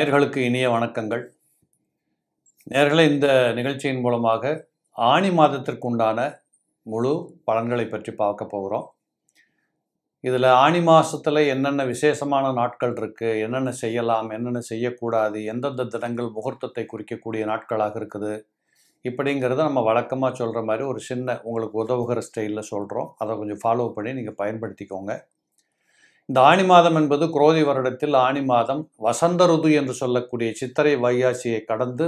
நேர்களுக்கு இனிய வணக்கங்கள் நேர்களை இந்த நிகழ்ச்சியின் மூலமாக ஆணி மாதத்திற்கு உண்டான முழு பலன்களை பற்றி பார்க்க போகிறோம் இதில் ஆணி மாதத்தில் என்னென்ன விசேஷமான நாட்கள் இருக்குது என்னென்ன செய்யலாம் என்னென்ன செய்யக்கூடாது எந்தெந்த தினங்கள் முகூர்த்தத்தை குறிக்கக்கூடிய நாட்களாக இருக்குது இப்படிங்கிறத நம்ம வழக்கமாக சொல்கிற மாதிரி ஒரு சின்ன உங்களுக்கு உதவுகிற ஸ்டைலில் சொல்கிறோம் அதை கொஞ்சம் ஃபாலோ பண்ணி நீங்கள் பயன்படுத்திக்கோங்க இந்த ஆணி மாதம் என்பது குரோதி வருடத்தில் ஆணி மாதம் வசந்த ருது என்று சொல்லக்கூடிய சித்திரை வையாசியை கடந்து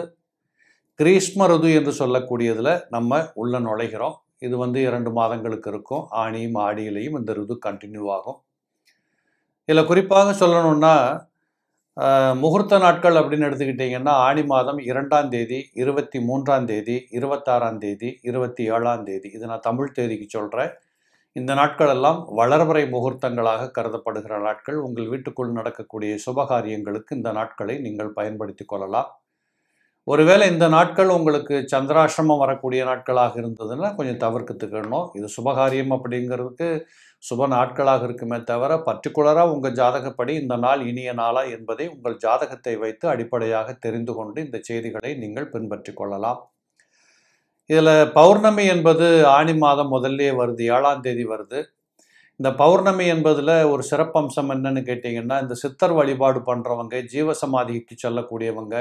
கிரீஷ்ம ருது என்று சொல்லக்கூடியதில் நம்ம உள்ள நுழைகிறோம் இது வந்து இரண்டு மாதங்களுக்கு இருக்கும் ஆணியும் ஆடியிலையும் இந்த ருது கண்டினியூ ஆகும் இதில் குறிப்பாக சொல்லணும்னா முகூர்த்த நாட்கள் அப்படின்னு எடுத்துக்கிட்டிங்கன்னா ஆணி மாதம் இரண்டாம் தேதி இருபத்தி மூன்றாம் தேதி இருபத்தாறாம் தேதி இருபத்தி ஏழாம் தேதி இது நான் தமிழ் தேதிக்கு சொல்கிறேன் இந்த நாட்களெல்லாம் வளர்வரை முகூர்த்தங்களாக கருதப்படுகிற நாட்கள் உங்கள் வீட்டுக்குள் நடக்கக்கூடிய சுபகாரியங்களுக்கு இந்த நாட்களை நீங்கள் பயன்படுத்தி கொள்ளலாம் ஒருவேளை இந்த நாட்கள் உங்களுக்கு சந்திராசிரமம் வரக்கூடிய நாட்களாக இருந்ததுன்னா கொஞ்சம் தவிர்க்கத்துக்கணும் இது சுபகாரியம் அப்படிங்கிறதுக்கு சுப நாட்களாக இருக்குமே தவிர பர்டிகுலராக உங்கள் ஜாதகப்படி இந்த நாள் இனிய நாளா என்பதை உங்கள் ஜாதகத்தை வைத்து அடிப்படையாக தெரிந்து கொண்டு இந்த செய்திகளை நீங்கள் பின்பற்றி கொள்ளலாம் இதில் பௌர்ணமி என்பது ஆணி மாதம் முதல்லே வருது ஏழாம் தேதி வருது இந்த பௌர்ணமி என்பதில் ஒரு சிறப்பம்சம் என்னன்னு கேட்டிங்கன்னா இந்த சித்தர் வழிபாடு பண்ணுறவங்க ஜீவசமாதிக்கு செல்லக்கூடியவங்க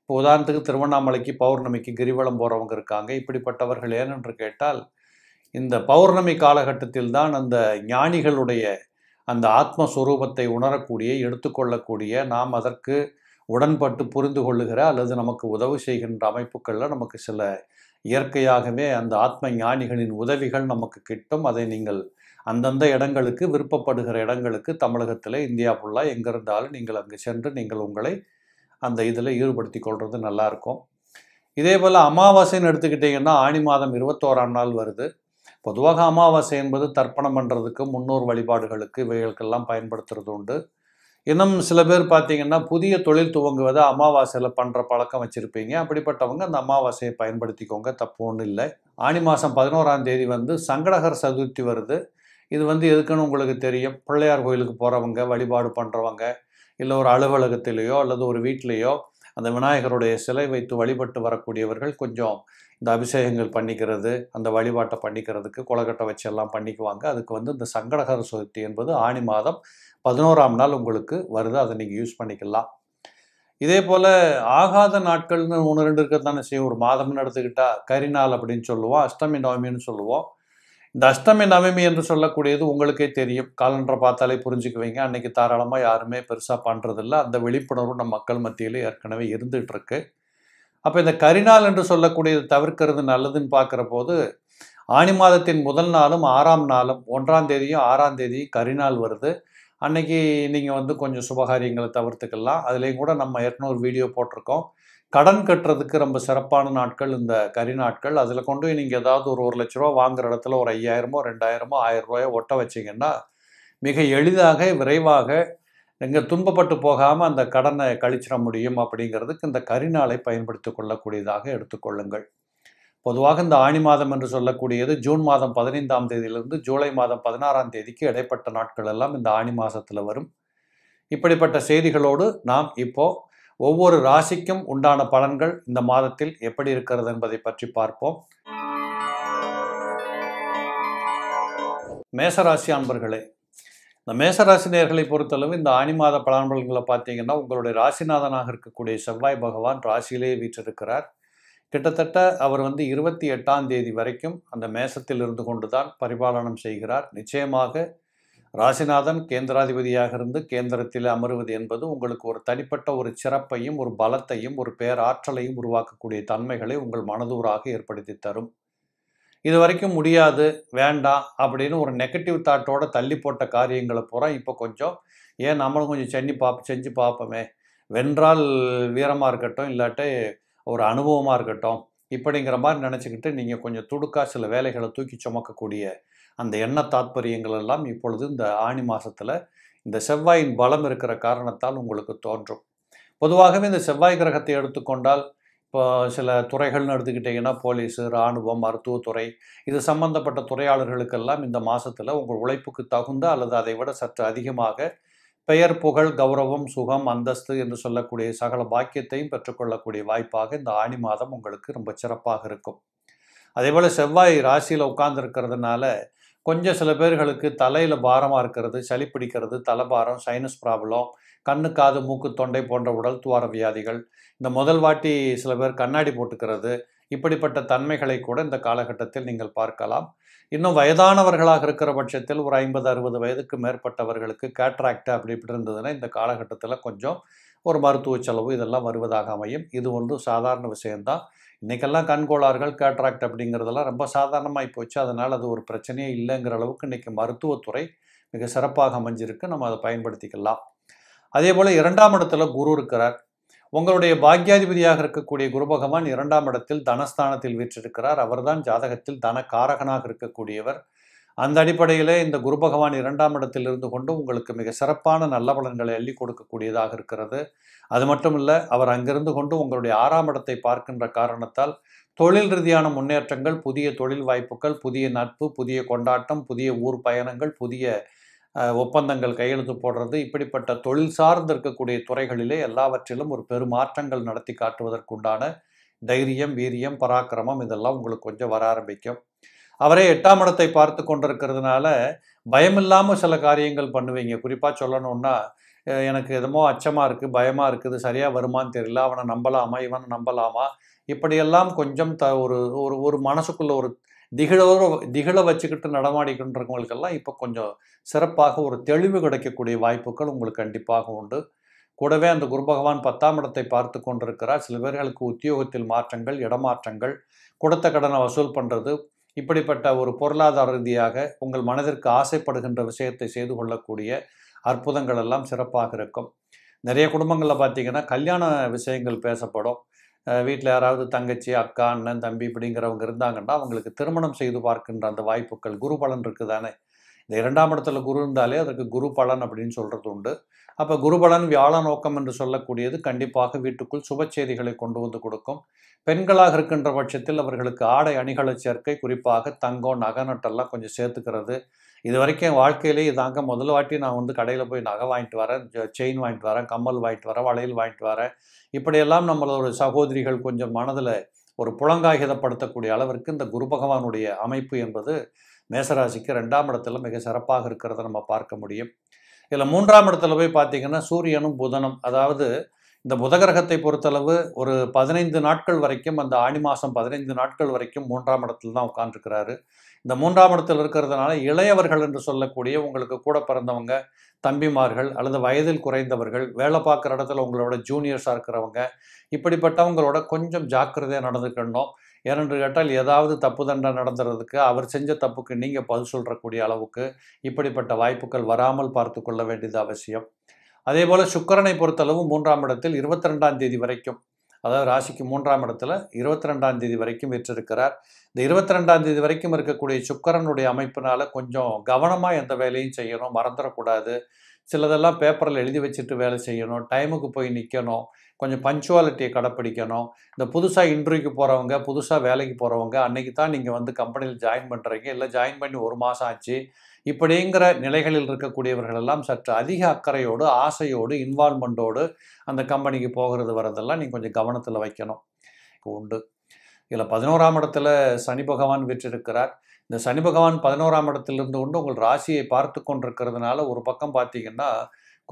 இப்போ உதாரணத்துக்கு திருவண்ணாமலைக்கு பௌர்ணமிக்கு கிரிவலம் போகிறவங்க இருக்காங்க இப்படிப்பட்டவர்கள் ஏனென்று கேட்டால் இந்த பௌர்ணமி காலகட்டத்தில் தான் அந்த ஞானிகளுடைய அந்த ஆத்மஸ்வரூபத்தை உணரக்கூடிய எடுத்துக்கொள்ளக்கூடிய நாம் அதற்கு உடன்பட்டு புரிந்து கொள்ளுகிற அல்லது நமக்கு உதவு செய்கின்ற அமைப்புகளில் நமக்கு சில இயற்கையாகவே அந்த ஆத்ம ஞானிகளின் உதவிகள் நமக்கு கிட்டும் அதை நீங்கள் அந்தந்த இடங்களுக்கு விருப்பப்படுகிற இடங்களுக்கு தமிழகத்தில் இந்தியா ஃபுல்லாக எங்கே இருந்தாலும் நீங்கள் அங்கே சென்று நீங்கள் உங்களை அந்த இதில் ஈடுபடுத்தி கொள்வது நல்லாயிருக்கும் இதே போல் அமாவாசைன்னு எடுத்துக்கிட்டிங்கன்னா ஆணி மாதம் இருபத்தோராம் நாள் வருது பொதுவாக அமாவாசை என்பது தர்ப்பணம் பண்ணுறதுக்கு முன்னோர் வழிபாடுகளுக்கு இவைகளுக்கெல்லாம் பயன்படுத்துறது உண்டு இன்னும் சில பேர் பார்த்தீங்கன்னா புதிய தொழில் துவங்குவதை அமாவாசையில் பண்ணுற பழக்கம் வச்சுருப்பீங்க அப்படிப்பட்டவங்க அந்த அமாவாசையை பயன்படுத்திக்கோங்க தப்பு ஒன்றும் இல்லை ஆணி மாதம் பதினோராம் தேதி வந்து சங்கடகர் சதுர்த்தி வருது இது வந்து எதுக்குன்னு உங்களுக்கு தெரியும் பிள்ளையார் கோயிலுக்கு போகிறவங்க வழிபாடு பண்ணுறவங்க இல்லை ஒரு அலுவலகத்திலேயோ அல்லது ஒரு வீட்டிலேயோ அந்த விநாயகருடைய சிலை வைத்து வழிபட்டு வரக்கூடியவர்கள் கொஞ்சம் இந்த அபிஷேகங்கள் பண்ணிக்கிறது அந்த வழிபாட்டை பண்ணிக்கிறதுக்கு குளக்கட்டை வச்சு எல்லாம் பண்ணிக்குவாங்க அதுக்கு வந்து இந்த சங்கடகர சதுர்த்தி என்பது ஆணி மாதம் பதினோராம் நாள் உங்களுக்கு வருது அதை நீங்கள் யூஸ் பண்ணிக்கலாம் இதே போல் ஆகாத நாட்கள்னு ஒன்று ரெண்டு தானே செய்யும் ஒரு மாதம்னு எடுத்துக்கிட்டால் கரிநாள் அப்படின்னு சொல்லுவோம் அஷ்டமி நவமின்னு சொல்லுவோம் இந்த அஷ்டமி நவமி என்று சொல்லக்கூடியது உங்களுக்கே தெரியும் காலண்டரை பார்த்தாலே புரிஞ்சுக்குவீங்க அன்னைக்கு தாராளமாக யாருமே பெருசாக பண்ணுறதில்ல அந்த விழிப்புணர்வு நம் மக்கள் மத்தியில் ஏற்கனவே இருந்துகிட்டு இருக்கு அப்போ இந்த கரிநாள் என்று சொல்லக்கூடியது தவிர்க்கிறது நல்லதுன்னு பார்க்குற போது ஆணி மாதத்தின் முதல் நாளும் ஆறாம் நாளும் ஒன்றாம் தேதியும் ஆறாம் தேதியும் கரிநாள் வருது அன்றைக்கி நீங்கள் வந்து கொஞ்சம் சுபகாரியங்களை தவிர்த்துக்கலாம் அதுலேயும் கூட நம்ம இரநூறு வீடியோ போட்டிருக்கோம் கடன் கட்டுறதுக்கு ரொம்ப சிறப்பான நாட்கள் இந்த கரி நாட்கள் அதில் கொண்டு போய் நீங்கள் ஏதாவது ஒரு ஒரு லட்ச ரூபா வாங்குற இடத்துல ஒரு ஐயாயிரமோ ரெண்டாயிரமோ ஆயிரம் ரூபாயோ ஒட்ட வச்சிங்கன்னா மிக எளிதாக விரைவாக நீங்கள் துன்பப்பட்டு போகாமல் அந்த கடனை கழிச்சிட முடியும் அப்படிங்கிறதுக்கு இந்த நாளை பயன்படுத்தி கொள்ளக்கூடியதாக எடுத்துக்கொள்ளுங்கள் பொதுவாக இந்த ஆணி மாதம் என்று சொல்லக்கூடியது ஜூன் மாதம் பதினைந்தாம் தேதியிலிருந்து ஜூலை மாதம் பதினாறாம் தேதிக்கு இடைப்பட்ட நாட்கள் எல்லாம் இந்த ஆணி மாதத்தில் வரும் இப்படிப்பட்ட செய்திகளோடு நாம் இப்போ ஒவ்வொரு ராசிக்கும் உண்டான பலன்கள் இந்த மாதத்தில் எப்படி இருக்கிறது என்பதை பற்றி பார்ப்போம் மேசராசி அன்பர்களே இந்த மேசராசி நேர்களை பொறுத்தளவு இந்த ஆணி மாத பலன்களை பார்த்தீங்கன்னா உங்களுடைய ராசிநாதனாக இருக்கக்கூடிய செவ்வாய் பகவான் ராசியிலேயே வீற்றிருக்கிறார் கிட்டத்தட்ட அவர் வந்து இருபத்தி எட்டாம் தேதி வரைக்கும் அந்த மேசத்தில் இருந்து கொண்டு தான் பரிபாலனம் செய்கிறார் நிச்சயமாக ராசிநாதன் கேந்திராதிபதியாக இருந்து கேந்திரத்தில் அமருவது என்பது உங்களுக்கு ஒரு தனிப்பட்ட ஒரு சிறப்பையும் ஒரு பலத்தையும் ஒரு பேராற்றலையும் உருவாக்கக்கூடிய தன்மைகளை உங்கள் மனதூராக ஏற்படுத்தி தரும் இது வரைக்கும் முடியாது வேண்டாம் அப்படின்னு ஒரு நெகட்டிவ் தாட்டோட தள்ளி போட்ட காரியங்களை பூரா இப்போ கொஞ்சம் ஏன் நம்மளும் கொஞ்சம் செஞ்சு பார்ப்போம் செஞ்சு பார்ப்போமே வென்றால் வீரமாக இருக்கட்டும் இல்லாட்டி ஒரு அனுபவமாக இருக்கட்டும் இப்படிங்கிற மாதிரி நினச்சிக்கிட்டு நீங்கள் கொஞ்சம் துடுக்கா சில வேலைகளை தூக்கி சுமக்கக்கூடிய அந்த எண்ண தாத்பரியங்கள் எல்லாம் இப்பொழுது இந்த ஆணி மாதத்தில் இந்த செவ்வாயின் பலம் இருக்கிற காரணத்தால் உங்களுக்கு தோன்றும் பொதுவாகவே இந்த செவ்வாய் கிரகத்தை எடுத்துக்கொண்டால் இப்போ சில துறைகள்னு எடுத்துக்கிட்டிங்கன்னா போலீஸ் இராணுவம் மருத்துவத்துறை இது சம்பந்தப்பட்ட துறையாளர்களுக்கெல்லாம் இந்த மாதத்தில் உங்கள் உழைப்புக்கு தகுந்த அல்லது அதை விட சற்று அதிகமாக பெயர் புகழ் கௌரவம் சுகம் அந்தஸ்து என்று சொல்லக்கூடிய சகல பாக்கியத்தையும் பெற்றுக்கொள்ளக்கூடிய வாய்ப்பாக இந்த ஆணி மாதம் உங்களுக்கு ரொம்ப சிறப்பாக இருக்கும் அதே போல் செவ்வாய் ராசியில் உட்கார்ந்துருக்கிறதுனால கொஞ்சம் சில பேர்களுக்கு தலையில் பாரமாக இருக்கிறது சளி பிடிக்கிறது தலைபாரம் சைனஸ் ப்ராப்ளம் கண்ணு காது மூக்கு தொண்டை போன்ற உடல் துவார வியாதிகள் இந்த முதல் வாட்டி சில பேர் கண்ணாடி போட்டுக்கிறது இப்படிப்பட்ட தன்மைகளை கூட இந்த காலகட்டத்தில் நீங்கள் பார்க்கலாம் இன்னும் வயதானவர்களாக இருக்கிற பட்சத்தில் ஒரு ஐம்பது அறுபது வயதுக்கு மேற்பட்டவர்களுக்கு கேட்ராக்ட் அப்படி இப்படி இருந்ததுன்னா இந்த காலகட்டத்தில் கொஞ்சம் ஒரு மருத்துவ செலவு இதெல்லாம் வருவதாக அமையும் இது ஒன்று சாதாரண விஷயந்தான் இன்றைக்கெல்லாம் கண்கோளாறுகள் கேட்ராக்ட் அப்படிங்கிறதெல்லாம் ரொம்ப சாதாரணமாக போச்சு அதனால் அது ஒரு பிரச்சனையே இல்லைங்கிற அளவுக்கு இன்றைக்கி மருத்துவத்துறை மிக சிறப்பாக அமைஞ்சிருக்கு நம்ம அதை பயன்படுத்திக்கலாம் அதே போல் இரண்டாம் இடத்துல குரு இருக்கிறார் உங்களுடைய பாக்கியாதிபதியாக இருக்கக்கூடிய குரு பகவான் இரண்டாம் இடத்தில் தனஸ்தானத்தில் வீற்றிருக்கிறார் அவர்தான் ஜாதகத்தில் தன காரகனாக இருக்கக்கூடியவர் அந்த அடிப்படையிலே இந்த குரு பகவான் இரண்டாம் இடத்தில் இருந்து கொண்டு உங்களுக்கு மிக சிறப்பான நல்ல பலன்களை அள்ளி கொடுக்கக்கூடியதாக இருக்கிறது அது மட்டும் இல்லை அவர் அங்கிருந்து கொண்டு உங்களுடைய ஆறாம் இடத்தை பார்க்கின்ற காரணத்தால் தொழில் ரீதியான முன்னேற்றங்கள் புதிய தொழில் வாய்ப்புகள் புதிய நட்பு புதிய கொண்டாட்டம் புதிய ஊர் பயணங்கள் புதிய ஒப்பந்தங்கள் கையெழுத்து போடுறது இப்படிப்பட்ட தொழில் சார்ந்து இருக்கக்கூடிய துறைகளிலே எல்லாவற்றிலும் ஒரு பெருமாற்றங்கள் நடத்தி காட்டுவதற்குண்டான தைரியம் வீரியம் பராக்கிரமம் இதெல்லாம் உங்களுக்கு கொஞ்சம் வர ஆரம்பிக்கும் அவரே எட்டாம் இடத்தை பார்த்து கொண்டிருக்கிறதுனால பயமில்லாமல் சில காரியங்கள் பண்ணுவீங்க குறிப்பாக சொல்லணும்னா எனக்கு எதுமோ அச்சமாக இருக்குது பயமாக இருக்குது சரியாக வருமானு தெரியல அவனை நம்பலாமா இவனை நம்பலாமா இப்படியெல்லாம் கொஞ்சம் த ஒரு ஒரு ஒரு மனசுக்குள்ள ஒரு திகழோர திகழ வச்சுக்கிட்டு நடமாடிக்கின்றவங்களுக்கெல்லாம் இப்போ கொஞ்சம் சிறப்பாக ஒரு தெளிவு கிடைக்கக்கூடிய வாய்ப்புகள் உங்களுக்கு கண்டிப்பாக உண்டு கூடவே அந்த குரு பகவான் பத்தாம் இடத்தை பார்த்து கொண்டிருக்கிறார் சில பேர்களுக்கு உத்தியோகத்தில் மாற்றங்கள் இடமாற்றங்கள் கொடுத்த கடனை வசூல் பண்ணுறது இப்படிப்பட்ட ஒரு பொருளாதார ரீதியாக உங்கள் மனதிற்கு ஆசைப்படுகின்ற விஷயத்தை செய்து கொள்ளக்கூடிய அற்புதங்கள் எல்லாம் சிறப்பாக இருக்கும் நிறைய குடும்பங்களில் பார்த்தீங்கன்னா கல்யாண விஷயங்கள் பேசப்படும் வீட்டில் யாராவது தங்கச்சி அக்கா அண்ணன் தம்பி இப்படிங்கிறவங்க இருந்தாங்கன்னா அவங்களுக்கு திருமணம் செய்து பார்க்கின்ற அந்த வாய்ப்புகள் குரு பலன் இருக்குதானே இந்த இரண்டாம் இடத்துல குரு இருந்தாலே அதற்கு குரு பலன் அப்படின்னு சொல்கிறது உண்டு அப்போ குருபலன் வியாழ நோக்கம் என்று சொல்லக்கூடியது கண்டிப்பாக வீட்டுக்குள் சுப செய்திகளை கொண்டு வந்து கொடுக்கும் பெண்களாக இருக்கின்ற பட்சத்தில் அவர்களுக்கு ஆடை அணிகளை சேர்க்கை குறிப்பாக தங்கம் நகை நட்டெல்லாம் கொஞ்சம் சேர்த்துக்கிறது இது வரைக்கும் என் வாழ்க்கையிலே இதாங்க முதல் வாட்டி நான் வந்து கடையில் போய் நகை வாங்கிட்டு வரேன் செயின் வாங்கிட்டு வரேன் கம்மல் வாங்கிட்டு வரேன் வளையல் வாங்கிட்டு வரேன் இப்படியெல்லாம் நம்மளோட சகோதரிகள் கொஞ்சம் மனதில் ஒரு புலங்காகிதப்படுத்தக்கூடிய அளவிற்கு இந்த குரு பகவானுடைய அமைப்பு என்பது மேசராசிக்கு ரெண்டாம் இடத்துல மிக சிறப்பாக இருக்கிறத நம்ம பார்க்க முடியும் இதில் மூன்றாம் இடத்துல போய் பார்த்திங்கன்னா சூரியனும் புதனும் அதாவது இந்த புதகிரகத்தை பொறுத்தளவு ஒரு பதினைந்து நாட்கள் வரைக்கும் அந்த ஆணி மாதம் பதினைந்து நாட்கள் வரைக்கும் மூன்றாம் இடத்துல தான் உட்காந்துருக்கிறாரு இந்த மூன்றாம் இடத்தில் இருக்கிறதுனால இளையவர்கள் என்று சொல்லக்கூடிய உங்களுக்கு கூட பிறந்தவங்க தம்பிமார்கள் அல்லது வயதில் குறைந்தவர்கள் வேலை பார்க்குற இடத்துல உங்களோட ஜூனியர்ஸாக இருக்கிறவங்க இப்படிப்பட்டவங்களோட கொஞ்சம் ஜாக்கிரதையாக நடந்துக்கணும் ஏனென்று கேட்டால் ஏதாவது தப்பு தண்டை நடந்துறதுக்கு அவர் செஞ்ச தப்புக்கு நீங்கள் பதில் சொல்கிறக்கூடிய அளவுக்கு இப்படிப்பட்ட வாய்ப்புகள் வராமல் பார்த்து கொள்ள வேண்டியது அவசியம் அதே போல் சுக்கரனை பொறுத்தளவு மூன்றாம் இடத்தில் இருபத்தி ரெண்டாம் தேதி வரைக்கும் அதாவது ராசிக்கு மூன்றாம் இடத்துல இருபத்தி ரெண்டாம் தேதி வரைக்கும் வெற்றிருக்கிறார் இந்த இருபத்தி ரெண்டாம் தேதி வரைக்கும் இருக்கக்கூடிய சுக்கரனுடைய அமைப்பினால கொஞ்சம் கவனமாக எந்த வேலையும் செய்யணும் மறந்துடக்கூடாது சிலதெல்லாம் பேப்பரில் எழுதி வச்சுட்டு வேலை செய்யணும் டைமுக்கு போய் நிற்கணும் கொஞ்சம் பஞ்சுவாலிட்டியை கடைப்பிடிக்கணும் இந்த புதுசாக இன்டர்வியூக்கு போகிறவங்க புதுசாக வேலைக்கு போகிறவங்க அன்றைக்கி தான் நீங்கள் வந்து கம்பெனியில் ஜாயின் பண்ணுறீங்க இல்லை ஜாயின் பண்ணி ஒரு மாதம் ஆச்சு இப்படிங்கிற நிலைகளில் இருக்கக்கூடியவர்கள் எல்லாம் சற்று அதிக அக்கறையோடு ஆசையோடு இன்வால்மெண்ட்டோடு அந்த கம்பெனிக்கு போகிறது வரதெல்லாம் நீங்கள் கொஞ்சம் கவனத்தில் வைக்கணும் உண்டு இதில் பதினோராம் இடத்துல சனி பகவான் விற்றிருக்கிறார் இந்த சனி பகவான் பதினோராம் இடத்திலிருந்து கொண்டு உங்கள் ராசியை பார்த்து கொண்டிருக்கிறதுனால ஒரு பக்கம் பார்த்தீங்கன்னா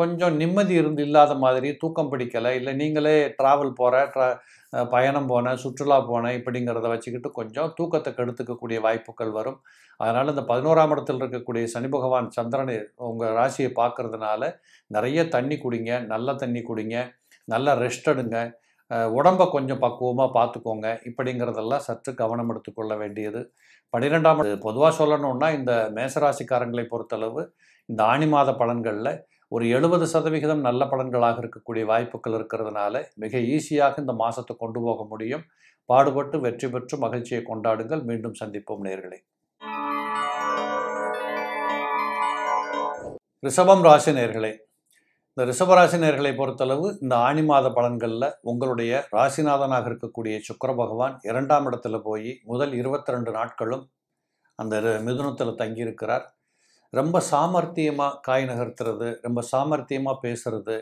கொஞ்சம் நிம்மதி இருந்து இல்லாத மாதிரி தூக்கம் பிடிக்கலை இல்லை நீங்களே ட்ராவல் போகிற ட்ரா பயணம் போனேன் சுற்றுலா போனேன் இப்படிங்கிறத வச்சுக்கிட்டு கொஞ்சம் தூக்கத்தை கெடுத்துக்கக்கூடிய வாய்ப்புகள் வரும் அதனால் இந்த பதினோராம் இடத்தில் இருக்கக்கூடிய சனி பகவான் சந்திரன் உங்கள் ராசியை பார்க்கறதுனால நிறைய தண்ணி குடிங்க நல்ல தண்ணி குடிங்க நல்லா ரெஸ்ட் எடுங்க உடம்பை கொஞ்சம் பக்குவமாக பார்த்துக்கோங்க இப்படிங்கிறதெல்லாம் சற்று கவனம் எடுத்துக்கொள்ள வேண்டியது பன்னிரெண்டாம் பொதுவாக சொல்லணுன்னா இந்த மேசராசிக்காரங்களை பொறுத்தளவு இந்த ஆணி மாத பலன்களில் ஒரு எழுபது சதவிகிதம் நல்ல பலன்களாக இருக்கக்கூடிய வாய்ப்புகள் இருக்கிறதுனால மிக ஈஸியாக இந்த மாதத்தை கொண்டு போக முடியும் பாடுபட்டு வெற்றி பெற்று மகிழ்ச்சியை கொண்டாடுங்கள் மீண்டும் சந்திப்போம் நேர்களை ரிஷபம் ராசி நேர்களே இந்த ரிஷபராசி நேர்களை பொறுத்தளவு இந்த ஆணி மாத பலன்களில் உங்களுடைய ராசிநாதனாக இருக்கக்கூடிய சுக்கர பகவான் இரண்டாம் இடத்துல போய் முதல் இருபத்தி ரெண்டு நாட்களும் அந்த மிதுனத்தில் தங்கியிருக்கிறார் ரொம்ப சாமர்த்தியமாக காய் நகர்த்துறது ரொம்ப சாமர்த்தியமாக பேசுறது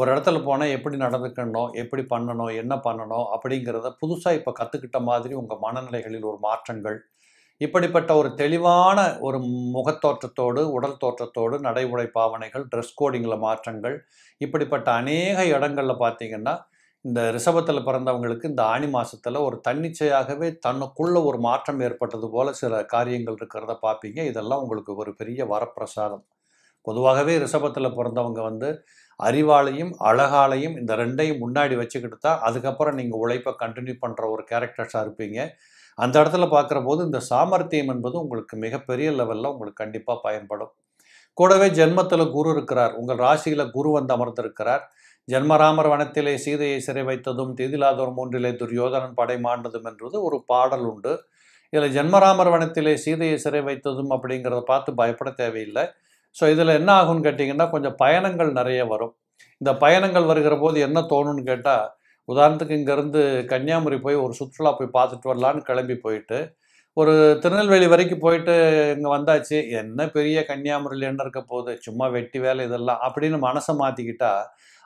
ஒரு இடத்துல போனால் எப்படி நடந்துக்கணும் எப்படி பண்ணணும் என்ன பண்ணணும் அப்படிங்கிறத புதுசாக இப்போ கற்றுக்கிட்ட மாதிரி உங்கள் மனநிலைகளில் ஒரு மாற்றங்கள் இப்படிப்பட்ட ஒரு தெளிவான ஒரு முகத்தோற்றத்தோடு உடல் தோற்றத்தோடு நடைமுறை பாவனைகள் ட்ரெஸ் கோடிங்கில் மாற்றங்கள் இப்படிப்பட்ட அநேக இடங்களில் பார்த்தீங்கன்னா இந்த ரிஷபத்தில் பிறந்தவங்களுக்கு இந்த ஆணி மாதத்தில் ஒரு தன்னிச்சையாகவே தன்னுக்குள்ளே ஒரு மாற்றம் ஏற்பட்டது போல் சில காரியங்கள் இருக்கிறத பார்ப்பீங்க இதெல்லாம் உங்களுக்கு ஒரு பெரிய வரப்பிரசாதம் பொதுவாகவே ரிஷபத்தில் பிறந்தவங்க வந்து அறிவாலையும் அழகாலையும் இந்த ரெண்டையும் முன்னாடி வச்சுக்கிட்டு தான் அதுக்கப்புறம் நீங்கள் உழைப்பை கண்டினியூ பண்ணுற ஒரு கேரக்டர்ஸாக இருப்பீங்க அந்த இடத்துல பார்க்குற போது இந்த சாமர்த்தியம் என்பது உங்களுக்கு மிகப்பெரிய லெவலில் உங்களுக்கு கண்டிப்பாக பயன்படும் கூடவே ஜென்மத்தில் குரு இருக்கிறார் உங்கள் ராசியில் குரு வந்து அமர்ந்திருக்கிறார் இருக்கிறார் ஜென்மராமர் வனத்திலே சீதையை சிறை வைத்ததும் திதிலாதோர் மூன்றிலே துரியோதனன் படை மாண்டதும் என்றது ஒரு பாடல் உண்டு இதில் ஜென்மராமர் வனத்திலே சீதையை சிறை வைத்ததும் அப்படிங்கிறத பார்த்து பயப்பட தேவையில்லை ஸோ இதில் என்ன ஆகும்னு கேட்டிங்கன்னா கொஞ்சம் பயணங்கள் நிறைய வரும் இந்த பயணங்கள் வருகிற போது என்ன தோணும்னு கேட்டால் உதாரணத்துக்கு இங்கேருந்து கன்னியாகுமரி போய் ஒரு சுற்றுலா போய் பார்த்துட்டு வரலான்னு கிளம்பி போயிட்டு ஒரு திருநெல்வேலி வரைக்கும் போயிட்டு இங்கே வந்தாச்சு என்ன பெரிய கன்னியாகுமரியில் என்ன இருக்க போகுது சும்மா வெட்டி வேலை இதெல்லாம் அப்படின்னு மனசை மாற்றிக்கிட்டால்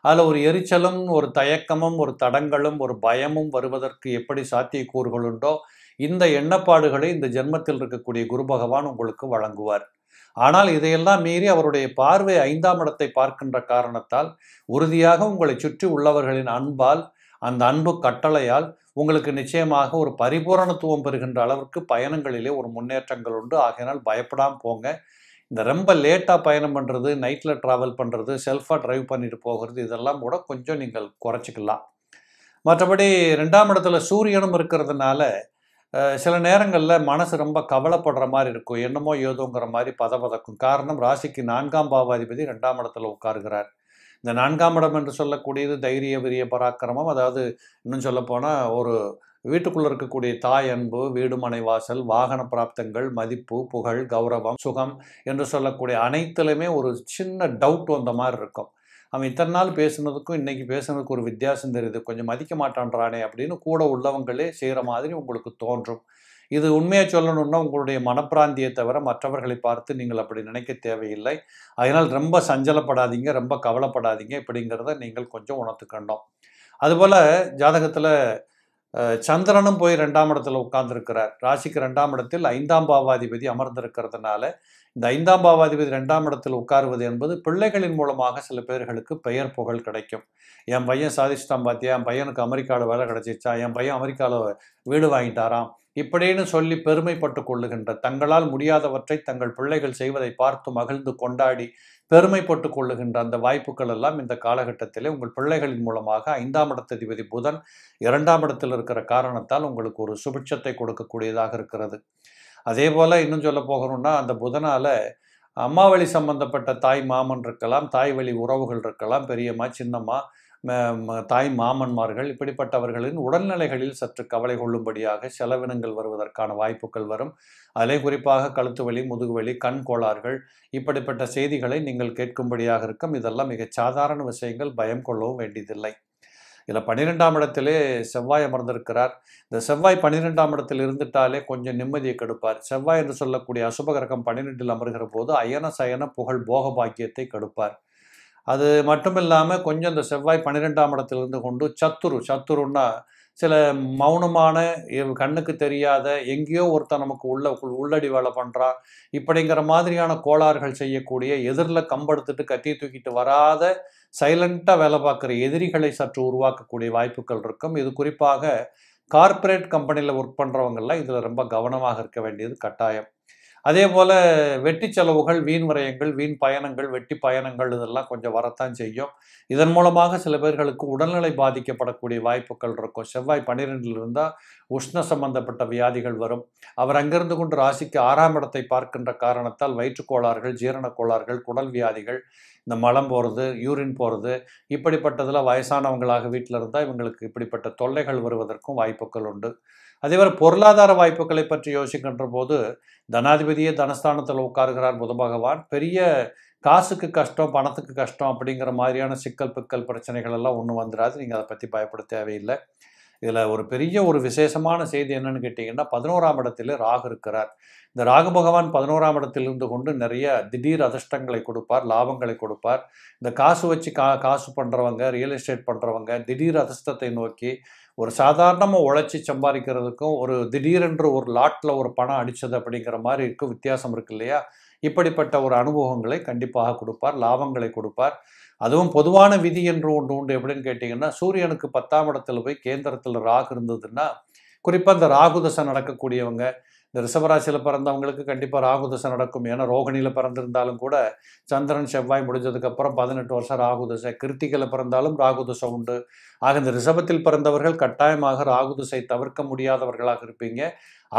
அதில் ஒரு எரிச்சலும் ஒரு தயக்கமும் ஒரு தடங்களும் ஒரு பயமும் வருவதற்கு எப்படி சாத்தியக்கூறுகள் உண்டோ இந்த எண்ணப்பாடுகளை இந்த ஜென்மத்தில் இருக்கக்கூடிய குரு பகவான் உங்களுக்கு வழங்குவார் ஆனால் இதையெல்லாம் மீறி அவருடைய பார்வை ஐந்தாம் இடத்தை பார்க்கின்ற காரணத்தால் உறுதியாக உங்களை சுற்றி உள்ளவர்களின் அன்பால் அந்த அன்பு கட்டளையால் உங்களுக்கு நிச்சயமாக ஒரு பரிபூரணத்துவம் பெறுகின்ற அளவிற்கு பயணங்களிலே ஒரு முன்னேற்றங்கள் உண்டு ஆகையினால் பயப்படாமல் போங்க இந்த ரொம்ப லேட்டாக பயணம் பண்ணுறது நைட்டில் ட்ராவல் பண்ணுறது செல்ஃபாக ட்ரைவ் பண்ணிட்டு போகிறது இதெல்லாம் கூட கொஞ்சம் நீங்கள் குறைச்சிக்கலாம் மற்றபடி ரெண்டாம் இடத்துல சூரியனும் இருக்கிறதுனால சில நேரங்களில் மனசு ரொம்ப கவலைப்படுற மாதிரி இருக்கும் என்னமோ ஏதோங்கிற மாதிரி பதபதக்கும் காரணம் ராசிக்கு நான்காம் பாவாதிபதி ரெண்டாம் இடத்துல உட்காருகிறார் இந்த நான்காம் இடம் என்று சொல்லக்கூடியது தைரிய விரிய பராக்கிரமம் அதாவது இன்னும் சொல்லப்போனால் ஒரு வீட்டுக்குள்ளே இருக்கக்கூடிய தாய் அன்பு வீடு மனை வாசல் வாகன பிராப்தங்கள் மதிப்பு புகழ் கௌரவம் சுகம் என்று சொல்லக்கூடிய அனைத்துலையுமே ஒரு சின்ன டவுட் வந்த மாதிரி இருக்கும் அவன் இத்தனை நாள் பேசுனதுக்கும் இன்றைக்கி பேசுனதுக்கு ஒரு வித்தியாசம் தெரியுது கொஞ்சம் மதிக்க மாட்டான்றானே அப்படின்னு கூட உள்ளவங்களே செய்கிற மாதிரி உங்களுக்கு தோன்றும் இது உண்மையாக சொல்லணும்னா உங்களுடைய மனப்பிராந்தியை தவிர மற்றவர்களை பார்த்து நீங்கள் அப்படி நினைக்க தேவையில்லை அதனால் ரொம்ப சஞ்சலப்படாதீங்க ரொம்ப கவலைப்படாதீங்க இப்படிங்கிறத நீங்கள் கொஞ்சம் உணர்த்துக்கண்டோம் அதுபோல் ஜாதகத்தில் சந்திரனும் போய் ரெண்டாம் இடத்துல உட்கார்ந்துருக்கிறார் ராசிக்கு ரெண்டாம் இடத்தில் ஐந்தாம் பாவாதிபதி அமர்ந்திருக்கிறதுனால இந்த ஐந்தாம் பாவாதிபதி ரெண்டாம் இடத்தில் உட்காருவது என்பது பிள்ளைகளின் மூலமாக சில பேர்களுக்கு பெயர் புகழ் கிடைக்கும் என் பையன் சாதிச்சிட்டான் பார்த்தியா என் பையனுக்கு அமெரிக்காவில் வேலை கிடைச்சிச்சா என் பையன் அமெரிக்காவில் வீடு வாங்கிட்டாராம் இப்படின்னு சொல்லி பெருமைப்பட்டு கொள்ளுகின்ற தங்களால் முடியாதவற்றை தங்கள் பிள்ளைகள் செய்வதை பார்த்து மகிழ்ந்து கொண்டாடி பெருமைப்பட்டு கொள்ளுகின்ற அந்த வாய்ப்புகள் எல்லாம் இந்த காலகட்டத்திலே உங்கள் பிள்ளைகளின் மூலமாக ஐந்தாம் இடத்ததிபதி புதன் இரண்டாம் இடத்தில் இருக்கிற காரணத்தால் உங்களுக்கு ஒரு சுபிட்சத்தை கொடுக்கக்கூடியதாக இருக்கிறது அதே போல் இன்னும் சொல்ல போகணும்னா அந்த புதனால் அம்மாவளி சம்பந்தப்பட்ட தாய் மாமன் இருக்கலாம் தாய் வழி உறவுகள் இருக்கலாம் பெரியம்மா சின்னம்மா தாய் மாமன்மார்கள் இப்படிப்பட்டவர்களின் உடல்நிலைகளில் சற்று கவலை கொள்ளும்படியாக செலவினங்கள் வருவதற்கான வாய்ப்புகள் வரும் அதிலே குறிப்பாக கழுத்து வலி முதுகுவலி கண் கோளாறுகள் இப்படிப்பட்ட செய்திகளை நீங்கள் கேட்கும்படியாக இருக்கும் இதெல்லாம் மிகச் சாதாரண விஷயங்கள் பயம் கொள்ளவும் வேண்டியதில்லை இதில் பன்னிரெண்டாம் இடத்திலே செவ்வாய் அமர்ந்திருக்கிறார் இந்த செவ்வாய் பன்னிரெண்டாம் இடத்தில் இருந்துட்டாலே கொஞ்சம் நிம்மதியை கெடுப்பார் செவ்வாய் என்று சொல்லக்கூடிய அசுபகிரகம் பன்னிரெண்டில் அமர்கிற போது அயன சயன புகழ் போக பாக்கியத்தை கெடுப்பார் அது மட்டும் இல்லாமல் கொஞ்சம் இந்த செவ்வாய் பன்னிரெண்டாம் இடத்துலேருந்து கொண்டு சத்துரு சத்துருன்னா சில மௌனமான கண்ணுக்கு தெரியாத எங்கேயோ ஒருத்தன் நமக்கு உள்ள உள்ளடி வேலை பண்ணுறான் இப்படிங்கிற மாதிரியான கோளாறுகள் செய்யக்கூடிய எதிரில் கம்படுத்துட்டு கத்தி தூக்கிட்டு வராத சைலண்ட்டாக வேலை பார்க்குற எதிரிகளை சற்று உருவாக்கக்கூடிய வாய்ப்புகள் இருக்கும் இது குறிப்பாக கார்ப்பரேட் கம்பெனியில் ஒர்க் பண்ணுறவங்கள்லாம் இதில் ரொம்ப கவனமாக இருக்க வேண்டியது கட்டாயம் அதே போல் வெட்டி செலவுகள் வீண் வரையங்கள் வீண் பயணங்கள் வெட்டி பயணங்கள் இதெல்லாம் கொஞ்சம் வரத்தான் செய்யும் இதன் மூலமாக சில பேர்களுக்கு உடல்நிலை பாதிக்கப்படக்கூடிய வாய்ப்புகள் இருக்கும் செவ்வாய் பன்னிரெண்டில் இருந்தால் உஷ்ண சம்பந்தப்பட்ட வியாதிகள் வரும் அவர் அங்கிருந்து கொண்டு ராசிக்கு ஆறாம் இடத்தை பார்க்கின்ற காரணத்தால் வயிற்றுக்கோளாறுகள் ஜீரண கோளாறுகள் குடல் வியாதிகள் இந்த மலம் போகிறது யூரின் போகிறது இப்படிப்பட்டதில் வயசானவங்களாக வீட்டில் இருந்தால் இவங்களுக்கு இப்படிப்பட்ட தொல்லைகள் வருவதற்கும் வாய்ப்புகள் உண்டு மாதிரி பொருளாதார வாய்ப்புகளை பற்றி யோசிக்கின்ற போது தனாதிபதியே தனஸ்தானத்தில் உட்காருகிறார் புத பகவான் பெரிய காசுக்கு கஷ்டம் பணத்துக்கு கஷ்டம் அப்படிங்கிற மாதிரியான சிக்கல் பிக்கல் பிரச்சனைகள் எல்லாம் ஒன்றும் வந்துடாது நீங்கள் அதை பற்றி பயப்பட தேவையில்லை இதில் ஒரு பெரிய ஒரு விசேஷமான செய்தி என்னன்னு கேட்டிங்கன்னா பதினோராம் இடத்துல ராகு இருக்கிறார் இந்த ராகு பகவான் பதினோராம் இடத்திலிருந்து கொண்டு நிறைய திடீர் அதிர்ஷ்டங்களை கொடுப்பார் லாபங்களை கொடுப்பார் இந்த காசு வச்சு கா காசு பண்ணுறவங்க ரியல் எஸ்டேட் பண்ணுறவங்க திடீர் அதிர்ஷ்டத்தை நோக்கி ஒரு சாதாரணமாக உழைச்சி சம்பாதிக்கிறதுக்கும் ஒரு திடீரென்று ஒரு லாட்டில் ஒரு பணம் அடித்தது அப்படிங்கிற மாதிரி இருக்கும் வித்தியாசம் இருக்கு இல்லையா இப்படிப்பட்ட ஒரு அனுபவங்களை கண்டிப்பாக கொடுப்பார் லாபங்களை கொடுப்பார் அதுவும் பொதுவான விதி என்று ஒன்று உண்டு எப்படின்னு கேட்டிங்கன்னா சூரியனுக்கு பத்தாம் இடத்துல போய் கேந்திரத்தில் ராகு இருந்ததுன்னா குறிப்பாக இந்த ராகுதசை நடக்கக்கூடியவங்க இந்த ரிஷபராசியில் பிறந்தவங்களுக்கு கண்டிப்பாக ராகுதசை நடக்கும் ஏன்னா ரோகிணியில் பிறந்திருந்தாலும் கூட சந்திரன் செவ்வாய் முடிஞ்சதுக்கப்புறம் பதினெட்டு வருஷம் ராகுதசை தசை கிருத்திகையில் பிறந்தாலும் ராகுதசை உண்டு ஆக இந்த ரிஷபத்தில் பிறந்தவர்கள் கட்டாயமாக ராகுதசை தவிர்க்க முடியாதவர்களாக இருப்பீங்க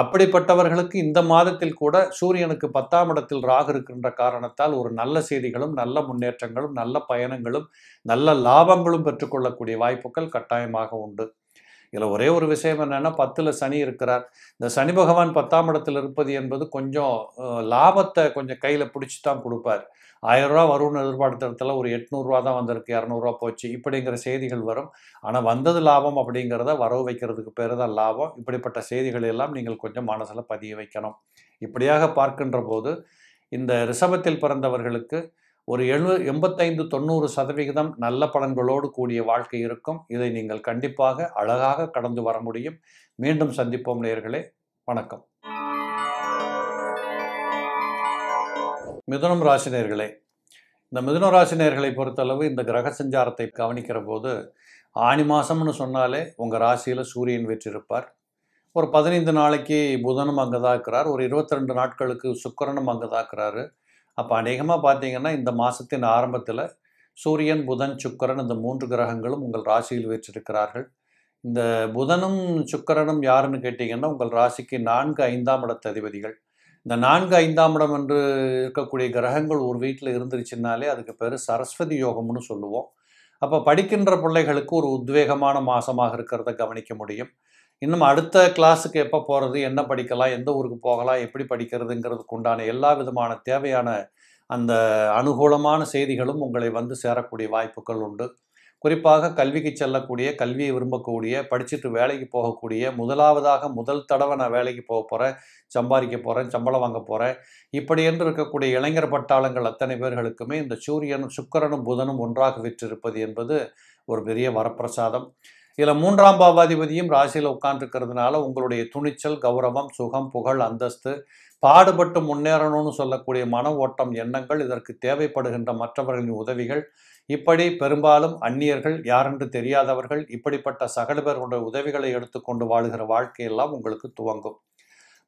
அப்படிப்பட்டவர்களுக்கு இந்த மாதத்தில் கூட சூரியனுக்கு பத்தாம் இடத்தில் ராகு இருக்கின்ற காரணத்தால் ஒரு நல்ல செய்திகளும் நல்ல முன்னேற்றங்களும் நல்ல பயணங்களும் நல்ல லாபங்களும் பெற்றுக்கொள்ளக்கூடிய வாய்ப்புகள் கட்டாயமாக உண்டு இதில் ஒரே ஒரு விஷயம் என்னென்னா பத்தில் சனி இருக்கிறார் இந்த சனி பகவான் பத்தாம் இடத்தில் இருப்பது என்பது கொஞ்சம் லாபத்தை கொஞ்சம் கையில் பிடிச்சி தான் கொடுப்பார் ஆயிரரூவா வரும்னு எதிர்பார்த்த இடத்துல ஒரு எட்நூறுரூவா தான் வந்திருக்கு இரநூறுவா போச்சு இப்படிங்கிற செய்திகள் வரும் ஆனால் வந்தது லாபம் அப்படிங்கிறத வரவு வைக்கிறதுக்கு பேர் தான் லாபம் இப்படிப்பட்ட செய்திகள் எல்லாம் நீங்கள் கொஞ்சம் மனசில் பதிய வைக்கணும் இப்படியாக பார்க்கின்ற போது இந்த ரிஷபத்தில் பிறந்தவர்களுக்கு ஒரு எழு எண்பத்தைந்து தொண்ணூறு சதவிகிதம் நல்ல பலன்களோடு கூடிய வாழ்க்கை இருக்கும் இதை நீங்கள் கண்டிப்பாக அழகாக கடந்து வர முடியும் மீண்டும் சந்திப்போம் நேர்களே வணக்கம் மிதுனம் ராசினியர்களே இந்த மிதுன ராசினியர்களை பொறுத்தளவு இந்த கிரக சஞ்சாரத்தை கவனிக்கிற போது ஆணி மாதம்னு சொன்னாலே உங்கள் ராசியில் சூரியன் வெற்றிருப்பார் ஒரு பதினைந்து நாளைக்கு புதனும் அங்கே தான் இருக்கிறார் ஒரு இருபத்தி ரெண்டு நாட்களுக்கு சுக்கரனும் அங்கே தான் இருக்கிறாரு அப்போ அநேகமாக பார்த்தீங்கன்னா இந்த மாதத்தின் ஆரம்பத்தில் சூரியன் புதன் சுக்கரன் இந்த மூன்று கிரகங்களும் உங்கள் ராசியில் வச்சிருக்கிறார்கள் இந்த புதனும் சுக்கரனும் யாருன்னு கேட்டிங்கன்னா உங்கள் ராசிக்கு நான்கு ஐந்தாம் இடத்த அதிபதிகள் இந்த நான்கு ஐந்தாம் இடம் என்று இருக்கக்கூடிய கிரகங்கள் ஒரு வீட்டில் இருந்துருச்சுனாலே அதுக்கு பேர் சரஸ்வதி யோகம்னு சொல்லுவோம் அப்போ படிக்கின்ற பிள்ளைகளுக்கு ஒரு உத்வேகமான மாதமாக இருக்கிறத கவனிக்க முடியும் இன்னும் அடுத்த கிளாஸுக்கு எப்போ போகிறது என்ன படிக்கலாம் எந்த ஊருக்கு போகலாம் எப்படி படிக்கிறதுங்கிறதுக்கு உண்டான எல்லா விதமான தேவையான அந்த அனுகூலமான செய்திகளும் உங்களை வந்து சேரக்கூடிய வாய்ப்புகள் உண்டு குறிப்பாக கல்விக்கு செல்லக்கூடிய கல்வியை விரும்பக்கூடிய படிச்சுட்டு வேலைக்கு போகக்கூடிய முதலாவதாக முதல் தடவை நான் வேலைக்கு போக போகிறேன் சம்பாதிக்க போகிறேன் சம்பளம் வாங்க போகிறேன் இப்படி என்று இருக்கக்கூடிய இளைஞர் பட்டாளங்கள் அத்தனை பேர்களுக்குமே இந்த சூரியனும் சுக்கரனும் புதனும் ஒன்றாக விற்றிருப்பது என்பது ஒரு பெரிய வரப்பிரசாதம் இதில் மூன்றாம் பாவாதிபதியும் ராசியில் உட்கார்ந்துருக்கிறதுனால உங்களுடைய துணிச்சல் கௌரவம் சுகம் புகழ் அந்தஸ்து பாடுபட்டு முன்னேறணும்னு சொல்லக்கூடிய மன ஓட்டம் எண்ணங்கள் இதற்கு தேவைப்படுகின்ற மற்றவர்களின் உதவிகள் இப்படி பெரும்பாலும் அந்நியர்கள் யாரென்று தெரியாதவர்கள் இப்படிப்பட்ட சகல பேருடைய உதவிகளை எடுத்துக்கொண்டு வாழுகிற வாழ்க்கையெல்லாம் உங்களுக்கு துவங்கும்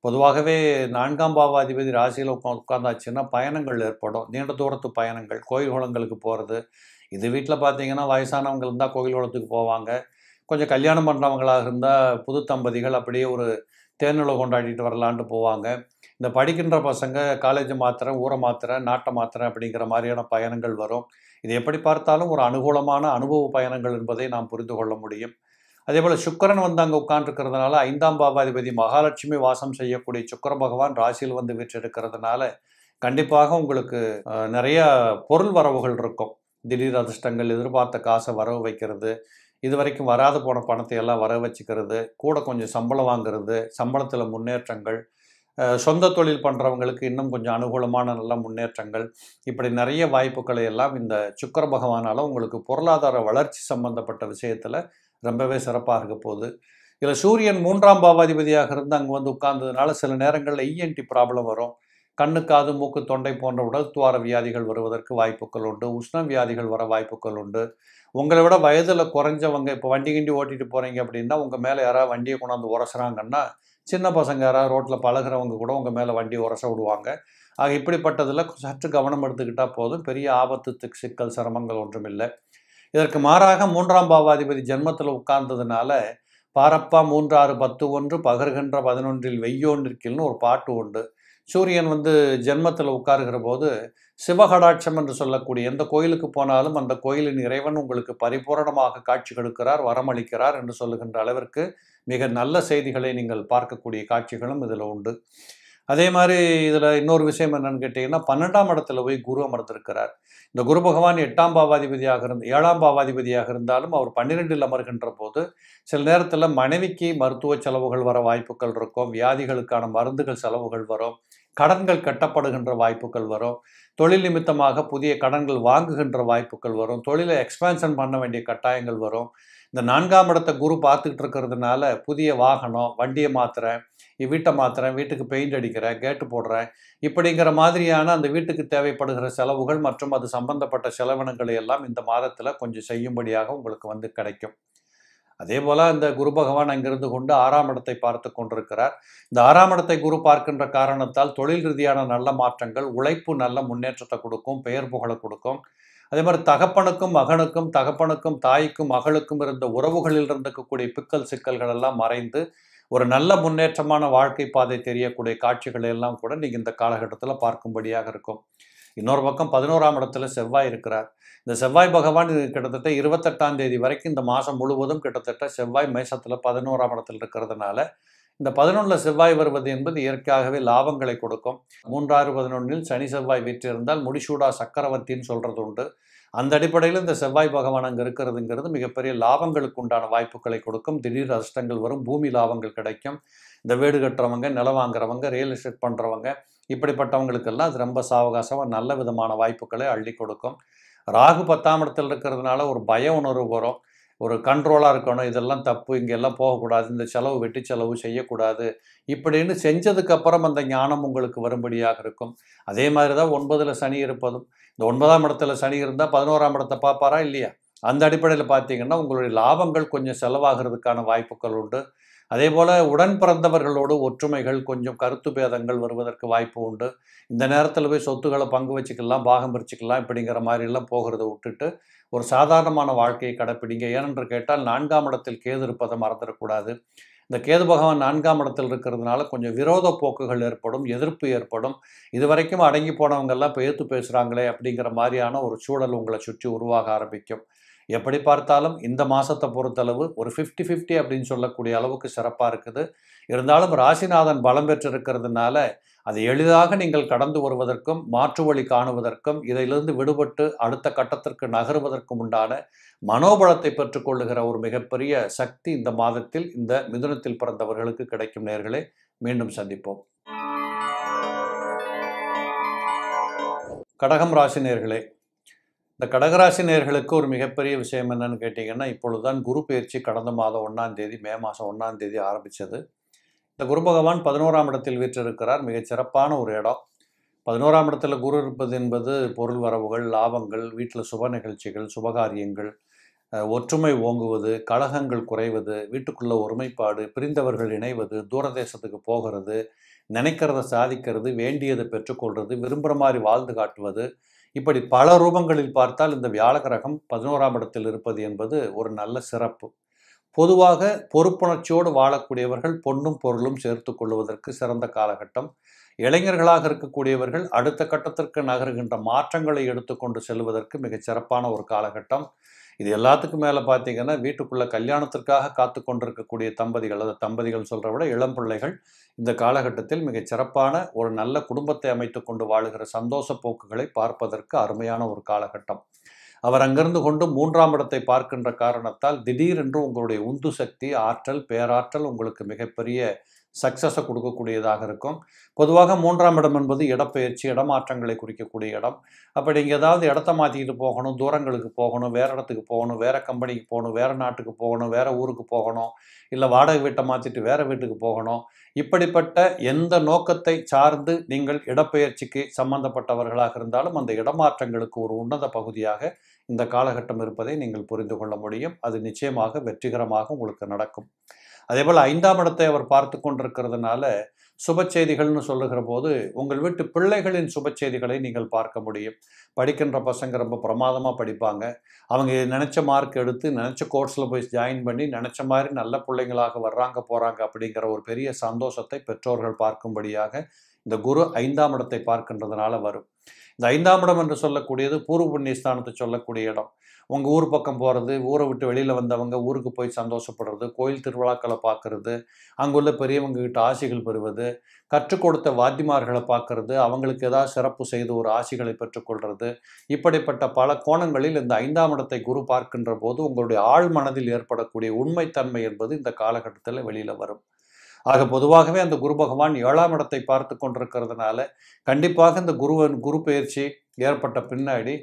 பொதுவாகவே நான்காம் பாவாதிபதி ராசியில் உட்கா உட்கார்ந்தாச்சுன்னா பயணங்கள் ஏற்படும் நீண்ட தூரத்து பயணங்கள் கோயில் குளங்களுக்கு போகிறது இது வீட்டில் பார்த்தீங்கன்னா வயசானவங்க இருந்தால் கோயில் குளத்துக்கு போவாங்க கொஞ்சம் கல்யாணம் பண்ணுறவங்களாக இருந்தால் புது தம்பதிகள் அப்படியே ஒரு தேர்நிலை கொண்டாடிட்டு வரலான்ட்டு போவாங்க இந்த படிக்கின்ற பசங்க காலேஜ் மாத்திரை ஊரை மாத்திரை நாட்டை மாத்திரை அப்படிங்கிற மாதிரியான பயணங்கள் வரும் இது எப்படி பார்த்தாலும் ஒரு அனுகூலமான அனுபவ பயணங்கள் என்பதை நாம் புரிந்து கொள்ள முடியும் அதே போல் சுக்கரன் வந்து அங்கே உட்காந்துருக்கிறதுனால ஐந்தாம் பாபாதிபதி மகாலட்சுமி வாசம் செய்யக்கூடிய சுக்கர பகவான் ராசியில் வந்து வீற்றிருக்கிறதுனால கண்டிப்பாக உங்களுக்கு நிறைய பொருள் வரவுகள் இருக்கும் திடீர் அதிர்ஷ்டங்கள் எதிர்பார்த்த காசை வரவு வைக்கிறது இது வரைக்கும் வராது போன பணத்தை எல்லாம் வர வச்சுக்கிறது கூட கொஞ்சம் சம்பளம் வாங்கிறது சம்பளத்தில் முன்னேற்றங்கள் சொந்த தொழில் பண்ணுறவங்களுக்கு இன்னும் கொஞ்சம் அனுகூலமான நல்ல முன்னேற்றங்கள் இப்படி நிறைய வாய்ப்புகளை எல்லாம் இந்த சுக்கர பகவானால் உங்களுக்கு பொருளாதார வளர்ச்சி சம்பந்தப்பட்ட விஷயத்தில் ரொம்பவே சிறப்பாக இருக்க போகுது இதில் சூரியன் மூன்றாம் பாவாதிபதியாக இருந்து அங்கே வந்து உட்கார்ந்ததுனால சில நேரங்களில் இஎன்டி e ப்ராப்ளம் வரும் கண்ணு காது மூக்கு தொண்டை போன்ற உடல் துவார வியாதிகள் வருவதற்கு வாய்ப்புகள் உண்டு உஷ்ண வியாதிகள் வர வாய்ப்புகள் உண்டு உங்களை விட வயதில் குறைஞ்சவங்க இப்போ வண்டி கிண்டி ஓட்டிகிட்டு போகிறீங்க அப்படின்னா உங்கள் மேலே யாராவது வண்டியை கொண்டாந்து உரசுறாங்கன்னா சின்ன பசங்க யாராவது ரோட்டில் பழகிறவங்க கூட உங்கள் மேலே வண்டி உரச விடுவாங்க ஆக இப்படிப்பட்டதில் சற்று கவனம் எடுத்துக்கிட்டால் போதும் பெரிய ஆபத்து சிக்கல் சிரமங்கள் ஒன்றும் இல்லை இதற்கு மாறாக மூன்றாம் பாவாதிபதி ஜென்மத்தில் உட்கார்ந்ததுனால பாரப்பா மூன்றாறு பத்து ஒன்று பகர்கின்ற பதினொன்றில் வெய்யோன்றிற்கில்னு ஒரு பாட்டு உண்டு சூரியன் வந்து ஜென்மத்தில் உட்காருகிற போது சிவகடாட்சம் என்று சொல்லக்கூடிய எந்த கோயிலுக்கு போனாலும் அந்த கோயிலின் இறைவன் உங்களுக்கு பரிபூரணமாக காட்சி கொடுக்கிறார் வரமளிக்கிறார் என்று சொல்லுகின்ற அளவிற்கு மிக நல்ல செய்திகளை நீங்கள் பார்க்கக்கூடிய காட்சிகளும் இதில் உண்டு அதே மாதிரி இதில் இன்னொரு விஷயம் என்னன்னு கேட்டிங்கன்னா பன்னெண்டாம் இடத்துல போய் குரு அமர்ந்திருக்கிறார் இந்த குரு பகவான் எட்டாம் பாவாதிபதியாக இருந்த ஏழாம் பாவாதிபதியாக இருந்தாலும் அவர் பன்னிரெண்டில் அமர்கின்ற போது சில நேரத்தில் மனைவிக்கு மருத்துவ செலவுகள் வர வாய்ப்புகள் இருக்கும் வியாதிகளுக்கான மருந்துகள் செலவுகள் வரும் கடன்கள் கட்டப்படுகின்ற வாய்ப்புகள் வரும் தொழில் நிமித்தமாக புதிய கடன்கள் வாங்குகின்ற வாய்ப்புகள் வரும் தொழிலை எக்ஸ்பேன்ஷன் பண்ண வேண்டிய கட்டாயங்கள் வரும் இந்த நான்காம் இடத்த குரு பார்த்துக்கிட்டு இருக்கிறதுனால புதிய வாகனம் வண்டியை மாற்றுறேன் வீட்டை மாற்றுறேன் வீட்டுக்கு பெயிண்ட் அடிக்கிறேன் கேட்டு போடுறேன் இப்படிங்கிற மாதிரியான அந்த வீட்டுக்கு தேவைப்படுகிற செலவுகள் மற்றும் அது சம்பந்தப்பட்ட செலவினங்களை எல்லாம் இந்த மாதத்தில் கொஞ்சம் செய்யும்படியாக உங்களுக்கு வந்து கிடைக்கும் அதே போல் இந்த குரு பகவான் அங்கிருந்து கொண்டு ஆறாம் இடத்தை பார்த்து கொண்டிருக்கிறார் இந்த ஆறாம் இடத்தை குரு பார்க்கின்ற காரணத்தால் தொழில் ரீதியான நல்ல மாற்றங்கள் உழைப்பு நல்ல முன்னேற்றத்தை கொடுக்கும் பெயர் புகழை கொடுக்கும் அதே மாதிரி தகப்பனுக்கும் மகனுக்கும் தகப்பனுக்கும் தாய்க்கும் மகளுக்கும் இருந்த உறவுகளில் இருக்கக்கூடிய பிக்கல் சிக்கல்கள் எல்லாம் மறைந்து ஒரு நல்ல முன்னேற்றமான வாழ்க்கை பாதை தெரியக்கூடிய காட்சிகளை எல்லாம் கூட நீங்கள் இந்த காலகட்டத்தில் பார்க்கும்படியாக இருக்கும் இன்னொரு பக்கம் பதினோராம் இடத்துல செவ்வாய் இருக்கிறார் இந்த செவ்வாய் பகவான் இது கிட்டத்தட்ட இருபத்தெட்டாம் தேதி வரைக்கும் இந்த மாதம் முழுவதும் கிட்டத்தட்ட செவ்வாய் மேசத்தில் பதினோராம் இடத்துல இருக்கிறதுனால இந்த பதினொன்றில் செவ்வாய் வருவது என்பது இயற்கையாகவே லாபங்களை கொடுக்கும் மூன்றாறு பதினொன்றில் சனி செவ்வாய் வீற்றிருந்தால் முடிசூடா சக்கரவர்த்தின்னு சொல்கிறது உண்டு அந்த அடிப்படையில் இந்த செவ்வாய் பகவான் அங்கே இருக்கிறதுங்கிறது மிகப்பெரிய லாபங்களுக்கு உண்டான வாய்ப்புகளை கொடுக்கும் திடீர் அதிர்ஷ்டங்கள் வரும் பூமி லாபங்கள் கிடைக்கும் இந்த வீடு கட்டுறவங்க நிலம் வாங்குறவங்க ரியல் எஸ்டேட் பண்ணுறவங்க இப்படிப்பட்டவங்களுக்கெல்லாம் அது ரொம்ப சாவகாசமாக நல்ல விதமான வாய்ப்புகளை அள்ளி கொடுக்கும் ராகு பத்தாம் இடத்தில் இருக்கிறதுனால ஒரு பய உணர்வு வரும் ஒரு கண்ட்ரோலாக இருக்கணும் இதெல்லாம் தப்பு இங்கெல்லாம் போகக்கூடாது இந்த செலவு வெட்டி செலவு செய்யக்கூடாது இப்படின்னு செஞ்சதுக்கப்புறம் அந்த ஞானம் உங்களுக்கு வரும்படியாக இருக்கும் அதே மாதிரி தான் ஒன்பதில் சனி இருப்பதும் இந்த ஒன்பதாம் இடத்துல சனி இருந்தால் பதினோராம் இடத்தை பார்ப்பாரா இல்லையா அந்த அடிப்படையில் பார்த்தீங்கன்னா உங்களுடைய லாபங்கள் கொஞ்சம் செலவாகிறதுக்கான வாய்ப்புகள் உண்டு அதே போல் உடன் பிறந்தவர்களோடு ஒற்றுமைகள் கொஞ்சம் கருத்து பேதங்கள் வருவதற்கு வாய்ப்பு உண்டு இந்த நேரத்தில் போய் சொத்துக்களை பங்கு வச்சுக்கலாம் பாகம் பிரிச்சுக்கலாம் இப்படிங்கிற மாதிரிலாம் போகிறத விட்டுட்டு ஒரு சாதாரணமான வாழ்க்கையை கடைப்பிடிங்க ஏனென்று கேட்டால் நான்காம் இடத்தில் கேது இருப்பதை மறந்துடக்கூடாது இந்த கேது பகவான் நான்காம் இடத்தில் இருக்கிறதுனால கொஞ்சம் விரோத போக்குகள் ஏற்படும் எதிர்ப்பு ஏற்படும் இது வரைக்கும் அடங்கி போனவங்கெல்லாம் இப்போ ஏற்று பேசுகிறாங்களே அப்படிங்கிற மாதிரியான ஒரு சூழல் உங்களை சுற்றி உருவாக ஆரம்பிக்கும் எப்படி பார்த்தாலும் இந்த மாதத்தை பொறுத்தளவு ஒரு ஃபிஃப்டி ஃபிஃப்டி அப்படின்னு சொல்லக்கூடிய அளவுக்கு சிறப்பாக இருக்குது இருந்தாலும் ராசிநாதன் பலம் பெற்றிருக்கிறதுனால அது எளிதாக நீங்கள் கடந்து வருவதற்கும் மாற்று வழி காணுவதற்கும் இதிலிருந்து விடுபட்டு அடுத்த கட்டத்திற்கு நகருவதற்கும் உண்டான மனோபலத்தை பெற்றுக்கொள்ளுகிற ஒரு மிகப்பெரிய சக்தி இந்த மாதத்தில் இந்த மிதுனத்தில் பிறந்தவர்களுக்கு கிடைக்கும் நேர்களே மீண்டும் சந்திப்போம் கடகம் ராசி நேர்களே இந்த கடகராசி நேர்களுக்கு ஒரு மிகப்பெரிய விஷயம் என்னன்னு கேட்டிங்கன்னா இப்பொழுதுதான் குரு பயிற்சி கடந்த மாதம் ஒன்றாம் தேதி மே மாதம் ஒன்றாம் தேதி ஆரம்பித்தது இந்த குரு பகவான் பதினோராம் இடத்தில் வீற்றிருக்கிறார் மிகச் சிறப்பான ஒரு இடம் பதினோராம் இடத்துல குரு இருப்பது என்பது பொருள் வரவுகள் லாபங்கள் வீட்டில் சுப நிகழ்ச்சிகள் சுபகாரியங்கள் ஒற்றுமை ஓங்குவது கழகங்கள் குறைவது வீட்டுக்குள்ள ஒருமைப்பாடு பிரிந்தவர்கள் இணைவது தூரதேசத்துக்கு போகிறது நினைக்கிறத சாதிக்கிறது வேண்டியதை பெற்றுக்கொள்வது விரும்புகிற மாதிரி வாழ்ந்து காட்டுவது இப்படி பல ரூபங்களில் பார்த்தால் இந்த வியாழ கிரகம் பதினோராம் இடத்தில் இருப்பது என்பது ஒரு நல்ல சிறப்பு பொதுவாக பொறுப்புணர்ச்சியோடு வாழக்கூடியவர்கள் பொண்ணும் பொருளும் சேர்த்து கொள்வதற்கு சிறந்த காலகட்டம் இளைஞர்களாக இருக்கக்கூடியவர்கள் அடுத்த கட்டத்திற்கு நகர்கின்ற மாற்றங்களை எடுத்துக்கொண்டு செல்வதற்கு மிகச் சிறப்பான ஒரு காலகட்டம் இது எல்லாத்துக்கும் மேலே பார்த்தீங்கன்னா வீட்டுக்குள்ளே கல்யாணத்திற்காக காத்து கொண்டிருக்கக்கூடிய தம்பதிகள் அதை தம்பதிகள் சொல்கிற விட இளம் பிள்ளைகள் இந்த காலகட்டத்தில் மிகச் சிறப்பான ஒரு நல்ல குடும்பத்தை அமைத்து கொண்டு வாழுகிற சந்தோஷ போக்குகளை பார்ப்பதற்கு அருமையான ஒரு காலகட்டம் அவர் அங்கிருந்து கொண்டு மூன்றாம் இடத்தை பார்க்கின்ற காரணத்தால் திடீரென்று உங்களுடைய உந்து சக்தி ஆற்றல் பேராற்றல் உங்களுக்கு மிகப்பெரிய சக்சஸை கொடுக்கக்கூடியதாக இருக்கும் பொதுவாக மூன்றாம் இடம் என்பது இடப்பெயர்ச்சி இடமாற்றங்களை குறிக்கக்கூடிய இடம் அப்போ நீங்கள் ஏதாவது இடத்த மாற்றிக்கிட்டு போகணும் தூரங்களுக்கு போகணும் வேறு இடத்துக்கு போகணும் வேறு கம்பெனிக்கு போகணும் வேறு நாட்டுக்கு போகணும் வேறு ஊருக்கு போகணும் இல்லை வாடகை வீட்டை மாற்றிட்டு வேறு வீட்டுக்கு போகணும் இப்படிப்பட்ட எந்த நோக்கத்தை சார்ந்து நீங்கள் இடப்பெயர்ச்சிக்கு சம்பந்தப்பட்டவர்களாக இருந்தாலும் அந்த இடமாற்றங்களுக்கு ஒரு உன்னத பகுதியாக இந்த காலகட்டம் இருப்பதை நீங்கள் புரிந்து கொள்ள முடியும் அது நிச்சயமாக வெற்றிகரமாக உங்களுக்கு நடக்கும் அதேபோல் ஐந்தாம் இடத்தை அவர் பார்த்து கொண்டிருக்கிறதுனால சுப செய்திகள்னு சொல்லுகிற போது உங்கள் வீட்டு பிள்ளைகளின் சுப செய்திகளை நீங்கள் பார்க்க முடியும் படிக்கின்ற பசங்க ரொம்ப பிரமாதமாக படிப்பாங்க அவங்க நினச்ச மார்க் எடுத்து நினச்ச கோர்ஸில் போய் ஜாயின் பண்ணி நினச்ச மாதிரி நல்ல பிள்ளைங்களாக வர்றாங்க போகிறாங்க அப்படிங்கிற ஒரு பெரிய சந்தோஷத்தை பெற்றோர்கள் பார்க்கும்படியாக இந்த குரு ஐந்தாம் இடத்தை பார்க்கின்றதுனால வரும் இந்த ஐந்தாம் இடம் என்று சொல்லக்கூடியது பூர்வ புண்ணிய ஸ்தானத்தை சொல்லக்கூடிய இடம் உங்கள் ஊர் பக்கம் போகிறது ஊரை விட்டு வெளியில் வந்தவங்க ஊருக்கு போய் சந்தோஷப்படுறது கோயில் திருவிழாக்களை பார்க்குறது அங்குள்ள பெரியவங்க கிட்ட ஆசைகள் பெறுவது கற்றுக் கொடுத்த வாத்திமார்களை பார்க்கறது அவங்களுக்கு ஏதாவது சிறப்பு செய்து ஒரு ஆசைகளை பெற்றுக்கொள்வது இப்படிப்பட்ட பல கோணங்களில் இந்த ஐந்தாம் இடத்தை குரு பார்க்கின்ற போது உங்களுடைய ஆழ் மனதில் ஏற்படக்கூடிய உண்மைத்தன்மை என்பது இந்த காலகட்டத்தில் வெளியில் வரும் ஆக பொதுவாகவே அந்த குரு பகவான் ஏழாம் இடத்தை பார்த்து கொண்டிருக்கிறதுனால கண்டிப்பாக இந்த குருவன் குரு பயிற்சி ஏற்பட்ட பின்னாடி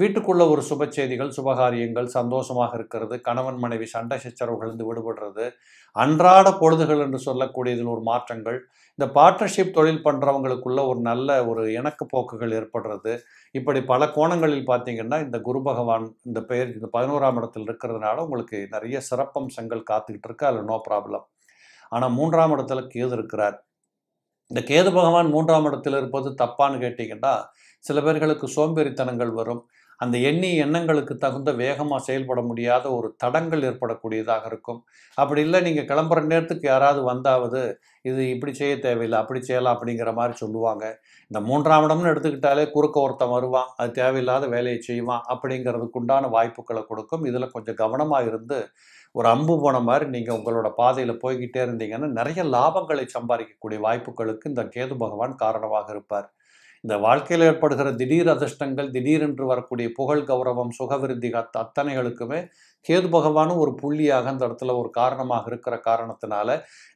வீட்டுக்குள்ள ஒரு சுப செய்திகள் சுபகாரியங்கள் சந்தோஷமாக இருக்கிறது கணவன் மனைவி சண்டை சச்சரவுகளிலிருந்து விடுபடுறது அன்றாட பொழுதுகள் என்று சொல்லக்கூடியதில் ஒரு மாற்றங்கள் இந்த பார்ட்னர்ஷிப் தொழில் பண்ணுறவங்களுக்குள்ள ஒரு நல்ல ஒரு இணக்கு போக்குகள் ஏற்படுறது இப்படி பல கோணங்களில் பார்த்தீங்கன்னா இந்த குரு பகவான் இந்த பெயர் இந்த பதினோராம் இடத்தில் இருக்கிறதுனால உங்களுக்கு நிறைய சிறப்பம்சங்கள் காத்துக்கிட்டு இருக்கு அதில் நோ ப்ராப்ளம் ஆனால் மூன்றாம் இடத்துல கேது இருக்கிறார் இந்த கேது பகவான் மூன்றாம் இடத்தில் இருப்பது தப்பான்னு கேட்டிங்கன்னா சில பேர்களுக்கு சோம்பேறித்தனங்கள் வரும் அந்த எண்ணி எண்ணங்களுக்கு தகுந்த வேகமாக செயல்பட முடியாத ஒரு தடங்கள் ஏற்படக்கூடியதாக இருக்கும் அப்படி இல்லை நீங்கள் கிளம்புற நேரத்துக்கு யாராவது வந்தாவது இது இப்படி செய்ய தேவையில்லை அப்படி செய்யலாம் அப்படிங்கிற மாதிரி சொல்லுவாங்க இந்த மூன்றாம் இடம்னு எடுத்துக்கிட்டாலே குறுக்க ஒருத்தன் வருவான் அது தேவையில்லாத வேலையை செய்வான் அப்படிங்கிறதுக்குண்டான வாய்ப்புகளை கொடுக்கும் இதில் கொஞ்சம் கவனமாக இருந்து ஒரு அம்பு போன மாதிரி நீங்கள் உங்களோட பாதையில் போய்கிட்டே இருந்தீங்கன்னா நிறைய லாபங்களை சம்பாதிக்கக்கூடிய வாய்ப்புகளுக்கு இந்த கேது பகவான் காரணமாக இருப்பார் இந்த வாழ்க்கையில் ஏற்படுகிற திடீர் அதிர்ஷ்டங்கள் திடீரென்று வரக்கூடிய புகழ் கௌரவம் சுகவிருத்தி அத் அத்தனைகளுக்குமே கேது பகவானும் ஒரு புள்ளியாக அந்த இடத்துல ஒரு காரணமாக இருக்கிற காரணத்தினால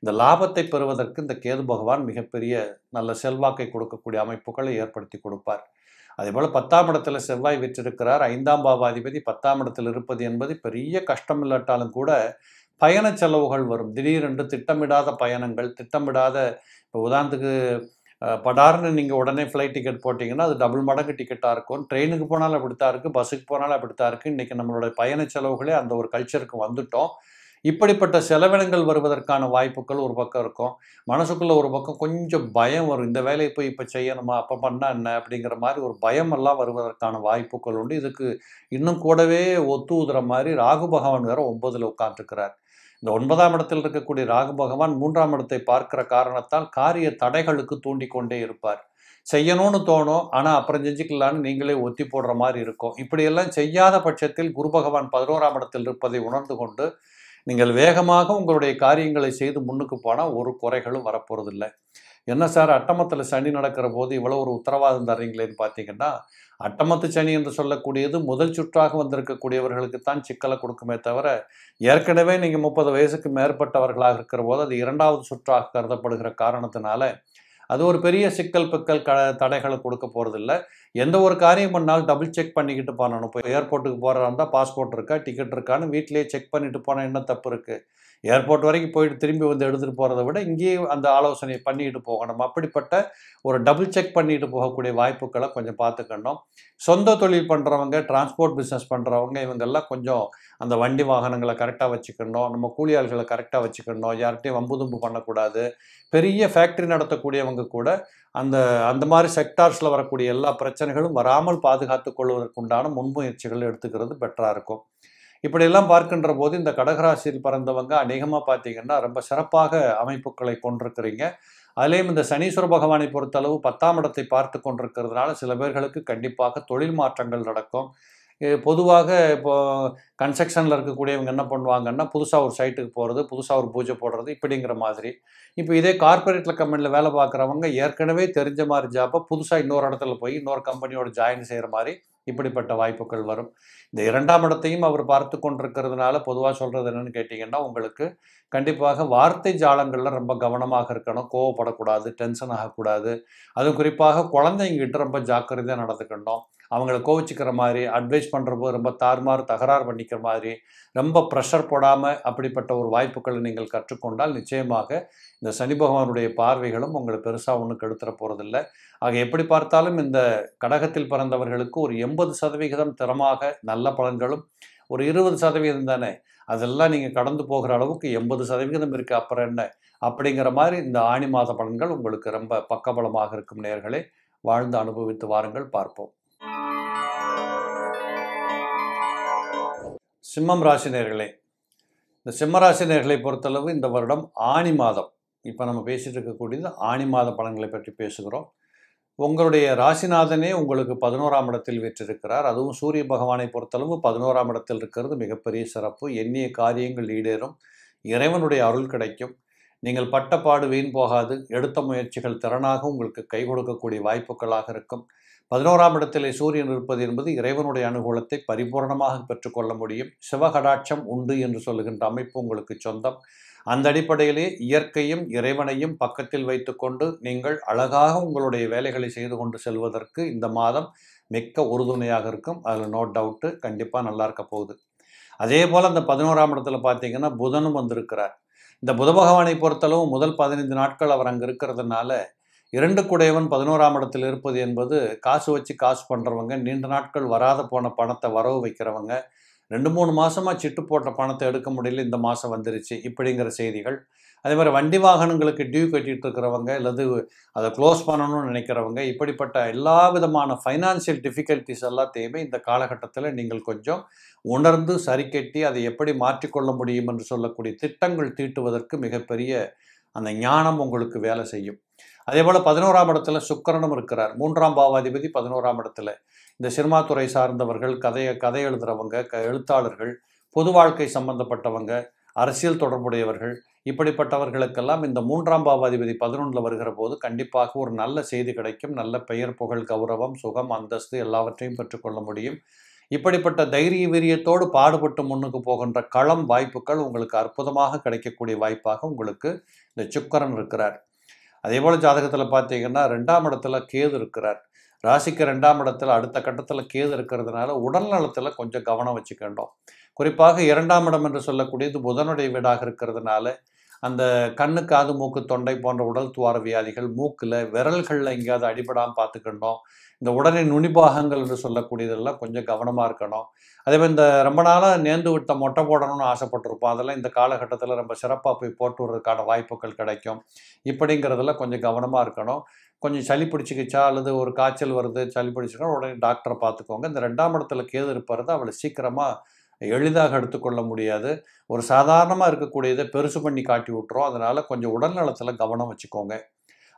இந்த லாபத்தை பெறுவதற்கு இந்த கேது பகவான் மிகப்பெரிய நல்ல செல்வாக்கை கொடுக்கக்கூடிய அமைப்புகளை ஏற்படுத்தி கொடுப்பார் அதே போல் பத்தாம் இடத்துல செவ்வாய் விற்றிருக்கிறார் ஐந்தாம் பாவாதிபதி பத்தாம் இடத்தில் இருப்பது என்பது பெரிய கஷ்டம் இல்லாட்டாலும் கூட பயண செலவுகள் வரும் திடீரென்று திட்டமிடாத பயணங்கள் திட்டமிடாத இப்போ உதாரணத்துக்கு படார்னு நீங்கள் உடனே ஃப்ளைட் டிக்கெட் போட்டிங்கன்னா அது டபுள் மடங்கு டிக்கெட்டாக இருக்கும் ட்ரெயினுக்கு போனாலும் அப்படித்தான் இருக்குது பஸ்ஸுக்கு போனாலும் அப்படித்தான் இருக்குது இன்றைக்கி நம்மளுடைய பயண செலவுகளே அந்த ஒரு கல்ச்சருக்கு வந்துட்டோம் இப்படிப்பட்ட செலவினங்கள் வருவதற்கான வாய்ப்புகள் ஒரு பக்கம் இருக்கும் மனசுக்குள்ளே ஒரு பக்கம் கொஞ்சம் பயம் வரும் இந்த வேலையை போய் இப்போ செய்யணுமா அப்போ பண்ணால் என்ன அப்படிங்கிற மாதிரி ஒரு பயமெல்லாம் வருவதற்கான வாய்ப்புகள் உண்டு இதுக்கு இன்னும் கூடவே ஒத்து ஊதுற மாதிரி ராகு பகவான் வேற ஒன்பதில் உட்காந்துருக்கிறார் இந்த ஒன்பதாம் இடத்தில் இருக்கக்கூடிய ராகு பகவான் மூன்றாம் இடத்தை பார்க்கிற காரணத்தால் காரிய தடைகளுக்கு தூண்டி கொண்டே இருப்பார் செய்யணும்னு தோணும் ஆனால் அப்புறம் செஞ்சுக்கலான்னு நீங்களே ஒத்தி போடுற மாதிரி இருக்கும் இப்படியெல்லாம் செய்யாத பட்சத்தில் குரு பகவான் பதினோராம் இடத்தில் இருப்பதை உணர்ந்து கொண்டு நீங்கள் வேகமாக உங்களுடைய காரியங்களை செய்து முன்னுக்கு போனால் ஒரு குறைகளும் வரப்போகிறதில்லை என்ன சார் அட்டமத்தில் சனி நடக்கிற போது இவ்வளோ ஒரு உத்தரவாதம் தர்றீங்களேன்னு பார்த்தீங்கன்னா அட்டமத்து சனி என்று சொல்லக்கூடியது முதல் சுற்றாக வந்திருக்கக்கூடியவர்களுக்கு தான் சிக்கலை கொடுக்குமே தவிர ஏற்கனவே நீங்கள் முப்பது வயசுக்கு மேற்பட்டவர்களாக இருக்கிற போது அது இரண்டாவது சுற்றாக கருதப்படுகிற காரணத்தினால அது ஒரு பெரிய சிக்கல் பிக்கல் க தடைகளை கொடுக்க போகிறதில்ல எந்த ஒரு காரியம் பண்ணாலும் டபுள் செக் பண்ணிக்கிட்டு பண்ணணும் இப்போ ஏர்போர்ட்டுக்கு போகிறதா இருந்தால் பாஸ்போர்ட் இருக்கா டிக்கெட் இருக்கான்னு வீட்லேயே செக் பண்ணிட்டு போனால் என்ன தப்பு இருக்குது ஏர்போர்ட் வரைக்கும் போயிட்டு திரும்பி வந்து எடுத்துகிட்டு போகிறத விட இங்கேயே அந்த ஆலோசனையை பண்ணிட்டு போகணும் அப்படிப்பட்ட ஒரு டபுள் செக் பண்ணிட்டு போகக்கூடிய வாய்ப்புகளை கொஞ்சம் பார்த்துக்கணும் சொந்த தொழில் பண்ணுறவங்க டிரான்ஸ்போர்ட் பிஸ்னஸ் பண்ணுறவங்க இவங்கெல்லாம் கொஞ்சம் அந்த வண்டி வாகனங்களை கரெக்டாக வச்சுக்கணும் நம்ம கூலியாள்களை கரெக்டாக வச்சுக்கணும் யார்கிட்டையும் வம்புதும்பு பண்ணக்கூடாது பெரிய ஃபேக்ட்ரி நடத்தக்கூடியவங்க கூட அந்த அந்த மாதிரி செக்டார்ஸில் வரக்கூடிய எல்லா பிரச்சனைகளும் வராமல் பாதுகாத்து கொள்வதற்குண்டான முன்முயற்சிகள் எடுத்துக்கிறது பெட்டராக இருக்கும் இப்படியெல்லாம் பார்க்கின்ற போது இந்த கடகராசியில் பிறந்தவங்க அநேகமாக பார்த்தீங்கன்னா ரொம்ப சிறப்பாக அமைப்புகளை கொண்டிருக்கிறீங்க அதிலேயும் இந்த சனீஸ்வர பகவானை பொறுத்தளவு பத்தாம் இடத்தை பார்த்து கொண்டிருக்கிறதுனால சில பேர்களுக்கு கண்டிப்பாக தொழில் மாற்றங்கள் நடக்கும் பொதுவாக இப்போ கன்ஸ்ட்ரக்ஷனில் இருக்கக்கூடியவங்க என்ன பண்ணுவாங்கன்னா புதுசாக ஒரு சைட்டுக்கு போகிறது புதுசாக ஒரு பூஜை போடுறது இப்படிங்கிற மாதிரி இப்போ இதே கார்பரேட்டில் கம்பெனியில் வேலை பார்க்குறவங்க ஏற்கனவே தெரிஞ்ச மாதிரி ஜாப்பை புதுசாக இன்னொரு இடத்துல போய் இன்னொரு கம்பெனியோட ஜாயின் செய்கிற மாதிரி இப்படிப்பட்ட வாய்ப்புகள் வரும் இந்த இரண்டாம் இடத்தையும் அவர் பார்த்து கொண்டிருக்கிறதுனால பொதுவாக சொல்கிறது என்னென்னு கேட்டிங்கன்னா உங்களுக்கு கண்டிப்பாக வார்த்தை ஜாலங்களில் ரொம்ப கவனமாக இருக்கணும் கோவப்படக்கூடாது டென்ஷன் ஆகக்கூடாது அதுவும் குறிப்பாக குழந்தைங்கிட்ட ரொம்ப ஜாக்கிரதையாக நடந்துக்கணும் அவங்கள கோவிச்சிக்கிற மாதிரி அட்வைஸ் பண்ணுறப்போ ரொம்ப தார்மாறு தகராறு பண்ணிக்கிற மாதிரி ரொம்ப ப்ரெஷர் போடாமல் அப்படிப்பட்ட ஒரு வாய்ப்புகளை நீங்கள் கற்றுக்கொண்டால் நிச்சயமாக இந்த சனி பகவானுடைய பார்வைகளும் உங்களை பெருசாக ஒன்று கெடுத்துற போகிறதில்ல ஆக எப்படி பார்த்தாலும் இந்த கடகத்தில் பிறந்தவர்களுக்கு ஒரு எண்பது சதவிகிதம் திறமாக நல்ல பலன்களும் ஒரு இருபது சதவீதம் தானே அதெல்லாம் நீங்கள் கடந்து போகிற அளவுக்கு எண்பது சதவிகிதம் இருக்குது அப்புறம் என்ன அப்படிங்கிற மாதிரி இந்த ஆணி மாத பலன்கள் உங்களுக்கு ரொம்ப பக்கபலமாக இருக்கும் நேர்களை வாழ்ந்து அனுபவித்து வாருங்கள் பார்ப்போம் சிம்மம் ராசினியர்களே இந்த சிம்ம சிம்மராசினியர்களை பொறுத்தளவு இந்த வருடம் ஆணி மாதம் இப்போ நம்ம பேசிகிட்டு இருக்கக்கூடியது ஆணி மாத பலன்களை பற்றி பேசுகிறோம் உங்களுடைய ராசிநாதனே உங்களுக்கு பதினோராம் இடத்தில் வெற்றிருக்கிறார் அதுவும் சூரிய பகவானை பொறுத்தளவு பதினோராம் இடத்தில் இருக்கிறது மிகப்பெரிய சிறப்பு எண்ணிய காரியங்கள் ஈடேறும் இறைவனுடைய அருள் கிடைக்கும் நீங்கள் பட்டப்பாடு வீண் போகாது எடுத்த முயற்சிகள் திறனாக உங்களுக்கு கை கொடுக்கக்கூடிய வாய்ப்புகளாக இருக்கும் பதினோராம் இடத்திலே சூரியன் இருப்பது என்பது இறைவனுடைய அனுகூலத்தை பரிபூர்ணமாக பெற்றுக்கொள்ள முடியும் சிவகடாட்சம் உண்டு என்று சொல்லுகின்ற அமைப்பு உங்களுக்கு சொந்தம் அந்த அடிப்படையிலே இயற்கையும் இறைவனையும் பக்கத்தில் வைத்துக்கொண்டு நீங்கள் அழகாக உங்களுடைய வேலைகளை செய்து கொண்டு செல்வதற்கு இந்த மாதம் மிக்க உறுதுணையாக இருக்கும் அதில் நோ டவுட்டு கண்டிப்பாக நல்லா இருக்க போகுது அதே போல் அந்த பதினோராம் இடத்துல பார்த்தீங்கன்னா புதனும் வந்திருக்கிறார் இந்த புத பகவானை பொறுத்தளவு முதல் பதினைந்து நாட்கள் அவர் அங்கே இருக்கிறதுனால இரண்டு குடையவன் பதினோராம் இடத்தில் இருப்பது என்பது காசு வச்சு காசு பண்ணுறவங்க நீண்ட நாட்கள் வராத போன பணத்தை வரவு வைக்கிறவங்க ரெண்டு மூணு மாதமாக சிட்டு போட்ட பணத்தை எடுக்க முடியல இந்த மாதம் வந்துருச்சு இப்படிங்கிற செய்திகள் அதே மாதிரி வண்டி வாகனங்களுக்கு டியூ கட்டிகிட்டு இருக்கிறவங்க அல்லது அதை க்ளோஸ் பண்ணணும்னு நினைக்கிறவங்க இப்படிப்பட்ட எல்லா விதமான ஃபைனான்சியல் டிஃபிகல்ட்டிஸ் எல்லாத்தையுமே இந்த காலகட்டத்தில் நீங்கள் கொஞ்சம் உணர்ந்து சரி கட்டி அதை எப்படி மாற்றிக்கொள்ள முடியும் என்று சொல்லக்கூடிய திட்டங்கள் தீட்டுவதற்கு மிகப்பெரிய அந்த ஞானம் உங்களுக்கு வேலை செய்யும் அதே போல் பதினோராம் இடத்துல சுக்கரனும் இருக்கிறார் மூன்றாம் பாவாதிபதி பதினோராம் இடத்துல இந்த சினிமாத்துறை சார்ந்தவர்கள் கதையை கதை எழுதுகிறவங்க க எழுத்தாளர்கள் பொது வாழ்க்கை சம்பந்தப்பட்டவங்க அரசியல் தொடர்புடையவர்கள் இப்படிப்பட்டவர்களுக்கெல்லாம் இந்த மூன்றாம் பாவாதிபதி பதினொன்றில் வருகிற போது கண்டிப்பாக ஒரு நல்ல செய்தி கிடைக்கும் நல்ல பெயர் புகழ் கௌரவம் சுகம் அந்தஸ்து எல்லாவற்றையும் பெற்றுக்கொள்ள முடியும் இப்படிப்பட்ட தைரிய வீரியத்தோடு பாடுபட்டு முன்னுக்கு போகின்ற களம் வாய்ப்புகள் உங்களுக்கு அற்புதமாக கிடைக்கக்கூடிய வாய்ப்பாக உங்களுக்கு இந்த சுக்கரன் இருக்கிறார் அதே போல் ஜாதகத்தில் பார்த்தீங்கன்னா ரெண்டாம் இடத்துல கேது இருக்கிறார் ராசிக்கு ரெண்டாம் இடத்துல அடுத்த கட்டத்தில் கேது இருக்கிறதுனால உடல் நலத்தில் கொஞ்சம் கவனம் வச்சுக்கணும் குறிப்பாக இரண்டாம் இடம் என்று சொல்லக்கூடியது புதனுடைய வீடாக இருக்கிறதுனால அந்த கண்ணு காது மூக்கு தொண்டை போன்ற உடல் துவார வியாதிகள் மூக்கில் விரல்களில் எங்கேயாவது அடிபடாமல் பார்த்துக்கிட்டோம் இந்த உடனே நுனிபாகங்கள் என்று சொல்லக்கூடியதெல்லாம் கொஞ்சம் கவனமாக இருக்கணும் அதே மாதிரி இந்த ரொம்ப நாளாக நேர்ந்து விட்ட மொட்டை போடணும்னு ஆசைப்பட்டிருப்போம் அதெல்லாம் இந்த காலகட்டத்தில் ரொம்ப சிறப்பாக போய் போட்டு விடுறதுக்கான வாய்ப்புகள் கிடைக்கும் இப்படிங்கிறதுல கொஞ்சம் கவனமாக இருக்கணும் கொஞ்சம் சளி பிடிச்சிக்கிச்சா அல்லது ஒரு காய்ச்சல் வருது சளி பிடிச்சிக்கா உடனே டாக்டரை பார்த்துக்கோங்க இந்த ரெண்டாம் இடத்துல கேது இருப்பது அவளை சீக்கிரமாக எளிதாக எடுத்துக்கொள்ள முடியாது ஒரு சாதாரணமாக இருக்கக்கூடியதை பெருசு பண்ணி காட்டி விட்டுறோம் அதனால் கொஞ்சம் உடல்நலத்தில் கவனம் வச்சுக்கோங்க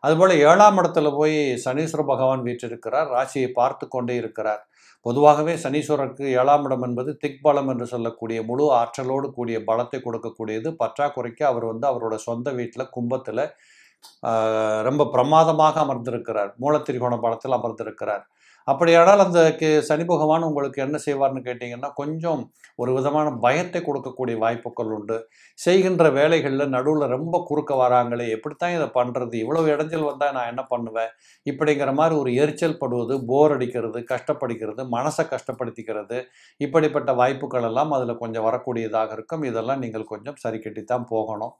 அதுபோல் ஏழாம் இடத்துல போய் சனீஸ்வர பகவான் வீற்றிருக்கிறார் ராசியை பார்த்து கொண்டே இருக்கிறார் பொதுவாகவே சனீஸ்வரருக்கு ஏழாம் இடம் என்பது திக் பலம் என்று சொல்லக்கூடிய முழு ஆற்றலோடு கூடிய பலத்தை கொடுக்கக்கூடியது பற்றாக்குறைக்கு அவர் வந்து அவரோட சொந்த வீட்டில் கும்பத்தில் ரொம்ப பிரமாதமாக அமர்ந்திருக்கிறார் மூலத்திரிகோண பலத்தில் அமர்ந்திருக்கிறார் அப்படியானால் அந்த சனி பகவான் உங்களுக்கு என்ன செய்வார்னு கேட்டிங்கன்னா கொஞ்சம் ஒரு விதமான பயத்தை கொடுக்கக்கூடிய வாய்ப்புகள் உண்டு செய்கின்ற வேலைகளில் நடுவில் ரொம்ப குறுக்க வராங்களே எப்படித்தான் இதை பண்ணுறது இவ்வளோ இடைஞ்சல் வந்தால் நான் என்ன பண்ணுவேன் இப்படிங்கிற மாதிரி ஒரு எரிச்சல் படுவது போர் அடிக்கிறது கஷ்டப்படுகிறது மனசை கஷ்டப்படுத்திக்கிறது இப்படிப்பட்ட வாய்ப்புகள் எல்லாம் அதில் கொஞ்சம் வரக்கூடியதாக இருக்கும் இதெல்லாம் நீங்கள் கொஞ்சம் சரி கட்டித்தான் போகணும்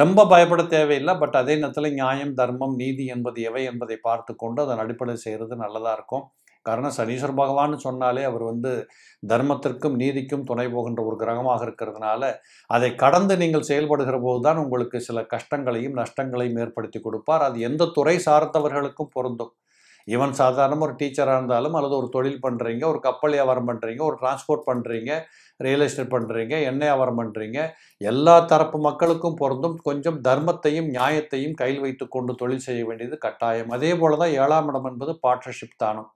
ரொம்ப பயப்பட தேவையில்லை பட் அதே நேரத்தில் நியாயம் தர்மம் நீதி என்பது எவை என்பதை பார்த்து கொண்டு அதன் அடிப்படையில் செய்கிறது நல்லதாக இருக்கும் காரணம் சனீஸ்வர பகவான் சொன்னாலே அவர் வந்து தர்மத்திற்கும் நீதிக்கும் துணை போகின்ற ஒரு கிரகமாக இருக்கிறதுனால அதை கடந்து நீங்கள் செயல்படுகிற போது தான் உங்களுக்கு சில கஷ்டங்களையும் நஷ்டங்களையும் ஏற்படுத்தி கொடுப்பார் அது எந்த துறை சார்ந்தவர்களுக்கும் பொருந்தும் ஈவன் சாதாரணமாக ஒரு டீச்சராக இருந்தாலும் அல்லது ஒரு தொழில் பண்ணுறீங்க ஒரு கப்பல் வியாபாரம் பண்ணுறீங்க ஒரு டிரான்ஸ்போர்ட் பண்ணுறீங்க ரியல் எஸ்டேட் பண்ணுறீங்க எண்ணெய் வியாபாரம் பண்ணுறீங்க எல்லா தரப்பு மக்களுக்கும் பொருந்தும் கொஞ்சம் தர்மத்தையும் நியாயத்தையும் கையில் வைத்து கொண்டு தொழில் செய்ய வேண்டியது கட்டாயம் அதே போல் தான் ஏழாம் இடம் என்பது பார்ட்னர்ஷிப் தானம்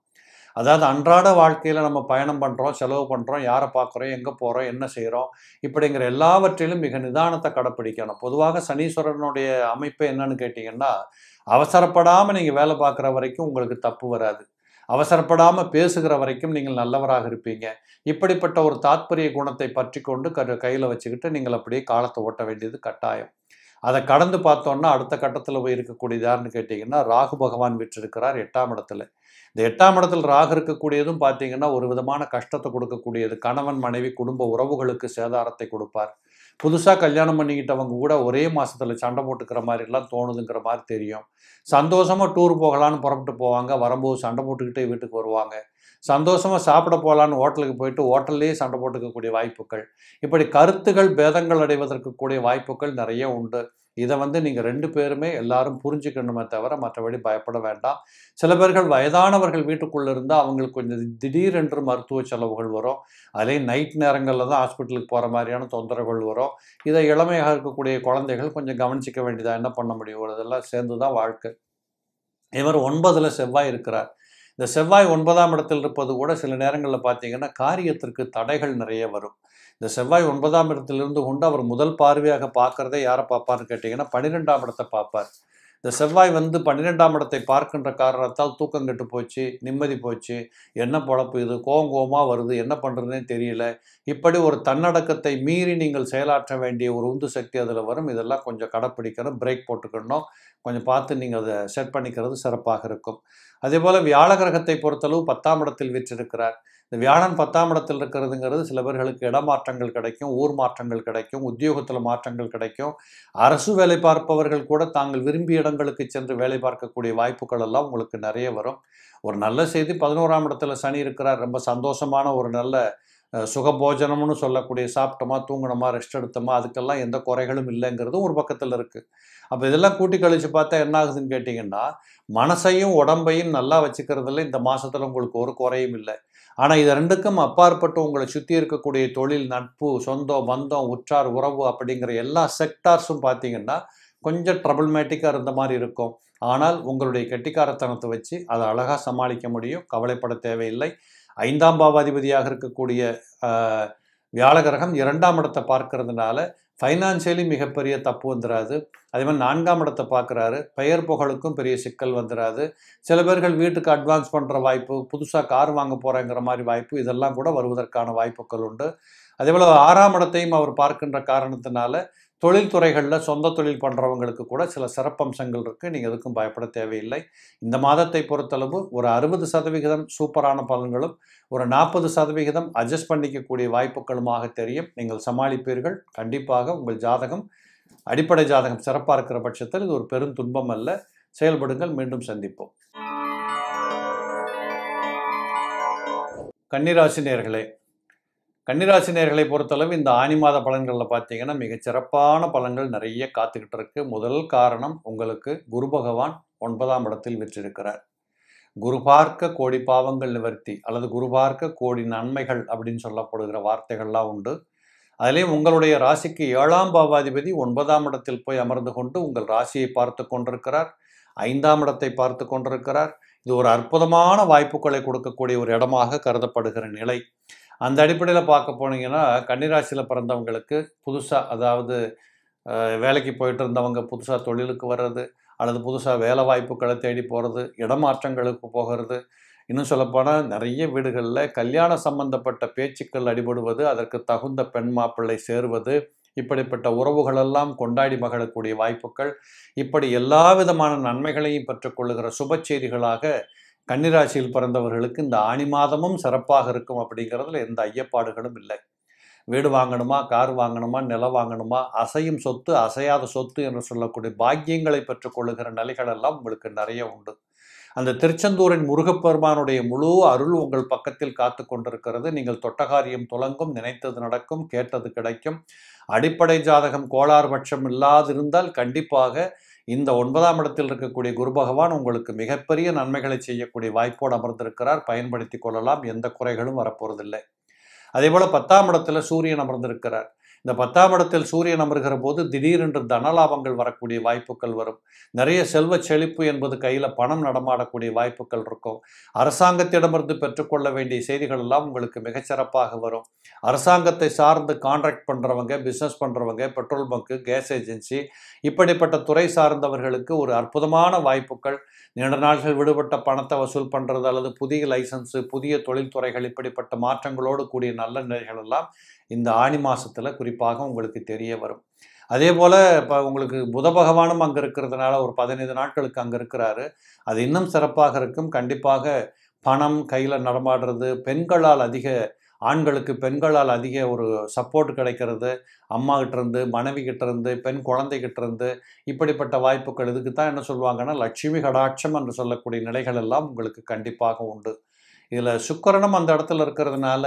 அதாவது அன்றாட வாழ்க்கையில் நம்ம பயணம் பண்ணுறோம் செலவு பண்ணுறோம் யாரை பார்க்குறோம் எங்கே போகிறோம் என்ன செய்கிறோம் இப்படிங்கிற எல்லாவற்றிலும் மிக நிதானத்தை கடைப்பிடிக்கணும் பொதுவாக சனீஸ்வரனுடைய அமைப்பு என்னன்னு கேட்டிங்கன்னா அவசரப்படாமல் நீங்கள் வேலை பார்க்குற வரைக்கும் உங்களுக்கு தப்பு வராது அவசரப்படாமல் பேசுகிற வரைக்கும் நீங்கள் நல்லவராக இருப்பீங்க இப்படிப்பட்ட ஒரு தாத்பரிய குணத்தை பற்றி கொண்டு க கையில் வச்சுக்கிட்டு நீங்கள் அப்படியே காலத்தை ஓட்ட வேண்டியது கட்டாயம் அதை கடந்து பார்த்தோன்னா அடுத்த கட்டத்தில் போய் இருக்கக்கூடியதாருன்னு கேட்டிங்கன்னா ராகு பகவான் விற்றிருக்கிறார் எட்டாம் இடத்துல இந்த எட்டாம் இடத்தில் ராகு இருக்கக்கூடியதும் பார்த்தீங்கன்னா ஒரு விதமான கஷ்டத்தை கொடுக்கக்கூடியது கணவன் மனைவி குடும்ப உறவுகளுக்கு சேதாரத்தை கொடுப்பார் புதுசாக கல்யாணம் பண்ணிக்கிட்டவங்க கூட ஒரே மாதத்தில் சண்டை போட்டுக்கிற மாதிரிலாம் தோணுதுங்கிற மாதிரி தெரியும் சந்தோஷமாக டூர் போகலான்னு புறப்பட்டு போவாங்க வரும்போது சண்டை போட்டுக்கிட்டே வீட்டுக்கு வருவாங்க சந்தோஷமாக சாப்பிட போகலான்னு ஹோட்டலுக்கு போயிட்டு ஹோட்டல்லேயே சண்டை போட்டுக்கக்கூடிய வாய்ப்புகள் இப்படி கருத்துகள் பேதங்கள் அடைவதற்கு கூடிய வாய்ப்புகள் நிறைய உண்டு இதை வந்து நீங்கள் ரெண்டு பேருமே எல்லாரும் புரிஞ்சுக்கணுமே தவிர மற்றபடி பயப்பட வேண்டாம் சில பேர்கள் வயதானவர்கள் வீட்டுக்குள்ளே இருந்தால் அவங்களுக்கு கொஞ்சம் திடீரென்று மருத்துவ செலவுகள் வரும் அதே நைட் நேரங்களில் தான் ஹாஸ்பிட்டலுக்கு போகிற மாதிரியான தொந்தரவுகள் வரும் இதை இளமையாக இருக்கக்கூடிய குழந்தைகள் கொஞ்சம் கவனிச்சிக்க வேண்டியதாக என்ன பண்ண முடியும் இதெல்லாம் சேர்ந்து தான் வாழ்க்கை இவர் ஒன்பதில் செவ்வாய் இருக்கிறார் இந்த செவ்வாய் ஒன்பதாம் இடத்தில் இருப்பது கூட சில நேரங்களில் பார்த்தீங்கன்னா காரியத்திற்கு தடைகள் நிறைய வரும் இந்த செவ்வாய் ஒன்பதாம் இடத்திலிருந்து கொண்டு அவர் முதல் பார்வையாக பார்க்கறதே யாரை பார்ப்பார்னு கேட்டிங்கன்னா பன்னிரெண்டாம் இடத்தை பார்ப்பார் இந்த செவ்வாய் வந்து பன்னிரெண்டாம் இடத்தை பார்க்கின்ற காரணத்தால் தூக்கம் கெட்டு போச்சு நிம்மதி போச்சு என்ன பொழப்பு இது கோவம் கோமாக வருது என்ன பண்ணுறதுனே தெரியல இப்படி ஒரு தன்னடக்கத்தை மீறி நீங்கள் செயலாற்ற வேண்டிய ஒரு உந்து சக்தி அதில் வரும் இதெல்லாம் கொஞ்சம் கடைப்பிடிக்கணும் பிரேக் போட்டுக்கணும் கொஞ்சம் பார்த்து நீங்கள் அதை செட் பண்ணிக்கிறது சிறப்பாக இருக்கும் அதே போல் வியாழ கிரகத்தை பொறுத்தளவு பத்தாம் இடத்தில் விற்றிருக்கிறார் இந்த வியாழன் பத்தாம் இடத்தில் இருக்கிறதுங்கிறது சில பேர்களுக்கு இடமாற்றங்கள் கிடைக்கும் ஊர் மாற்றங்கள் கிடைக்கும் உத்தியோகத்தில் மாற்றங்கள் கிடைக்கும் அரசு வேலை பார்ப்பவர்கள் கூட தாங்கள் விரும்பிய இடங்களுக்கு சென்று வேலை பார்க்கக்கூடிய வாய்ப்புகள் எல்லாம் உங்களுக்கு நிறைய வரும் ஒரு நல்ல செய்தி பதினோராம் இடத்துல சனி இருக்கிறார் ரொம்ப சந்தோஷமான ஒரு நல்ல சுகபோஜனம்னு சொல்லக்கூடிய சாப்பிட்டோமா தூங்கணுமா ரெஸ்ட் எடுத்தோமா அதுக்கெல்லாம் எந்த குறைகளும் இல்லைங்கிறதும் ஒரு பக்கத்தில் இருக்குது அப்போ இதெல்லாம் கூட்டி கழிச்சு பார்த்தா என்ன ஆகுதுன்னு கேட்டிங்கன்னா மனசையும் உடம்பையும் நல்லா வச்சுக்கிறதுல இந்த மாதத்தில் உங்களுக்கு ஒரு குறையும் இல்லை ஆனால் இது ரெண்டுக்கும் அப்பாற்பட்டு உங்களை சுற்றி இருக்கக்கூடிய தொழில் நட்பு சொந்தம் பந்தம் உற்றார் உறவு அப்படிங்கிற எல்லா செக்டார்ஸும் பார்த்தீங்கன்னா கொஞ்சம் ட்ரபிள்மேட்டிக்காக இருந்த மாதிரி இருக்கும் ஆனால் உங்களுடைய கெட்டிக்காரத்தனத்தை வச்சு அதை அழகாக சமாளிக்க முடியும் கவலைப்பட தேவையில்லை ஐந்தாம் பாவாதிபதியாக இருக்கக்கூடிய வியாழகிரகம் இரண்டாம் இடத்தை பார்க்கறதுனால ஃபைனான்சியலி மிகப்பெரிய தப்பு வந்துடாது அதே மாதிரி நான்காம் இடத்தை பார்க்குறாரு பெயர் புகழுக்கும் பெரிய சிக்கல் வந்துடாது சில பேர்கள் வீட்டுக்கு அட்வான்ஸ் பண்ணுற வாய்ப்பு புதுசாக கார் வாங்க போகிறேங்கிற மாதிரி வாய்ப்பு இதெல்லாம் கூட வருவதற்கான வாய்ப்புகள் உண்டு அதே போல் ஆறாம் இடத்தையும் அவர் பார்க்கின்ற காரணத்தினால தொழில்துறைகளில் சொந்த தொழில் பண்ணுறவங்களுக்கு கூட சில சிறப்பம்சங்கள் இருக்குது நீங்கள் எதுக்கும் பயப்பட தேவையில்லை இந்த மாதத்தை பொறுத்தளவு ஒரு அறுபது சதவிகிதம் சூப்பரான பலன்களும் ஒரு நாற்பது சதவிகிதம் அட்ஜஸ்ட் பண்ணிக்கக்கூடிய வாய்ப்புகளுமாக தெரியும் நீங்கள் சமாளிப்பீர்கள் கண்டிப்பாக உங்கள் ஜாதகம் அடிப்படை ஜாதகம் சிறப்பாக இருக்கிற பட்சத்தில் இது ஒரு பெரும் துன்பம் அல்ல செயல்படுங்கள் மீண்டும் சந்திப்போம் கன்னிராசினியர்களே கன்னிராசினியர்களை பொறுத்தளவு இந்த ஆனி மாத பலன்களில் பார்த்தீங்கன்னா மிகச்சிறப்பான பலன்கள் நிறைய காத்துக்கிட்டு இருக்கு முதல் காரணம் உங்களுக்கு குரு பகவான் ஒன்பதாம் இடத்தில் வெற்றிருக்கிறார் குரு பார்க்க கோடி பாவங்கள் நிவர்த்தி அல்லது குரு பார்க்க கோடி நன்மைகள் அப்படின்னு சொல்லப்படுகிற வார்த்தைகள்லாம் உண்டு அதிலேயும் உங்களுடைய ராசிக்கு ஏழாம் பாவாதிபதி ஒன்பதாம் இடத்தில் போய் அமர்ந்து கொண்டு உங்கள் ராசியை பார்த்து கொண்டிருக்கிறார் ஐந்தாம் இடத்தை பார்த்து கொண்டிருக்கிறார் இது ஒரு அற்புதமான வாய்ப்புகளை கொடுக்கக்கூடிய ஒரு இடமாக கருதப்படுகிற நிலை அந்த அடிப்படையில் பார்க்க போனீங்கன்னா கன்னிராசியில் பிறந்தவங்களுக்கு புதுசாக அதாவது வேலைக்கு போயிட்டு இருந்தவங்க புதுசாக தொழிலுக்கு வர்றது அல்லது புதுசாக வேலை வாய்ப்புகளை தேடி போகிறது இடமாற்றங்களுக்கு போகிறது இன்னும் சொல்லப்போனால் நிறைய வீடுகளில் கல்யாணம் சம்பந்தப்பட்ட பேச்சுக்கள் அடிபடுவது அதற்கு தகுந்த பெண் மாப்பிள்ளை சேருவது இப்படிப்பட்ட உறவுகளெல்லாம் கொண்டாடி மகளக்கூடிய வாய்ப்புகள் இப்படி எல்லா விதமான நன்மைகளையும் பெற்றுக்கொள்ளுகிற சுப செய்திகளாக கன்னிராசியில் பிறந்தவர்களுக்கு இந்த ஆணி மாதமும் சிறப்பாக இருக்கும் அப்படிங்கிறதுல எந்த ஐயப்பாடுகளும் இல்லை வீடு வாங்கணுமா கார் வாங்கணுமா நிலம் வாங்கணுமா அசையும் சொத்து அசையாத சொத்து என்று சொல்லக்கூடிய பாக்கியங்களை பெற்றுக்கொள்ளுகிற நிலைகள் எல்லாம் உங்களுக்கு நிறைய உண்டு அந்த திருச்செந்தூரின் முருகப்பெருமானுடைய முழு அருள் உங்கள் பக்கத்தில் காத்து கொண்டிருக்கிறது நீங்கள் தொட்டகாரியம் துலங்கும் நினைத்தது நடக்கும் கேட்டது கிடைக்கும் அடிப்படை ஜாதகம் பட்சம் இல்லாதிருந்தால் கண்டிப்பாக இந்த ஒன்பதாம் இடத்தில் இருக்கக்கூடிய குரு பகவான் உங்களுக்கு மிகப்பெரிய நன்மைகளை செய்யக்கூடிய வாய்ப்போடு அமர்ந்திருக்கிறார் பயன்படுத்தி கொள்ளலாம் எந்த குறைகளும் வரப்போறதில்லை அதே போல் பத்தாம் இடத்துல சூரியன் அமர்ந்திருக்கிறார் இந்த பத்தாம் இடத்தில் சூரியன் அமர்கிற போது திடீரென்று தனலாபங்கள் வரக்கூடிய வாய்ப்புகள் வரும் நிறைய செல்வ செழிப்பு என்பது கையில் பணம் நடமாடக்கூடிய வாய்ப்புகள் இருக்கும் அரசாங்கத்திடமிருந்து பெற்றுக்கொள்ள வேண்டிய செய்திகள் எல்லாம் உங்களுக்கு மிகச்சிறப்பாக வரும் அரசாங்கத்தை சார்ந்து கான்ட்ராக்ட் பண்ணுறவங்க பிஸ்னஸ் பண்ணுறவங்க பெட்ரோல் பங்கு கேஸ் ஏஜென்சி இப்படிப்பட்ட துறை சார்ந்தவர்களுக்கு ஒரு அற்புதமான வாய்ப்புகள் நீண்ட நாள்கள் விடுபட்ட பணத்தை வசூல் பண்ணுறது அல்லது புதிய லைசன்ஸு புதிய தொழில்துறைகள் இப்படிப்பட்ட மாற்றங்களோடு கூடிய நல்ல நிலைகள் எல்லாம் இந்த ஆணி மாதத்தில் குறிப்பாக உங்களுக்கு தெரிய வரும் அதே போல் இப்போ உங்களுக்கு புத பகவானும் அங்கே இருக்கிறதுனால ஒரு பதினைந்து நாட்களுக்கு அங்கே இருக்கிறாரு அது இன்னும் சிறப்பாக இருக்கும் கண்டிப்பாக பணம் கையில் நடமாடுறது பெண்களால் அதிக ஆண்களுக்கு பெண்களால் அதிக ஒரு சப்போர்ட் கிடைக்கிறது மனைவி கிட்டேருந்து பெண் குழந்தைகிட்டேருந்து இப்படிப்பட்ட வாய்ப்புகள் இதுக்கு தான் என்ன சொல்லுவாங்கன்னா லட்சுமி கடாட்சம் என்று சொல்லக்கூடிய நிலைகள் எல்லாம் உங்களுக்கு கண்டிப்பாக உண்டு இதில் சுக்கரனும் அந்த இடத்துல இருக்கிறதுனால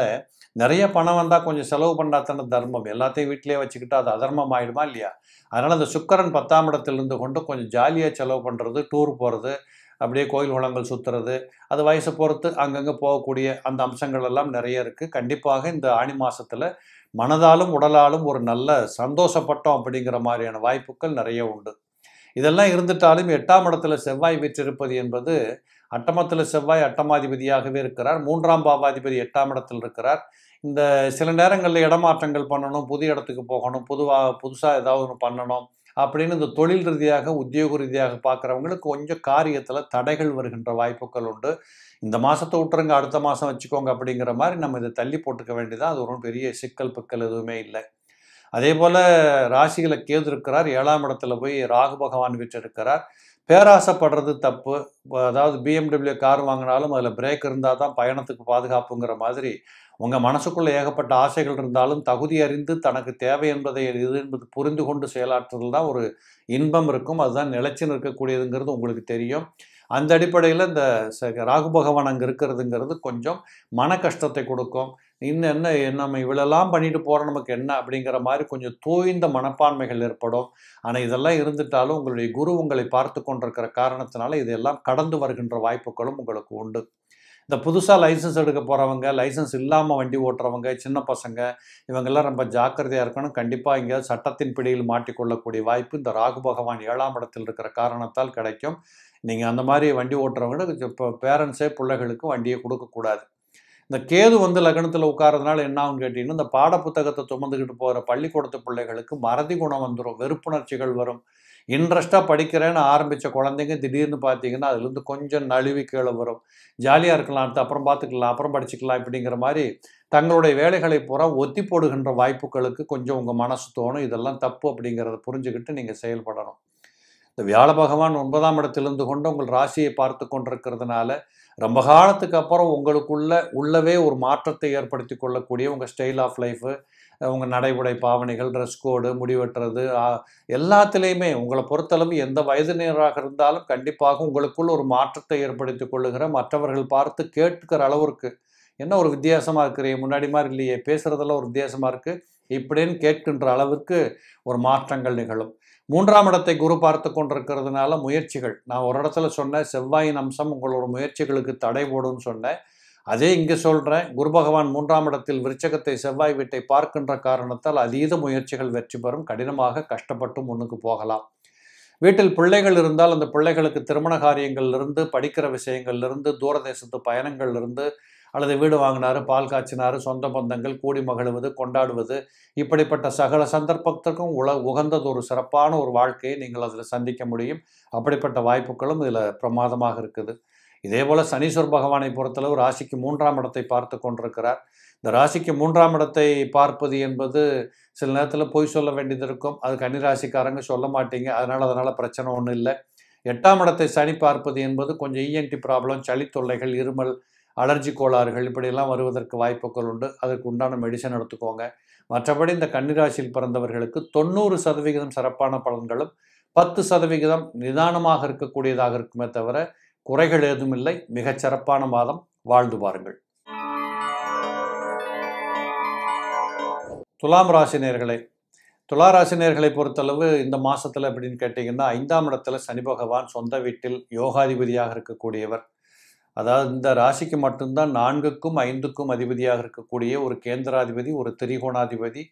நிறைய பணம் வந்தால் கொஞ்சம் செலவு பண்ணாதான தர்மம் எல்லாத்தையும் வீட்டிலேயே வச்சுக்கிட்டு அது அதர்மம் ஆகிடுமா இல்லையா அதனால் அந்த சுக்கரன் பத்தாம் இடத்துலேருந்து கொண்டு கொஞ்சம் ஜாலியாக செலவு பண்ணுறது டூர் போகிறது அப்படியே கோயில் வளங்கள் சுற்றுறது அது வயசை பொறுத்து அங்கங்கே போகக்கூடிய அந்த அம்சங்கள் எல்லாம் நிறைய இருக்குது கண்டிப்பாக இந்த ஆணி மாதத்தில் மனதாலும் உடலாலும் ஒரு நல்ல சந்தோஷப்பட்டோம் அப்படிங்கிற மாதிரியான வாய்ப்புகள் நிறைய உண்டு இதெல்லாம் இருந்துட்டாலும் எட்டாம் இடத்துல செவ்வாய் வீற்றிருப்பது என்பது அட்டமத்தில் செவ்வாய் அட்டமாதிபதியாகவே இருக்கிறார் மூன்றாம் பாவாதிபதி எட்டாம் இடத்தில் இருக்கிறார் இந்த சில நேரங்களில் இடமாற்றங்கள் பண்ணணும் புது இடத்துக்கு போகணும் புதுவாக புதுசாக ஏதாவது ஒன்று பண்ணணும் அப்படின்னு இந்த தொழில் ரீதியாக உத்தியோக ரீதியாக பார்க்குறவங்களுக்கு கொஞ்சம் காரியத்தில் தடைகள் வருகின்ற வாய்ப்புகள் உண்டு இந்த மாதத்தை விட்டுருங்க அடுத்த மாதம் வச்சுக்கோங்க அப்படிங்கிற மாதிரி நம்ம இதை தள்ளி போட்டுக்க வேண்டியதாக அது ஒரு பெரிய சிக்கல் பிக்கல் எதுவுமே இல்லை அதே போல் ராசிகளை கேது இருக்கிறார் ஏழாம் இடத்துல போய் ராகு பகவான் வீட்டில் இருக்கிறார் பேராசைப்படுறது தப்பு அதாவது பிஎம்டபிள்யூ கார் வாங்கினாலும் அதில் பிரேக் இருந்தால் தான் பயணத்துக்கு பாதுகாப்புங்கிற மாதிரி உங்கள் மனசுக்குள்ளே ஏகப்பட்ட ஆசைகள் இருந்தாலும் தகுதி அறிந்து தனக்கு தேவை என்பதை இது என்பது புரிந்து கொண்டு செயலாற்றுதல் தான் ஒரு இன்பம் இருக்கும் அதுதான் நிலைச்சு நிற்கக்கூடியதுங்கிறது உங்களுக்கு தெரியும் அந்த அடிப்படையில் இந்த ராகு பகவான் அங்கே இருக்கிறதுங்கிறது கொஞ்சம் மன கஷ்டத்தை கொடுக்கும் இன்னும் என்ன நம்ம இவ்வளோலாம் பண்ணிட்டு போகிறோம் நமக்கு என்ன அப்படிங்கிற மாதிரி கொஞ்சம் தோய்ந்த மனப்பான்மைகள் ஏற்படும் ஆனால் இதெல்லாம் இருந்துட்டாலும் உங்களுடைய குரு உங்களை பார்த்து கொண்டிருக்கிற காரணத்தினால இதையெல்லாம் கடந்து வருகின்ற வாய்ப்புகளும் உங்களுக்கு உண்டு இந்த புதுசாக லைசன்ஸ் எடுக்க போகிறவங்க லைசன்ஸ் இல்லாமல் வண்டி ஓட்டுறவங்க சின்ன பசங்க இவங்கெல்லாம் ரொம்ப ஜாக்கிரதையாக இருக்கணும் கண்டிப்பாக இங்கே சட்டத்தின் பிடியில் மாட்டிக்கொள்ளக்கூடிய வாய்ப்பு இந்த ராகு பகவான் ஏழாம் இடத்தில் இருக்கிற காரணத்தால் கிடைக்கும் நீங்கள் அந்த மாதிரி வண்டி ஓட்டுறவங்க இப்போ பேரண்ட்ஸே பிள்ளைகளுக்கு வண்டியை கொடுக்கக்கூடாது இந்த கேது வந்து லக்னத்தில் உட்காரதுனால என்ன ஆகும் கேட்டிங்கன்னா இந்த பாடப்புத்தகத்தை சுமந்துக்கிட்டு போகிற பள்ளிக்கூடத்து பிள்ளைகளுக்கு மறதி குணம் வந்துடும் வெறுப்புணர்ச்சிகள் வரும் இன்ட்ரெஸ்ட்டாக படிக்கிறேன்னு ஆரம்பித்த குழந்தைங்க திடீர்னு பார்த்தீங்கன்னா அதுலேருந்து கொஞ்சம் நழுவி கீழே வரும் ஜாலியாக இருக்கலாம் அடுத்து அப்புறம் பார்த்துக்கலாம் அப்புறம் படிச்சுக்கலாம் இப்படிங்கிற மாதிரி தங்களுடைய வேலைகளை பூரா ஒத்தி போடுகின்ற வாய்ப்புகளுக்கு கொஞ்சம் உங்கள் மனசு தோணும் இதெல்லாம் தப்பு அப்படிங்கிறத புரிஞ்சுக்கிட்டு நீங்கள் செயல்படணும் இந்த வியாழ பகவான் ஒன்பதாம் இடத்திலிருந்து கொண்டு உங்கள் ராசியை பார்த்து கொண்டிருக்கிறதுனால ரொம்ப காலத்துக்கு அப்புறம் உங்களுக்குள்ள உள்ளவே ஒரு மாற்றத்தை ஏற்படுத்தி கொள்ளக்கூடிய உங்கள் ஸ்டைல் ஆஃப் லைஃபு உங்கள் நடைமுறை பாவனைகள் ட்ரெஸ் கோடு முடிவெட்டுறது எல்லாத்துலேயுமே உங்களை பொறுத்தளவு எந்த வயதினராக இருந்தாலும் கண்டிப்பாக உங்களுக்குள் ஒரு மாற்றத்தை ஏற்படுத்தி கொள்ளுகிற மற்றவர்கள் பார்த்து கேட்டுக்கிற அளவுக்கு என்ன ஒரு வித்தியாசமாக இருக்கிறீங்க முன்னாடி மாதிரி இல்லையே பேசுகிறதெல்லாம் ஒரு வித்தியாசமாக இருக்குது இப்படின்னு கேட்கின்ற அளவுக்கு ஒரு மாற்றங்கள் நிகழும் மூன்றாம் இடத்தை குரு பார்த்து கொண்டிருக்கிறதுனால முயற்சிகள் நான் ஒரு இடத்துல சொன்னேன் செவ்வாயின் அம்சம் உங்களோட முயற்சிகளுக்கு தடை போடும்னு சொன்னேன் அதே இங்கே சொல்கிறேன் குரு பகவான் மூன்றாம் இடத்தில் விருச்சகத்தை செவ்வாய் வீட்டை பார்க்கின்ற காரணத்தால் அதீத முயற்சிகள் வெற்றி பெறும் கடினமாக கஷ்டப்பட்டு முன்னுக்கு போகலாம் வீட்டில் பிள்ளைகள் இருந்தால் அந்த பிள்ளைகளுக்கு திருமண காரியங்கள்லேருந்து படிக்கிற விஷயங்கள்லேருந்து தூரதேசத்து பயணங்கள்லேருந்து அல்லது வீடு வாங்கினார் பால் காய்ச்சினார் சொந்த பந்தங்கள் கூடி மகிழ்வது கொண்டாடுவது இப்படிப்பட்ட சகல சந்தர்ப்பத்திற்கும் உல உகந்தது ஒரு சிறப்பான ஒரு வாழ்க்கையை நீங்கள் அதில் சந்திக்க முடியும் அப்படிப்பட்ட வாய்ப்புகளும் இதில் பிரமாதமாக இருக்குது இதே போல் சனீஸ்வர் பகவானை பொறுத்தளவு ராசிக்கு மூன்றாம் இடத்தை பார்த்து கொண்டிருக்கிறார் இந்த ராசிக்கு மூன்றாம் இடத்தை பார்ப்பது என்பது சில நேரத்தில் பொய் சொல்ல வேண்டியது இருக்கும் அது கன்னிராசிக்காரங்க சொல்ல மாட்டீங்க அதனால் அதனால் பிரச்சனை ஒன்றும் இல்லை எட்டாம் இடத்தை சனி பார்ப்பது என்பது கொஞ்சம் இஎன்டி e ப்ராப்ளம் சளி தொல்லைகள் இருமல் அலர்ஜி கோளாறுகள் இப்படியெல்லாம் வருவதற்கு வாய்ப்புகள் உண்டு அதற்கு உண்டான மெடிசன் எடுத்துக்கோங்க மற்றபடி இந்த கன்னிராசியில் பிறந்தவர்களுக்கு தொண்ணூறு சதவிகிதம் சிறப்பான பலன்களும் பத்து சதவிகிதம் நிதானமாக இருக்கக்கூடியதாக இருக்குமே தவிர குறைகள் ஏதும் இல்லை மிகச் சிறப்பான மாதம் வாழ்ந்து பாருங்கள் துலாம் ராசினியர்களை துலா ராசினியர்களை பொறுத்தளவு இந்த மாதத்தில் அப்படின்னு கேட்டிங்கன்னா ஐந்தாம் இடத்துல சனி பகவான் சொந்த வீட்டில் யோகாதிபதியாக இருக்கக்கூடியவர் அதாவது இந்த ராசிக்கு மட்டும்தான் நான்குக்கும் ஐந்துக்கும் அதிபதியாக இருக்கக்கூடிய ஒரு கேந்திராதிபதி ஒரு திரிகோணாதிபதி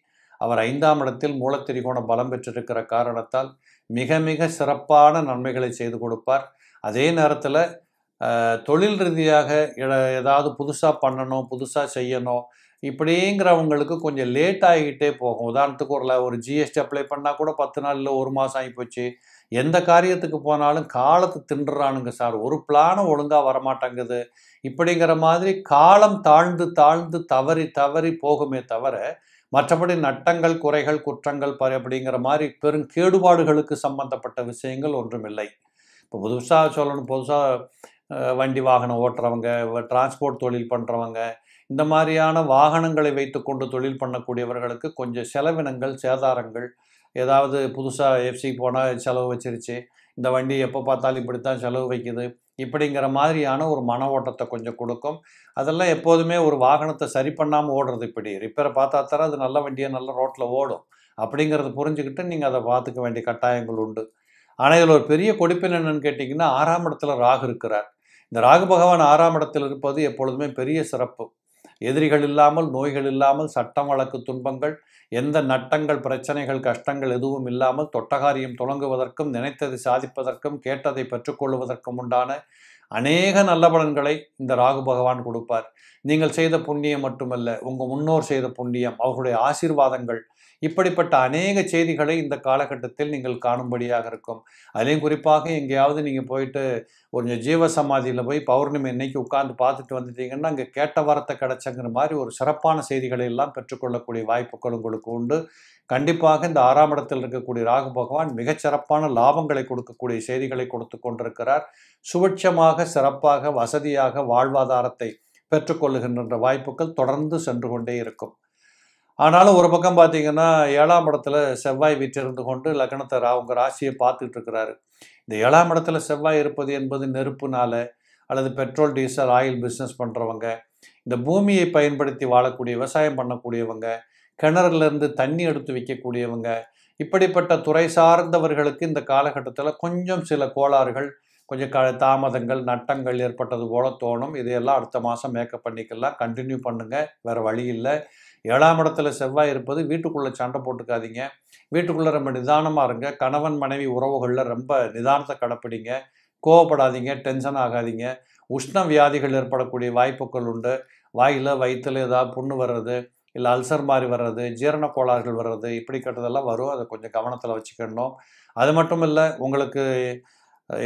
அவர் ஐந்தாம் இடத்தில் மூலத்திரிகோண பலம் பெற்றிருக்கிற காரணத்தால் மிக மிக சிறப்பான நன்மைகளை செய்து கொடுப்பார் அதே நேரத்தில் தொழில் ரீதியாக ஏதாவது புதுசாக பண்ணணும் புதுசாக செய்யணும் இப்படிங்கிறவங்களுக்கு கொஞ்சம் லேட் ஆகிக்கிட்டே போகும் உதாரணத்துக்கு ஒரு ஒரு ஜிஎஸ்டி அப்ளை பண்ணால் கூட பத்து நாள் இல்லை ஒரு மாதம் ஆகி போச்சு எந்த காரியத்துக்கு போனாலும் காலத்தை தின்றுறானுங்க சார் ஒரு பிளானும் ஒழுங்காக வரமாட்டேங்குது இப்படிங்கிற மாதிரி காலம் தாழ்ந்து தாழ்ந்து தவறி தவறி போகுமே தவிர மற்றபடி நட்டங்கள் குறைகள் குற்றங்கள் ப அப்படிங்கிற மாதிரி பெரும் கேடுபாடுகளுக்கு சம்பந்தப்பட்ட விஷயங்கள் ஒன்றுமில்லை இப்போ புதுசாக சொல்லணும் புதுசாக வண்டி வாகனம் ஓட்டுறவங்க டிரான்ஸ்போர்ட் தொழில் பண்ணுறவங்க இந்த மாதிரியான வாகனங்களை வைத்துக்கொண்டு தொழில் பண்ணக்கூடியவர்களுக்கு கொஞ்சம் செலவினங்கள் சேதாரங்கள் ஏதாவது புதுசாக எஃப்சி போனால் செலவு வச்சிருச்சு இந்த வண்டி எப்போ பார்த்தாலும் இப்படித்தான் செலவு வைக்குது இப்படிங்கிற மாதிரியான ஒரு மன ஓட்டத்தை கொஞ்சம் கொடுக்கும் அதெல்லாம் எப்போதுமே ஒரு வாகனத்தை சரி பண்ணாமல் ஓடுறது இப்படி ரிப்பேரை பார்த்தா தர அது நல்ல வண்டியை நல்ல ரோட்டில் ஓடும் அப்படிங்கிறத புரிஞ்சுக்கிட்டு நீங்கள் அதை பார்த்துக்க வேண்டிய கட்டாயங்கள் உண்டு ஆனால் இதில் ஒரு பெரிய கொடுப்பின் என்னன்னு கேட்டிங்கன்னா ஆறாம் இடத்துல ராகு இருக்கிறார் இந்த ராகு பகவான் ஆறாம் இடத்தில் இருப்பது எப்பொழுதுமே பெரிய சிறப்பு எதிரிகள் இல்லாமல் நோய்கள் இல்லாமல் சட்டம் வழக்கு துன்பங்கள் எந்த நட்டங்கள் பிரச்சனைகள் கஷ்டங்கள் எதுவும் இல்லாமல் தொட்டகாரியம் தொடங்குவதற்கும் நினைத்ததை சாதிப்பதற்கும் கேட்டதை பெற்றுக்கொள்வதற்கும் உண்டான அநேக நல்ல பலன்களை இந்த ராகு பகவான் கொடுப்பார் நீங்கள் செய்த புண்ணியம் மட்டுமல்ல உங்கள் முன்னோர் செய்த புண்ணியம் அவர்களுடைய ஆசீர்வாதங்கள் இப்படிப்பட்ட அநேக செய்திகளை இந்த காலகட்டத்தில் நீங்கள் காணும்படியாக இருக்கும் அதையும் குறிப்பாக எங்கேயாவது நீங்கள் போயிட்டு கொஞ்சம் ஜீவ சமாதியில் போய் பௌர்ணமி இன்னைக்கு உட்கார்ந்து பார்த்துட்டு வந்துட்டீங்கன்னா அங்கே கேட்ட வாரத்தை கிடச்சங்கிற மாதிரி ஒரு சிறப்பான செய்திகளை எல்லாம் பெற்றுக்கொள்ளக்கூடிய வாய்ப்புகள் உங்களுக்கு உண்டு கண்டிப்பாக இந்த ஆறாம் இடத்தில் இருக்கக்கூடிய ராகு பகவான் மிகச்சிறப்பான லாபங்களை கொடுக்கக்கூடிய செய்திகளை கொடுத்து கொண்டிருக்கிறார் சுபட்சமாக சிறப்பாக வசதியாக வாழ்வாதாரத்தை பெற்றுக்கொள்ளுகின்ற வாய்ப்புகள் தொடர்ந்து சென்று கொண்டே இருக்கும் ஆனாலும் ஒரு பக்கம் பார்த்தீங்கன்னா ஏழாம் இடத்துல செவ்வாய் வீற்றிருந்து கொண்டு லக்னத்தை அவங்க ராசியை பார்த்துட்டு இருக்கிறாரு இந்த ஏழாம் இடத்துல செவ்வாய் இருப்பது என்பது நெருப்புனால அல்லது பெட்ரோல் டீசல் ஆயில் பிஸ்னஸ் பண்ணுறவங்க இந்த பூமியை பயன்படுத்தி வாழக்கூடிய விவசாயம் பண்ணக்கூடியவங்க கிணறுலேருந்து தண்ணி எடுத்து வைக்கக்கூடியவங்க இப்படிப்பட்ட துறை சார்ந்தவர்களுக்கு இந்த காலகட்டத்தில் கொஞ்சம் சில கோளாறுகள் கொஞ்சம் க தாமதங்கள் நட்டங்கள் ஏற்பட்டது போல தோணும் இதையெல்லாம் அடுத்த மாதம் மேக்கப் பண்ணிக்கலாம் கண்டினியூ பண்ணுங்கள் வேறு வழி இல்லை ஏழாம் இடத்துல செவ்வாய் இருப்பது வீட்டுக்குள்ளே சண்டை போட்டுக்காதீங்க வீட்டுக்குள்ளே ரொம்ப நிதானமாக இருங்க கணவன் மனைவி உறவுகளில் ரொம்ப நிதானத்தை கடைப்பிடிங்க கோவப்படாதீங்க டென்ஷன் ஆகாதீங்க உஷ்ண வியாதிகள் ஏற்படக்கூடிய வாய்ப்புகள் உண்டு வாயில் வயிற்றில் ஏதாவது புண்ணு வர்றது இல்லை அல்சர் மாதிரி வர்றது ஜீரண கோளாறுகள் வர்றது இப்படி கட்டதெல்லாம் வரும் அதை கொஞ்சம் கவனத்தில் வச்சுக்கணும் அது மட்டும் இல்லை உங்களுக்கு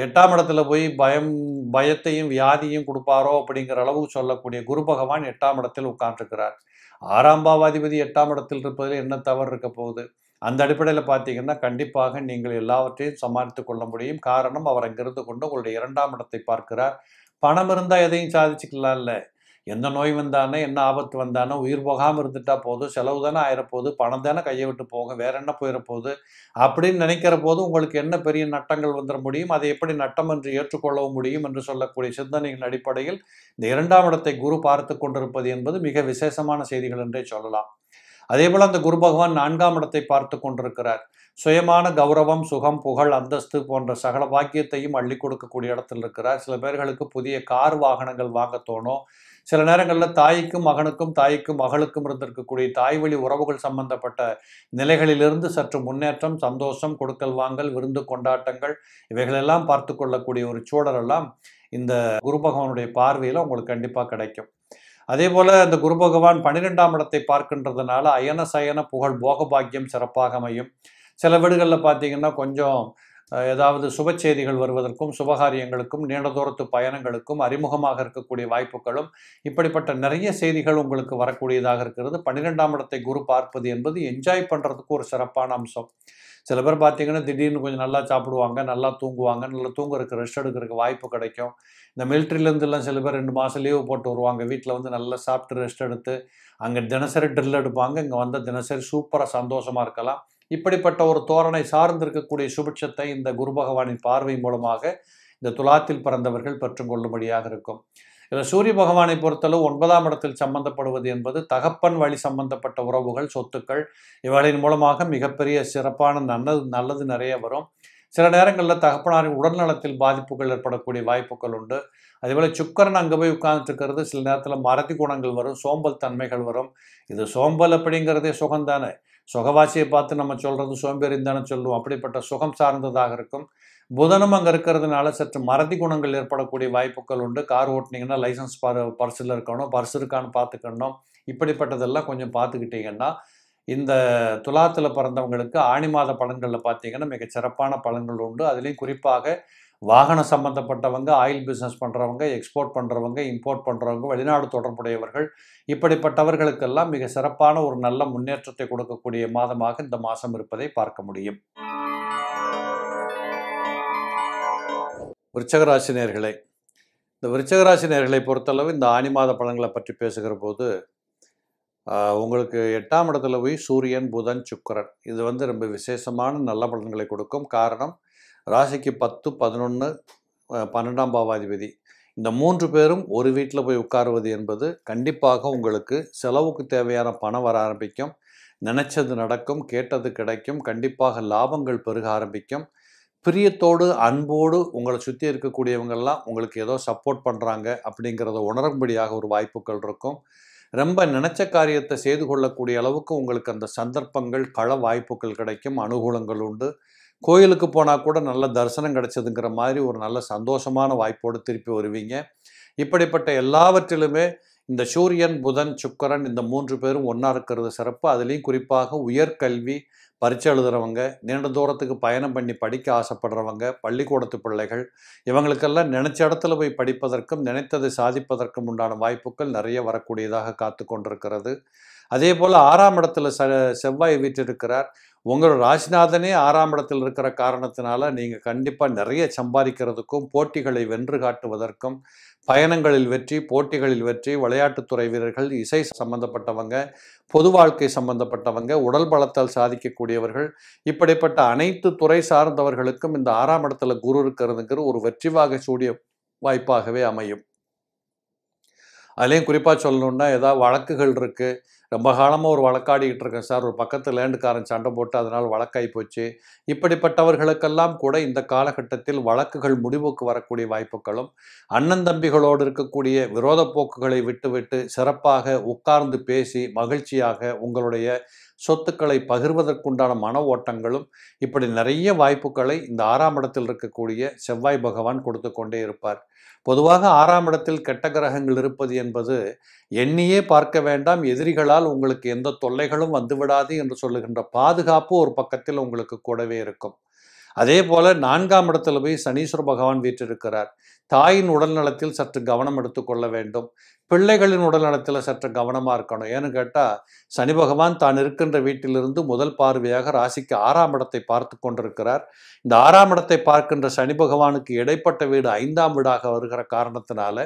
எட்டாம் இடத்துல போய் பயம் பயத்தையும் வியாதியும் கொடுப்பாரோ அப்படிங்கிற அளவுக்கு சொல்லக்கூடிய குரு பகவான் எட்டாம் இடத்தில் உட்காந்துருக்கிறார் ஆறாம் பாவாதிபதி எட்டாம் இடத்தில் இருப்பதில் என்ன தவறு இருக்க போகுது அந்த அடிப்படையில் பார்த்தீங்கன்னா கண்டிப்பாக நீங்கள் எல்லாவற்றையும் சமாளித்து கொள்ள முடியும் காரணம் அவர் அங்கிருந்து கொண்டு உங்களுடைய இரண்டாம் இடத்தை பார்க்கிறார் பணம் இருந்தால் எதையும் சாதிச்சுக்கலாம் இல்லை எந்த நோய் வந்தானே என்ன ஆபத்து வந்தானே உயிர் போகாமல் இருந்துட்டா போதும் செலவு தானே ஆயிரப்போகுது பணம் தானே கையை விட்டு போகும் வேற என்ன போயிடப்போகுது அப்படின்னு நினைக்கிற போது உங்களுக்கு என்ன பெரிய நட்டங்கள் வந்துட முடியும் அதை எப்படி நட்டம் என்று ஏற்றுக்கொள்ளவும் முடியும் என்று சொல்லக்கூடிய சிந்தனையின் அடிப்படையில் இந்த இரண்டாம் இடத்தை குரு பார்த்து கொண்டிருப்பது என்பது மிக விசேஷமான செய்திகள் என்றே சொல்லலாம் அதே போல் அந்த குரு பகவான் நான்காம் இடத்தை பார்த்து கொண்டிருக்கிறார் சுயமான கௌரவம் சுகம் புகழ் அந்தஸ்து போன்ற சகல பாக்கியத்தையும் அள்ளி கொடுக்கக்கூடிய இடத்தில் இருக்கிறார் சில பேர்களுக்கு புதிய கார் வாகனங்கள் வாங்க தோணும் சில நேரங்களில் தாய்க்கும் மகனுக்கும் தாய்க்கும் மகளுக்கும் இருந்திருக்கக்கூடிய தாய் வழி உறவுகள் சம்பந்தப்பட்ட நிலைகளிலிருந்து சற்று முன்னேற்றம் சந்தோஷம் கொடுக்கல் வாங்கல் விருந்து கொண்டாட்டங்கள் இவைகளெல்லாம் பார்த்து கொள்ளக்கூடிய ஒரு சூழலெல்லாம் இந்த குரு பகவானுடைய பார்வையில் உங்களுக்கு கண்டிப்பாக கிடைக்கும் அதே போல இந்த குரு பகவான் பன்னிரெண்டாம் இடத்தை பார்க்கின்றதுனால அயன சயன புகழ் போக பாக்கியம் சிறப்பாக அமையும் சில வீடுகளில் பார்த்தீங்கன்னா கொஞ்சம் ஏதாவது சுப செய்திகள் வருவதற்கும் சுபகாரியங்களுக்கும் நீண்ட தூரத்து பயணங்களுக்கும் அறிமுகமாக இருக்கக்கூடிய வாய்ப்புகளும் இப்படிப்பட்ட நிறைய செய்திகள் உங்களுக்கு வரக்கூடியதாக இருக்கிறது பன்னிரெண்டாம் இடத்தை குரு பார்ப்பது என்பது என்ஜாய் பண்ணுறதுக்கு ஒரு சிறப்பான அம்சம் சில பேர் பார்த்தீங்கன்னா திடீர்னு கொஞ்சம் நல்லா சாப்பிடுவாங்க நல்லா தூங்குவாங்க நல்லா தூங்குறதுக்கு ரெஸ்ட் எடுக்கிறதுக்கு வாய்ப்பு கிடைக்கும் இந்த எல்லாம் சில பேர் ரெண்டு மாதம் லீவு போட்டு வருவாங்க வீட்டில் வந்து நல்லா சாப்பிட்டு ரெஸ்ட் எடுத்து அங்கே தினசரி ட்ரில் எடுப்பாங்க இங்கே வந்தால் தினசரி சூப்பராக சந்தோஷமாக இருக்கலாம் இப்படிப்பட்ட ஒரு தோரணை சார்ந்திருக்கக்கூடிய சுபிட்சத்தை இந்த குரு பகவானின் பார்வை மூலமாக இந்த துலாத்தில் பிறந்தவர்கள் பெற்றுக்கொள்ளும்படியாக இருக்கும் இந்த சூரிய பகவானை பொறுத்தளவு ஒன்பதாம் இடத்தில் சம்பந்தப்படுவது என்பது தகப்பன் வழி சம்பந்தப்பட்ட உறவுகள் சொத்துக்கள் இவர்களின் மூலமாக மிகப்பெரிய சிறப்பான நல்லது நல்லது நிறைய வரும் சில நேரங்களில் தகப்பனாரின் உடல்நலத்தில் பாதிப்புகள் ஏற்படக்கூடிய வாய்ப்புகள் உண்டு அதேபோல் சுக்கரன் அங்கே போய் உட்காந்துட்டுருக்கிறது சில நேரத்தில் மரதி குணங்கள் வரும் சோம்பல் தன்மைகள் வரும் இது சோம்பல் அப்படிங்கிறதே சுகம் தானே சுகவாசியை பார்த்து நம்ம சொல்கிறது சோம்பேறின்னு தானே சொல்லுவோம் அப்படிப்பட்ட சுகம் சார்ந்ததாக இருக்கும் புதனும் அங்கே இருக்கிறதுனால சற்று மரதி குணங்கள் ஏற்படக்கூடிய வாய்ப்புகள் உண்டு கார் ஓட்டினீங்கன்னா லைசன்ஸ் பர் பர்ஸில் இருக்கணும் பர்ஸ் இருக்கான்னு பார்த்துக்கணும் இப்படிப்பட்டதெல்லாம் கொஞ்சம் பார்த்துக்கிட்டிங்கன்னா இந்த துலாத்தில் பிறந்தவங்களுக்கு ஆணி மாத பலன்களில் பார்த்தீங்கன்னா மிக சிறப்பான பலன்கள் உண்டு அதுலேயும் குறிப்பாக வாகனம் சம்பந்தப்பட்டவங்க ஆயில் பிஸ்னஸ் பண்ணுறவங்க எக்ஸ்போர்ட் பண்ணுறவங்க இம்போர்ட் பண்ணுறவங்க வெளிநாடு தொடர்புடையவர்கள் இப்படிப்பட்டவர்களுக்கெல்லாம் மிக சிறப்பான ஒரு நல்ல முன்னேற்றத்தை கொடுக்கக்கூடிய மாதமாக இந்த மாதம் இருப்பதை பார்க்க முடியும் விருச்சகராசினியர்களே இந்த விருச்சகராசினியர்களை பொறுத்தளவு இந்த ஆணி மாத பழங்களை பற்றி பேசுகிற போது உங்களுக்கு எட்டாம் இடத்துல போய் சூரியன் புதன் சுக்கரன் இது வந்து ரொம்ப விசேஷமான நல்ல பலன்களை கொடுக்கும் காரணம் ராசிக்கு பத்து பதினொன்று பன்னெண்டாம் பாவாதிபதி இந்த மூன்று பேரும் ஒரு வீட்டில் போய் உட்காருவது என்பது கண்டிப்பாக உங்களுக்கு செலவுக்கு தேவையான பணம் வர ஆரம்பிக்கும் நினச்சது நடக்கும் கேட்டது கிடைக்கும் கண்டிப்பாக லாபங்கள் பெருக ஆரம்பிக்கும் பிரியத்தோடு அன்போடு உங்களை சுற்றி இருக்கக்கூடியவங்கள்லாம் உங்களுக்கு ஏதோ சப்போர்ட் பண்ணுறாங்க அப்படிங்கிறத உணரும்படியாக ஒரு வாய்ப்புகள் இருக்கும் ரொம்ப நினச்ச காரியத்தை செய்து கொள்ளக்கூடிய அளவுக்கு உங்களுக்கு அந்த சந்தர்ப்பங்கள் கள வாய்ப்புகள் கிடைக்கும் அனுகூலங்கள் உண்டு கோயிலுக்கு போனால் கூட நல்ல தரிசனம் கிடச்சதுங்கிற மாதிரி ஒரு நல்ல சந்தோஷமான வாய்ப்போடு திருப்பி வருவீங்க இப்படிப்பட்ட எல்லாவற்றிலுமே இந்த சூரியன் புதன் சுக்கரன் இந்த மூன்று பேரும் ஒன்றா இருக்கிறது சிறப்பு அதுலேயும் குறிப்பாக உயர்கல்வி பரிச்சை எழுதுகிறவங்க நீண்ட தூரத்துக்கு பயணம் பண்ணி படிக்க ஆசைப்படுறவங்க பள்ளிக்கூடத்து பிள்ளைகள் இவங்களுக்கெல்லாம் நினைச்ச இடத்துல போய் படிப்பதற்கும் நினைத்ததை சாதிப்பதற்கும் உண்டான வாய்ப்புகள் நிறைய வரக்கூடியதாக காத்து கொண்டிருக்கிறது அதே போல் ஆறாம் இடத்துல ச செவ்வாய் வீட்டிருக்கிறார் உங்களோட ராசிநாதனே ஆறாம் இடத்தில் இருக்கிற காரணத்தினால நீங்கள் கண்டிப்பாக நிறைய சம்பாதிக்கிறதுக்கும் போட்டிகளை வென்று காட்டுவதற்கும் பயணங்களில் வெற்றி போட்டிகளில் வெற்றி விளையாட்டுத்துறை வீரர்கள் இசை சம்பந்தப்பட்டவங்க பொது வாழ்க்கை சம்பந்தப்பட்டவங்க உடல் பலத்தால் சாதிக்கக்கூடியவர்கள் இப்படிப்பட்ட அனைத்து துறை சார்ந்தவர்களுக்கும் இந்த ஆறாம் இடத்துல குரு இருக்கிறதுங்கிற ஒரு வெற்றிவாக சூடிய வாய்ப்பாகவே அமையும் அதுலேயும் குறிப்பாக சொல்லணுன்னா ஏதாவது வழக்குகள் இருக்குது ரொம்ப காலமாக ஒரு வழக்காடிக்கிட்டு இருக்கேன் சார் ஒரு பக்கத்து லேண்டுக்காரன் சண்டை போட்டு அதனால் வழக்காகி போச்சு இப்படிப்பட்டவர்களுக்கெல்லாம் கூட இந்த காலகட்டத்தில் வழக்குகள் முடிவுக்கு வரக்கூடிய வாய்ப்புகளும் அண்ணன் தம்பிகளோடு இருக்கக்கூடிய விரோத போக்குகளை விட்டுவிட்டு சிறப்பாக உட்கார்ந்து பேசி மகிழ்ச்சியாக உங்களுடைய சொத்துக்களை பகிர்வதற்குண்டான மன ஓட்டங்களும் இப்படி நிறைய வாய்ப்புகளை இந்த ஆறாம் இடத்தில் இருக்கக்கூடிய செவ்வாய் பகவான் கொடுத்து கொண்டே இருப்பார் பொதுவாக ஆறாம் இடத்தில் கெட்ட கிரகங்கள் இருப்பது என்பது எண்ணியே பார்க்க வேண்டாம் எதிரிகளால் உங்களுக்கு எந்த தொல்லைகளும் வந்துவிடாது என்று சொல்லுகின்ற பாதுகாப்பு ஒரு பக்கத்தில் உங்களுக்கு கூடவே இருக்கும் அதே போல நான்காம் இடத்துல போய் சனீஸ்வர பகவான் வீற்றிருக்கிறார் தாயின் உடல்நலத்தில் சற்று கவனம் எடுத்துக்கொள்ள வேண்டும் பிள்ளைகளின் உடல் நலத்தில் சற்று கவனமாக இருக்கணும் ஏன்னு கேட்டால் சனி பகவான் தான் இருக்கின்ற வீட்டிலிருந்து முதல் பார்வையாக ராசிக்கு ஆறாம் இடத்தை பார்த்து கொண்டிருக்கிறார் இந்த ஆறாம் இடத்தை பார்க்கின்ற சனி பகவானுக்கு இடைப்பட்ட வீடு ஐந்தாம் வீடாக வருகிற காரணத்தினால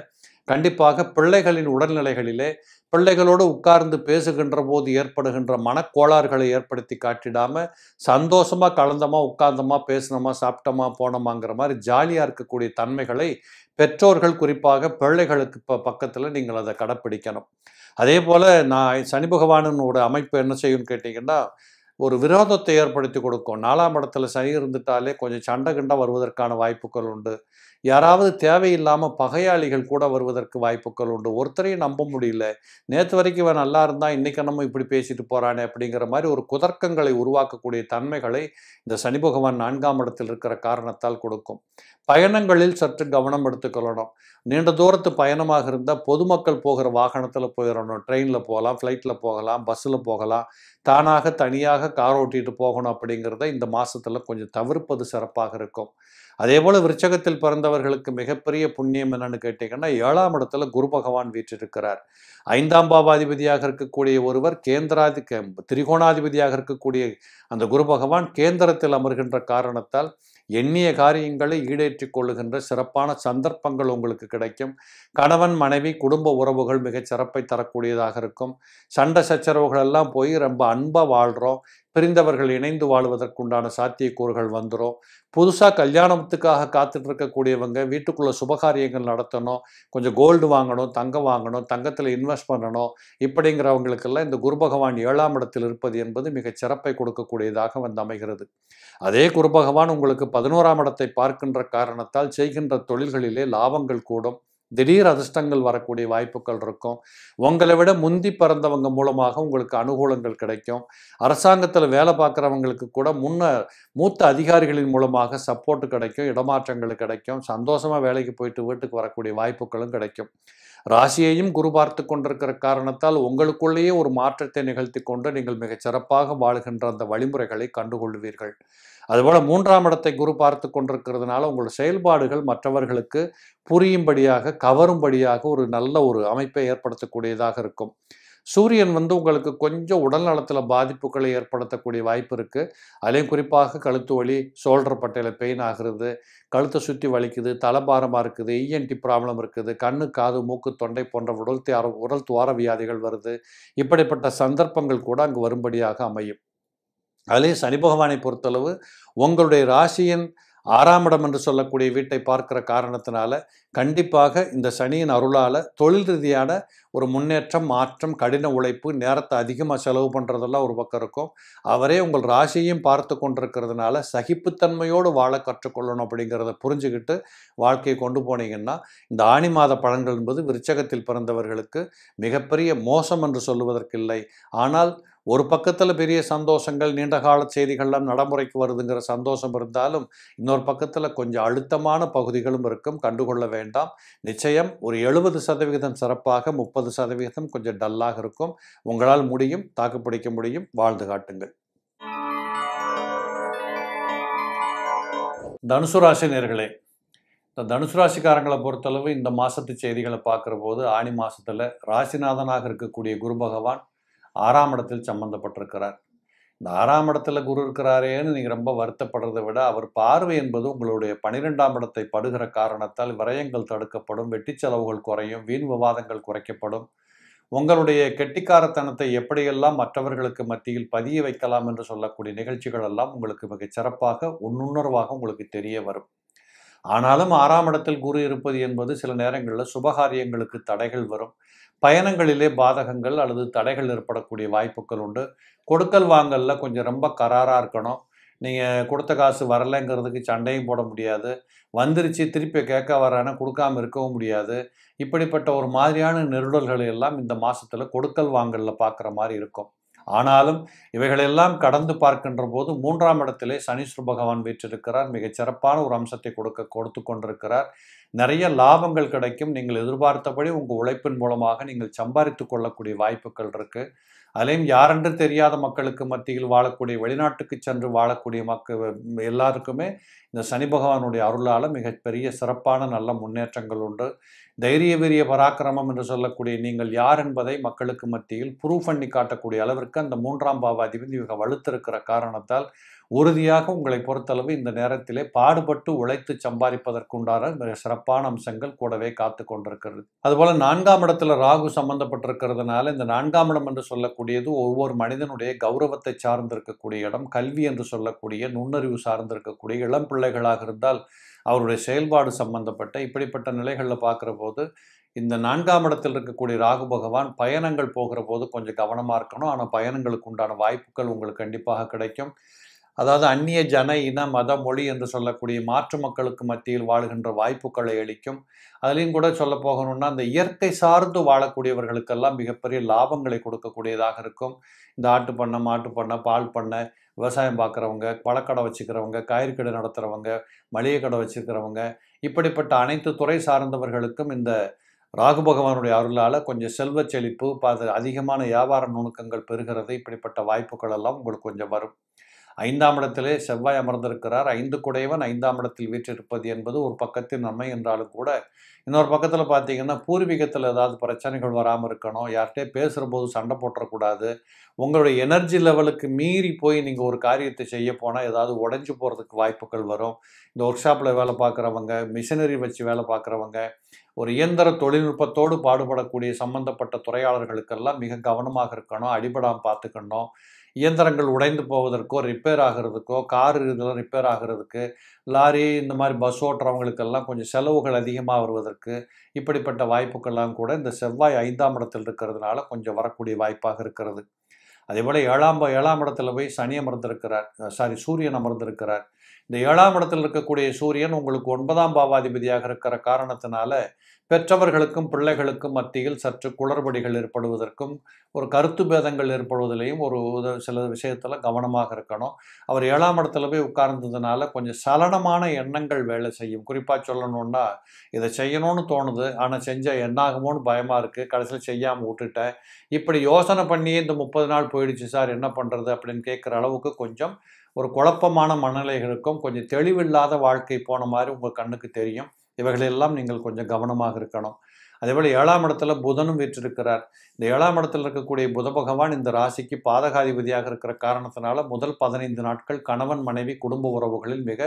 கண்டிப்பாக பிள்ளைகளின் உடல்நிலைகளிலே பிள்ளைகளோடு உட்கார்ந்து பேசுகின்ற போது ஏற்படுகின்ற மனக்கோளாறுகளை ஏற்படுத்தி காட்டிடாம சந்தோஷமாக கலந்தமா உட்கார்ந்தமா பேசினோமா சாப்பிட்டோமா போனோமாங்கிற மாதிரி ஜாலியாக இருக்கக்கூடிய தன்மைகளை பெற்றோர்கள் குறிப்பாக பிள்ளைகளுக்கு இப்போ பக்கத்தில் நீங்கள் அதை கடைப்பிடிக்கணும் அதே போல் நான் சனி பகவானனோட அமைப்பு என்ன செய்யும்னு கேட்டிங்கன்னா ஒரு விரோதத்தை ஏற்படுத்தி கொடுக்கும் நாலாம் இடத்துல சனி இருந்துட்டாலே கொஞ்சம் சண்டை கிண்டா வருவதற்கான வாய்ப்புகள் உண்டு யாராவது தேவையில்லாமல் பகையாளிகள் கூட வருவதற்கு வாய்ப்புகள் உண்டு ஒருத்தரையும் நம்ப முடியல நேற்று வரைக்கும் இவன் நல்லா இருந்தால் இன்றைக்கி நம்ம இப்படி பேசிட்டு போகிறானே அப்படிங்கிற மாதிரி ஒரு குதர்க்கங்களை உருவாக்கக்கூடிய தன்மைகளை இந்த சனி பகவான் நான்காம் இடத்தில் இருக்கிற காரணத்தால் கொடுக்கும் பயணங்களில் சற்று கவனம் எடுத்துக்கொள்ளணும் நீண்ட தூரத்து பயணமாக இருந்தால் பொதுமக்கள் போகிற வாகனத்தில் போயிடணும் ட்ரெயினில் போகலாம் ஃப்ளைட்டில் போகலாம் பஸ்ஸில் போகலாம் தானாக தனியாக கார் ஓட்டிகிட்டு போகணும் அப்படிங்கிறத இந்த மாதத்தில் கொஞ்சம் தவிர்ப்பது சிறப்பாக இருக்கும் அதே போல் விருச்சகத்தில் பிறந்தவர்களுக்கு மிகப்பெரிய புண்ணியம் என்னன்னு கேட்டிங்கன்னா ஏழாம் இடத்துல குரு பகவான் வீற்றிருக்கிறார் ஐந்தாம் பாவாதிபதியாக இருக்கக்கூடிய ஒருவர் கேந்திராதி திரிகோணாதிபதியாக இருக்கக்கூடிய அந்த குரு பகவான் கேந்திரத்தில் அமர்கின்ற காரணத்தால் எண்ணிய காரியங்களை ஈடேற்றிக் கொள்ளுகின்ற சிறப்பான சந்தர்ப்பங்கள் உங்களுக்கு கிடைக்கும் கணவன் மனைவி குடும்ப உறவுகள் மிகச் சிறப்பை தரக்கூடியதாக இருக்கும் சண்டை சச்சரவுகள் எல்லாம் போய் ரொம்ப அன்பாக வாழ்கிறோம் பிரிந்தவர்கள் இணைந்து வாழ்வதற்குண்டான சாத்தியக்கூறுகள் வந்துடும் புதுசாக கல்யாணத்துக்காக காத்துட்டு இருக்கக்கூடியவங்க வீட்டுக்குள்ளே சுபகாரியங்கள் நடத்தணும் கொஞ்சம் கோல்டு வாங்கணும் தங்கம் வாங்கணும் தங்கத்தில் இன்வெஸ்ட் பண்ணணும் இப்படிங்கிறவங்களுக்கெல்லாம் இந்த குரு பகவான் ஏழாம் இடத்தில் இருப்பது என்பது மிகச் சிறப்பை கொடுக்கக்கூடியதாக வந்து அமைகிறது அதே குரு பகவான் உங்களுக்கு பதினோராம் இடத்தை பார்க்கின்ற காரணத்தால் செய்கின்ற தொழில்களிலே லாபங்கள் கூடும் திடீர் அதிர்ஷ்டங்கள் வரக்கூடிய வாய்ப்புகள் இருக்கும் உங்களை விட முந்தி பிறந்தவங்க மூலமாக உங்களுக்கு அனுகூலங்கள் கிடைக்கும் அரசாங்கத்தில் வேலை பார்க்குறவங்களுக்கு கூட முன்ன மூத்த அதிகாரிகளின் மூலமாக சப்போர்ட்டு கிடைக்கும் இடமாற்றங்கள் கிடைக்கும் சந்தோஷமாக வேலைக்கு போயிட்டு வீட்டுக்கு வரக்கூடிய வாய்ப்புகளும் கிடைக்கும் ராசியையும் குரு பார்த்து கொண்டிருக்கிற காரணத்தால் உங்களுக்குள்ளேயே ஒரு மாற்றத்தை நிகழ்த்தி கொண்டு நீங்கள் மிகச் சிறப்பாக வாழ்கின்ற அந்த வழிமுறைகளை கண்டுகொள்வீர்கள் அதுபோல் மூன்றாம் இடத்தை குரு பார்த்து கொண்டிருக்கிறதுனால உங்களோட செயல்பாடுகள் மற்றவர்களுக்கு புரியும்படியாக கவரும்படியாக ஒரு நல்ல ஒரு அமைப்பை ஏற்படுத்தக்கூடியதாக இருக்கும் சூரியன் வந்து உங்களுக்கு கொஞ்சம் உடல் நலத்தில் பாதிப்புகளை ஏற்படுத்தக்கூடிய வாய்ப்பு இருக்குது அதுலேயும் குறிப்பாக கழுத்து வலி சோல்டர் பட்டையில் பெயின் ஆகிறது கழுத்தை சுற்றி வலிக்குது தலபாரமாக இருக்குது இஎன்டி e ப்ராப்ளம் இருக்குது கண்ணு காது மூக்கு தொண்டை போன்ற உடல் தியார உடல் துவார வியாதிகள் வருது இப்படிப்பட்ட சந்தர்ப்பங்கள் கூட அங்கு வரும்படியாக அமையும் அதுலேயும் சனி பகவானை பொறுத்தளவு உங்களுடைய ராசியின் ஆறாம் இடம் என்று சொல்லக்கூடிய வீட்டை பார்க்குற காரணத்தினால கண்டிப்பாக இந்த சனியின் அருளால் தொழில் ரீதியான ஒரு முன்னேற்றம் மாற்றம் கடின உழைப்பு நேரத்தை அதிகமாக செலவு பண்ணுறதெல்லாம் ஒரு பக்கம் இருக்கும் அவரே உங்கள் ராசியையும் பார்த்து கொண்டிருக்கிறதுனால சகிப்புத்தன்மையோடு வாழ கற்றுக்கொள்ளணும் அப்படிங்கிறத புரிஞ்சுக்கிட்டு வாழ்க்கையை கொண்டு போனீங்கன்னா இந்த ஆணி மாத பழங்கள் என்பது விருச்சகத்தில் பிறந்தவர்களுக்கு மிகப்பெரிய மோசம் என்று சொல்லுவதற்கில்லை ஆனால் ஒரு பக்கத்தில் பெரிய சந்தோஷங்கள் நீண்டகால செய்திகள்லாம் நடைமுறைக்கு வருதுங்கிற சந்தோஷம் இருந்தாலும் இன்னொரு பக்கத்தில் கொஞ்சம் அழுத்தமான பகுதிகளும் இருக்கும் கண்டுகொள்ள வேண்டாம் நிச்சயம் ஒரு எழுபது சதவிகிதம் சிறப்பாக முப்பது சதவிகிதம் கொஞ்சம் டல்லாக இருக்கும் உங்களால் முடியும் தாக்குப்பிடிக்க முடியும் வாழ்ந்து காட்டுங்கள் தனுசு ராசி நேர்களே இந்த தனுசு ராசிக்காரங்களை பொறுத்தளவு இந்த மாதத்து செய்திகளை பார்க்குற போது ஆணி மாதத்தில் ராசிநாதனாக இருக்கக்கூடிய குரு பகவான் ஆறாம் இடத்தில் சம்பந்தப்பட்டிருக்கிறார் இந்த ஆறாம் இடத்துல குரு இருக்கிறாரேன்னு நீங்கள் ரொம்ப வருத்தப்படுறதை விட அவர் பார்வை என்பது உங்களுடைய பனிரெண்டாம் இடத்தை படுகிற காரணத்தால் விரயங்கள் தடுக்கப்படும் வெட்டி செலவுகள் குறையும் வீண் விவாதங்கள் குறைக்கப்படும் உங்களுடைய கெட்டிக்காரத்தனத்தை எப்படியெல்லாம் மற்றவர்களுக்கு மத்தியில் பதிய வைக்கலாம் என்று சொல்லக்கூடிய நிகழ்ச்சிகள் எல்லாம் உங்களுக்கு மிகச் சிறப்பாக உன்னுணர்வாக உங்களுக்கு தெரிய வரும் ஆனாலும் ஆறாம் இடத்தில் குரு இருப்பது என்பது சில நேரங்களில் சுபகாரியங்களுக்கு தடைகள் வரும் பயணங்களிலே பாதகங்கள் அல்லது தடைகள் ஏற்படக்கூடிய வாய்ப்புகள் உண்டு கொடுக்கல் வாங்கலில் கொஞ்சம் ரொம்ப கராராக இருக்கணும் நீங்கள் கொடுத்த காசு வரலைங்கிறதுக்கு சண்டையும் போட முடியாது வந்துருச்சு திருப்பி கேட்க வரான கொடுக்காம இருக்கவும் முடியாது இப்படிப்பட்ட ஒரு மாதிரியான நெருடல்களை எல்லாம் இந்த மாதத்தில் கொடுக்கல் வாங்கலில் பார்க்குற மாதிரி இருக்கும் ஆனாலும் இவைகளெல்லாம் கடந்து பார்க்கின்ற போது மூன்றாம் இடத்திலே சனீஸ்வர பகவான் வீற்றிருக்கிறார் மிகச் சிறப்பான ஒரு அம்சத்தை கொடுக்க கொடுத்து கொண்டிருக்கிறார் நிறைய லாபங்கள் கிடைக்கும் நீங்கள் எதிர்பார்த்தபடி உங்கள் உழைப்பின் மூலமாக நீங்கள் சம்பாதித்து கொள்ளக்கூடிய வாய்ப்புகள் இருக்குது அதிலையும் யாரென்று தெரியாத மக்களுக்கு மத்தியில் வாழக்கூடிய வெளிநாட்டுக்கு சென்று வாழக்கூடிய மக்கள் எல்லாருக்குமே இந்த சனி பகவானுடைய அருளால் மிகப்பெரிய சிறப்பான நல்ல முன்னேற்றங்கள் உண்டு தைரிய வீரிய பராக்கிரமம் என்று சொல்லக்கூடிய நீங்கள் யார் என்பதை மக்களுக்கு மத்தியில் ப்ரூவ் பண்ணி காட்டக்கூடிய அளவிற்கு அந்த மூன்றாம் பாவ அதிபதி மிக வலுத்திருக்கிற காரணத்தால் உறுதியாக உங்களை பொறுத்தளவு இந்த நேரத்திலே பாடுபட்டு உழைத்து சம்பாதிப்பதற்குண்டான சிறப்பான அம்சங்கள் கூடவே காத்து கொண்டிருக்கிறது அதுபோல நான்காம் இடத்துல ராகு சம்பந்தப்பட்டிருக்கிறதுனால இந்த நான்காம் இடம் என்று சொல்லக்கூடியது ஒவ்வொரு மனிதனுடைய கௌரவத்தை சார்ந்திருக்கக்கூடிய இடம் கல்வி என்று சொல்லக்கூடிய நுண்ணறிவு சார்ந்திருக்கக்கூடிய இளம் பிள்ளைகளாக இருந்தால் அவருடைய செயல்பாடு சம்பந்தப்பட்ட இப்படிப்பட்ட நிலைகளில் பார்க்குற போது இந்த நான்காம் இடத்தில் இருக்கக்கூடிய ராகு பகவான் பயணங்கள் போகிற போது கொஞ்சம் கவனமாக இருக்கணும் ஆனால் பயணங்களுக்கு உண்டான வாய்ப்புகள் உங்களுக்கு கண்டிப்பாக கிடைக்கும் அதாவது அந்நிய ஜன இன மத மொழி என்று சொல்லக்கூடிய மாற்று மக்களுக்கு மத்தியில் வாழ்கின்ற வாய்ப்புகளை அளிக்கும் அதுலேயும் கூட சொல்ல போகணும்னா அந்த இயற்கை சார்ந்து வாழக்கூடியவர்களுக்கெல்லாம் மிகப்பெரிய லாபங்களை கொடுக்கக்கூடியதாக இருக்கும் இந்த ஆட்டு பண்ணை மாட்டு பண்ணை பால் பண்ணை விவசாயம் பார்க்குறவங்க பழக்கடை வச்சுக்கிறவங்க காய்கறி கடை நடத்துகிறவங்க மளிகை கடை வச்சுருக்கிறவங்க இப்படிப்பட்ட அனைத்து துறை சார்ந்தவர்களுக்கும் இந்த ராகு பகவானுடைய அருளால் கொஞ்சம் செல்வ செழிப்பு அதிகமான வியாபார நுணுக்கங்கள் பெறுகிறது இப்படிப்பட்ட வாய்ப்புகள் எல்லாம் உங்களுக்கு கொஞ்சம் வரும் ஐந்தாம் இடத்திலே செவ்வாய் அமர்ந்திருக்கிறார் ஐந்து குடையவன் ஐந்தாம் இடத்தில் வீற்றிருப்பது என்பது ஒரு பக்கத்தின் நன்மை என்றாலும் கூட இன்னொரு பக்கத்தில் பார்த்தீங்கன்னா பூர்வீகத்தில் ஏதாவது பிரச்சனைகள் வராமல் இருக்கணும் யார்கிட்டே பேசுகிற போது சண்டை போட்டுறக்கூடாது உங்களுடைய எனர்ஜி லெவலுக்கு மீறி போய் நீங்கள் ஒரு காரியத்தை செய்ய போனால் ஏதாவது உடஞ்சி போகிறதுக்கு வாய்ப்புகள் வரும் இந்த ஒர்க் ஷாப்பில் வேலை பார்க்குறவங்க மிஷினரி வச்சு வேலை பார்க்குறவங்க ஒரு இயந்திர தொழில்நுட்பத்தோடு பாடுபடக்கூடிய சம்பந்தப்பட்ட துறையாளர்களுக்கெல்லாம் மிக கவனமாக இருக்கணும் அடிபடாமல் பார்த்துக்கணும் இயந்திரங்கள் உடைந்து போவதற்கோ ரிப்பேர் ஆகிறதுக்கோ கார் இதெல்லாம் ரிப்பேர் ஆகிறதுக்கு லாரி இந்த மாதிரி பஸ் ஓட்டுறவங்களுக்கெல்லாம் கொஞ்சம் செலவுகள் அதிகமாக வருவதற்கு இப்படிப்பட்ட வாய்ப்புக்கெல்லாம் கூட இந்த செவ்வாய் ஐந்தாம் இடத்தில் இருக்கிறதுனால கொஞ்சம் வரக்கூடிய வாய்ப்பாக இருக்கிறது அதே போல் ஏழாம் ஏழாம் இடத்துல போய் சனி அமர்ந்திருக்கிறார் சாரி சூரியன் அமர்ந்திருக்கிறார் இந்த ஏழாம் இடத்தில் இருக்கக்கூடிய சூரியன் உங்களுக்கு ஒன்பதாம் பாவாதிபதியாக இருக்கிற காரணத்தினால பெற்றவர்களுக்கும் பிள்ளைகளுக்கும் மத்தியில் சற்று குளறுபடிகள் ஏற்படுவதற்கும் ஒரு கருத்து பேதங்கள் ஏற்படுவதிலையும் ஒரு சில விஷயத்தில் கவனமாக இருக்கணும் அவர் ஏழாம் இடத்துல போய் உட்கார்ந்ததுனால கொஞ்சம் சலனமான எண்ணங்கள் வேலை செய்யும் குறிப்பாக சொல்லணுன்னா இதை செய்யணும்னு தோணுது ஆனால் செஞ்சால் என்னாகுமோன்னு பயமாக இருக்குது கடைசியில் செய்யாமல் விட்டுட்டேன் இப்படி யோசனை பண்ணி இந்த முப்பது நாள் போயிடுச்சு சார் என்ன பண்ணுறது அப்படின்னு கேட்குற அளவுக்கு கொஞ்சம் ஒரு குழப்பமான மனநிலைகளுக்கும் கொஞ்சம் தெளிவில்லாத வாழ்க்கை போன மாதிரி உங்கள் கண்ணுக்கு தெரியும் இவைகளெல்லாம் நீங்கள் கொஞ்சம் கவனமாக இருக்கணும் அதேபோல் ஏழாம் இடத்துல புதனும் வீற்றிருக்கிறார் இந்த ஏழாம் இடத்துல இருக்கக்கூடிய புத பகவான் இந்த ராசிக்கு பாதகாதிபதியாக இருக்கிற காரணத்தினால முதல் பதினைந்து நாட்கள் கணவன் மனைவி குடும்ப உறவுகளில் மிக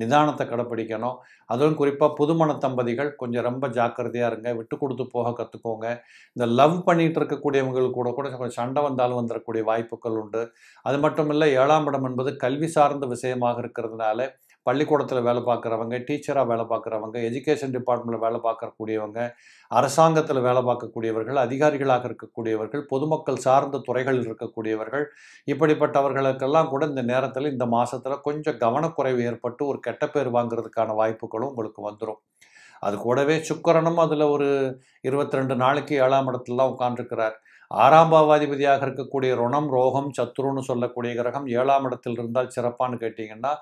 நிதானத்தை கடைப்பிடிக்கணும் அதுவும் குறிப்பாக புதுமண தம்பதிகள் கொஞ்சம் ரொம்ப ஜாக்கிரதையாக இருங்க விட்டு கொடுத்து போக கற்றுக்கோங்க இந்த லவ் பண்ணிகிட்டு இருக்கக்கூடியவங்களுக்கு கூட கூட கொஞ்சம் சண்டை வந்தாலும் வந்துடக்கூடிய வாய்ப்புகள் உண்டு அது மட்டும் இல்லை ஏழாம் இடம் என்பது கல்வி சார்ந்த விஷயமாக இருக்கிறதுனால பள்ளிக்கூடத்தில் வேலை பார்க்குறவங்க டீச்சராக வேலை பார்க்குறவங்க எஜுகேஷன் டிபார்ட்மெண்ட்டில் வேலை பார்க்கக்கூடியவங்க அரசாங்கத்தில் வேலை பார்க்கக்கூடியவர்கள் அதிகாரிகளாக இருக்கக்கூடியவர்கள் பொதுமக்கள் சார்ந்த துறைகளில் இருக்கக்கூடியவர்கள் இப்படிப்பட்டவர்களுக்கெல்லாம் கூட இந்த நேரத்தில் இந்த மாதத்தில் கொஞ்சம் கவனக்குறைவு ஏற்பட்டு ஒரு கெட்ட பேர் வாங்குறதுக்கான வாய்ப்புகளும் உங்களுக்கு வந்துடும் அது கூடவே சுக்கரனும் அதில் ஒரு இருபத்தி ரெண்டு நாளைக்கு ஏழாம் இடத்துலலாம் உட்காந்துருக்கிறார் ஆறாம் பாவாதிபதியாக இருக்கக்கூடிய ருணம் ரோகம் சத்ருன்னு சொல்லக்கூடிய கிரகம் ஏழாம் இடத்தில் இருந்தால் சிறப்பான்னு கேட்டிங்கன்னா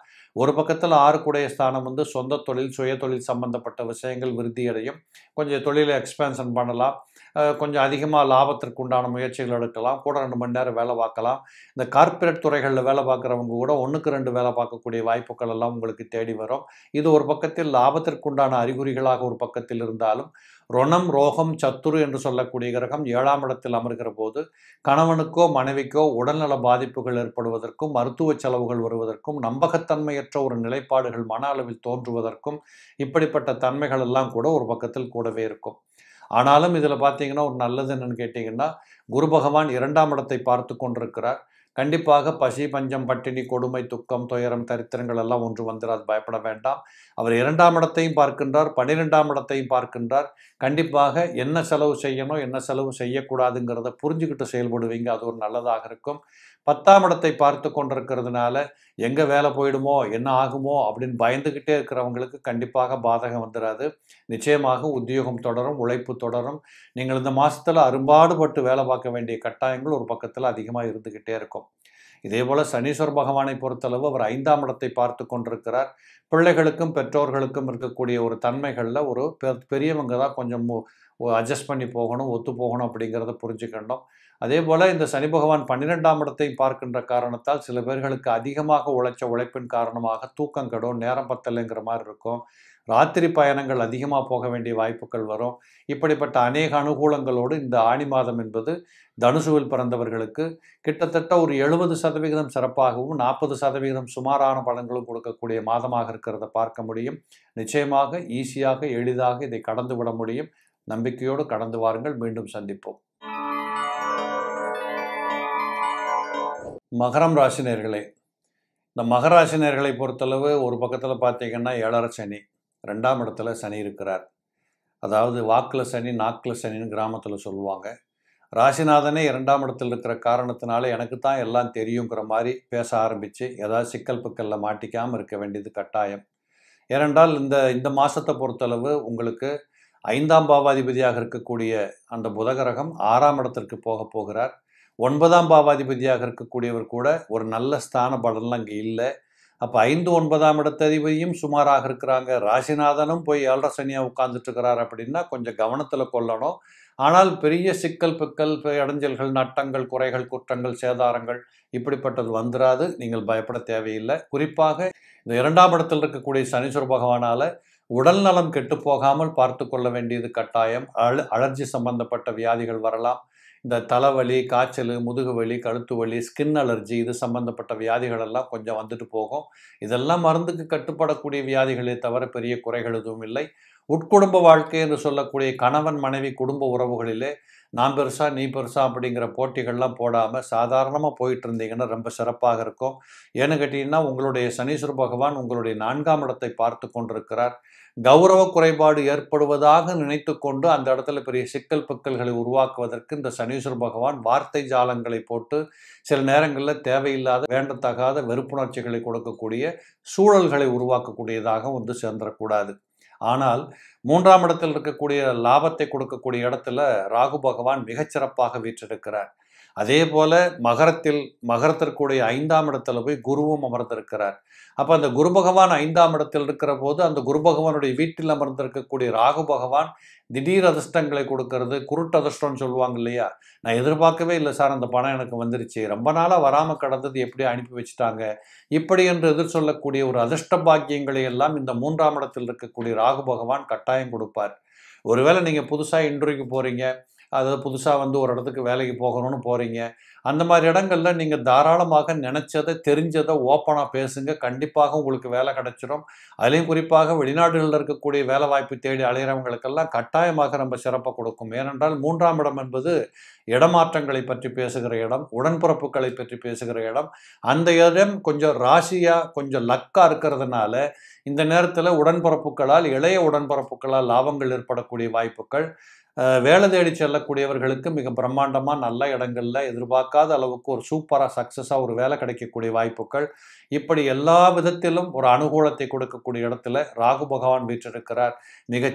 ஒரு பக்கத்தில் ஆறுக்குடைய ஸ்தானம் வந்து சொந்த தொழில் சுய தொழில் சம்பந்தப்பட்ட விஷயங்கள் விருத்தி அடையும் கொஞ்சம் தொழிலை எக்ஸ்பேன்ஷன் பண்ணலாம் கொஞ்சம் அதிகமாக லாபத்திற்கு உண்டான முயற்சிகள் எடுக்கலாம் கூட ரெண்டு மணி நேரம் வேலை பார்க்கலாம் இந்த கார்ப்பரேட் துறைகளில் வேலை பார்க்குறவங்க கூட ஒன்றுக்கு ரெண்டு வேலை பார்க்கக்கூடிய வாய்ப்புகள் எல்லாம் உங்களுக்கு தேடி வரும் இது ஒரு பக்கத்தில் லாபத்திற்குண்டான அறிகுறிகளாக ஒரு பக்கத்தில் இருந்தாலும் ருணம் ரோகம் சத்துரு என்று சொல்லக்கூடிய கிரகம் ஏழாம் இடத்தில் அமர்கிற போது கணவனுக்கோ மனைவிக்கோ உடல்நல பாதிப்புகள் ஏற்படுவதற்கும் மருத்துவ செலவுகள் வருவதற்கும் நம்பகத்தன்மையற்ற ஒரு நிலைப்பாடுகள் மன அளவில் தோன்றுவதற்கும் இப்படிப்பட்ட தன்மைகள் எல்லாம் கூட ஒரு பக்கத்தில் கூடவே இருக்கும் ஆனாலும் இதில் பார்த்தீங்கன்னா ஒரு நல்லது என்னன்னு கேட்டிங்கன்னா குரு பகவான் இரண்டாம் இடத்தை பார்த்து கொண்டிருக்கிறார் கண்டிப்பாக பசி பஞ்சம் பட்டினி கொடுமை துக்கம் துயரம் தரித்திரங்கள் எல்லாம் ஒன்று வந்துடாது பயப்பட வேண்டாம் அவர் இரண்டாம் இடத்தையும் பார்க்கின்றார் பன்னிரெண்டாம் இடத்தையும் பார்க்கின்றார் கண்டிப்பாக என்ன செலவு செய்யணும் என்ன செலவு செய்யக்கூடாதுங்கிறத புரிஞ்சுக்கிட்டு செயல்படுவீங்க அது ஒரு நல்லதாக இருக்கும் பத்தாம் இடத்தை பார்த்து கொண்டிருக்கிறதுனால எங்கே வேலை போயிடுமோ என்ன ஆகுமோ அப்படின்னு பயந்துக்கிட்டே இருக்கிறவங்களுக்கு கண்டிப்பாக பாதகம் வந்துடாது நிச்சயமாக உத்தியோகம் தொடரும் உழைப்பு தொடரும் நீங்கள் இந்த மாதத்தில் அரும்பாடுபட்டு வேலை பார்க்க வேண்டிய கட்டாயங்கள் ஒரு பக்கத்தில் அதிகமாக இருந்துக்கிட்டே இருக்கும் இதே போல் சனீஸ்வர் பகவானை பொறுத்தளவு அவர் ஐந்தாம் இடத்தை பார்த்து கொண்டிருக்கிறார் பிள்ளைகளுக்கும் பெற்றோர்களுக்கும் இருக்கக்கூடிய ஒரு தன்மைகளில் ஒரு பெரியவங்க தான் கொஞ்சம் அட்ஜஸ்ட் பண்ணி போகணும் ஒத்து போகணும் அப்படிங்கிறத புரிஞ்சுக்கணும் அதே போல் இந்த சனி பகவான் பன்னிரெண்டாம் இடத்தையும் பார்க்கின்ற காரணத்தால் சில பேர்களுக்கு அதிகமாக உழைச்ச உழைப்பின் காரணமாக தூக்கம் கெடும் நேரம் பத்தலைங்கிற மாதிரி இருக்கும் ராத்திரி பயணங்கள் அதிகமாக போக வேண்டிய வாய்ப்புகள் வரும் இப்படிப்பட்ட அநேக அனுகூலங்களோடு இந்த ஆணி மாதம் என்பது தனுசுவில் பிறந்தவர்களுக்கு கிட்டத்தட்ட ஒரு எழுபது சதவிகிதம் சிறப்பாகவும் நாற்பது சதவிகிதம் சுமாரான பலன்களும் கொடுக்கக்கூடிய மாதமாக இருக்கிறத பார்க்க முடியும் நிச்சயமாக ஈஸியாக எளிதாக இதை கடந்து விட முடியும் நம்பிக்கையோடு கடந்து வாருங்கள் மீண்டும் சந்திப்போம் மகரம் ராசினியர்களே இந்த மகராசினியர்களை பொறுத்தளவு ஒரு பக்கத்தில் பார்த்தீங்கன்னா ஏழரை சனி ரெண்டாம் இடத்துல சனி இருக்கிறார் அதாவது வாக்கில் சனி நாக்கில் சனின்னு கிராமத்தில் சொல்லுவாங்க ராசிநாதனே இரண்டாம் இடத்தில் இருக்கிற காரணத்தினால எனக்கு தான் எல்லாம் தெரியுங்கிற மாதிரி பேச ஆரம்பித்து ஏதாவது சிக்கல் பிக்கலில் மாட்டிக்காமல் இருக்க வேண்டியது கட்டாயம் ஏனென்றால் இந்த இந்த மாதத்தை பொறுத்தளவு உங்களுக்கு ஐந்தாம் பாவாதிபதியாக இருக்கக்கூடிய அந்த புதகரகம் ஆறாம் இடத்திற்கு போக போகிறார் ஒன்பதாம் பாவாதிபதியாக இருக்கக்கூடியவர் கூட ஒரு நல்ல ஸ்தான பலன்லாம் அங்கே இல்லை அப்போ ஐந்து ஒன்பதாம் இடத்ததிபதியும் சுமாராக இருக்கிறாங்க ராசிநாதனும் போய் ஏழரை சனியாக உட்காந்துட்டுருக்கிறார் அப்படின்னா கொஞ்சம் கவனத்தில் கொள்ளணும் ஆனால் பெரிய சிக்கல் பிக்கல் இடைஞ்சல்கள் நட்டங்கள் குறைகள் குற்றங்கள் சேதாரங்கள் இப்படிப்பட்டது வந்துடாது நீங்கள் பயப்பட தேவையில்லை குறிப்பாக இந்த இரண்டாம் இடத்தில் இருக்கக்கூடிய சனீஸ்வர பகவானால் உடல் நலம் கெட்டு போகாமல் பார்த்து கொள்ள வேண்டியது கட்டாயம் அழ அலர்ஜி சம்பந்தப்பட்ட வியாதிகள் வரலாம் இந்த தலைவலி காய்ச்சல் முதுகு வலி கழுத்து வலி ஸ்கின் அலர்ஜி இது சம்பந்தப்பட்ட வியாதிகள் எல்லாம் கொஞ்சம் வந்துட்டு போகும் இதெல்லாம் மருந்துக்கு கட்டுப்படக்கூடிய வியாதிகளே தவிர பெரிய குறைகள் எதுவும் இல்லை உட்குடும்ப வாழ்க்கை என்று சொல்லக்கூடிய கணவன் மனைவி குடும்ப உறவுகளிலே நான் பெருசா நீ பெருசா அப்படிங்கிற போட்டிகள்லாம் போடாமல் சாதாரணமாக போயிட்டு இருந்தீங்கன்னா ரொம்ப சிறப்பாக இருக்கும் ஏன்னு கேட்டிங்கன்னா உங்களுடைய சனீஸ்வர பகவான் உங்களுடைய நான்காம் இடத்தை பார்த்து கொண்டிருக்கிறார் கௌரவ குறைபாடு ஏற்படுவதாக நினைத்து கொண்டு அந்த இடத்துல பெரிய சிக்கல் பக்கல்களை உருவாக்குவதற்கு இந்த சனீஸ்வர பகவான் வார்த்தை ஜாலங்களை போட்டு சில நேரங்களில் தேவையில்லாத வேண்டத்தகாத வெறுப்புணர்ச்சிகளை கொடுக்கக்கூடிய சூழல்களை உருவாக்கக்கூடியதாக வந்து சேர்ந்துடக்கூடாது ஆனால் மூன்றாம் இடத்தில் இருக்கக்கூடிய லாபத்தை கொடுக்கக்கூடிய இடத்துல ராகு பகவான் மிகச்சிறப்பாக வீற்றிருக்கிறார் அதே போல மகரத்தில் மகரத்திற்குடைய ஐந்தாம் இடத்துல போய் குருவும் அமர்ந்திருக்கிறார் அப்போ அந்த குரு பகவான் ஐந்தாம் இடத்தில் இருக்கிற போது அந்த குரு பகவானுடைய வீட்டில் அமர்ந்திருக்கக்கூடிய ராகு பகவான் திடீர் அதிர்ஷ்டங்களை கொடுக்கறது குருட்டு அதிர்ஷ்டம்னு சொல்லுவாங்க இல்லையா நான் எதிர்பார்க்கவே இல்லை சார் அந்த பணம் எனக்கு வந்துருச்சு ரொம்ப நாளாக வராமல் கடந்தது எப்படி அனுப்பி வச்சுட்டாங்க இப்படி என்று எதிர் சொல்லக்கூடிய ஒரு அதிர்ஷ்ட பாக்கியங்களை எல்லாம் இந்த மூன்றாம் இடத்தில் இருக்கக்கூடிய ராகு பகவான் கட்டாயம் கொடுப்பார் ஒருவேளை நீங்கள் புதுசாக இன்றைக்கு போகிறீங்க அதாவது புதுசாக வந்து ஒரு இடத்துக்கு வேலைக்கு போகணும்னு போகிறீங்க அந்த மாதிரி இடங்களில் நீங்கள் தாராளமாக நினச்சதை தெரிஞ்சதை ஓப்பனாக பேசுங்க கண்டிப்பாக உங்களுக்கு வேலை கிடைச்சிடும் அதுலேயும் குறிப்பாக வெளிநாடுகளில் இருக்கக்கூடிய வேலை வாய்ப்பு தேடி அலைகிறவங்களுக்கெல்லாம் கட்டாயமாக நம்ம சிறப்பாக கொடுக்கும் ஏனென்றால் மூன்றாம் இடம் என்பது இடமாற்றங்களை பற்றி பேசுகிற இடம் உடன்பிறப்புகளை பற்றி பேசுகிற இடம் அந்த இடம் கொஞ்சம் ராசியாக கொஞ்சம் லக்காக இருக்கிறதுனால இந்த நேரத்தில் உடன்பிறப்புகளால் இளைய உடன்பிறப்புகளால் லாபங்கள் ஏற்படக்கூடிய வாய்ப்புகள் வேலை தேடி செல்லக்கூடியவர்களுக்கு மிக பிரம்மாண்டமாக நல்ல இடங்களில் எதிர்பார்க்காத அளவுக்கு ஒரு சூப்பராக சக்ஸஸாக ஒரு வேலை கிடைக்கக்கூடிய வாய்ப்புகள் இப்படி எல்லா விதத்திலும் ஒரு அனுகூலத்தை கொடுக்கக்கூடிய இடத்துல ராகு பகவான் வீற்றிருக்கிறார்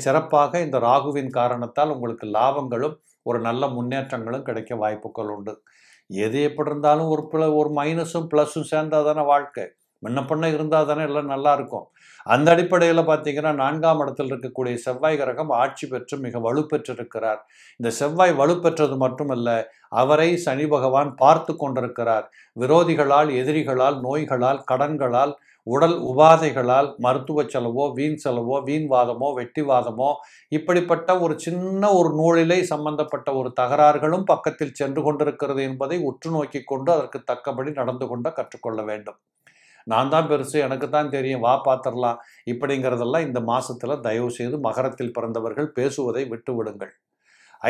சிறப்பாக இந்த ராகுவின் காரணத்தால் உங்களுக்கு லாபங்களும் ஒரு நல்ல முன்னேற்றங்களும் கிடைக்க வாய்ப்புகள் உண்டு எது எப்படி இருந்தாலும் ஒரு ஒரு மைனஸும் ப்ளஸும் சேர்ந்தால் தானே வாழ்க்கை முன்ன பண்ண இருந்தால் தானே எல்லாம் நல்லா இருக்கும் அந்த அடிப்படையில் பார்த்தீங்கன்னா நான்காம் இடத்தில் இருக்கக்கூடிய செவ்வாய் கிரகம் ஆட்சி பெற்று மிக வலுப்பெற்றிருக்கிறார் இந்த செவ்வாய் வலுப்பெற்றது மட்டுமல்ல அவரை சனி பகவான் பார்த்து கொண்டிருக்கிறார் விரோதிகளால் எதிரிகளால் நோய்களால் கடன்களால் உடல் உபாதைகளால் மருத்துவ செலவோ வீண் செலவோ வீண்வாதமோ வெட்டிவாதமோ இப்படிப்பட்ட ஒரு சின்ன ஒரு நூலிலை சம்பந்தப்பட்ட ஒரு தகராறுகளும் பக்கத்தில் சென்று கொண்டிருக்கிறது என்பதை உற்று நோக்கி கொண்டு அதற்கு தக்கபடி நடந்து கொண்ட கற்றுக்கொள்ள வேண்டும் நான் தான் பெருசு எனக்கு தான் தெரியும் வா பார்த்துடலாம் இப்படிங்கிறதெல்லாம் இந்த மாதத்தில் தயவு செய்து மகரத்தில் பிறந்தவர்கள் பேசுவதை விட்டுவிடுங்கள்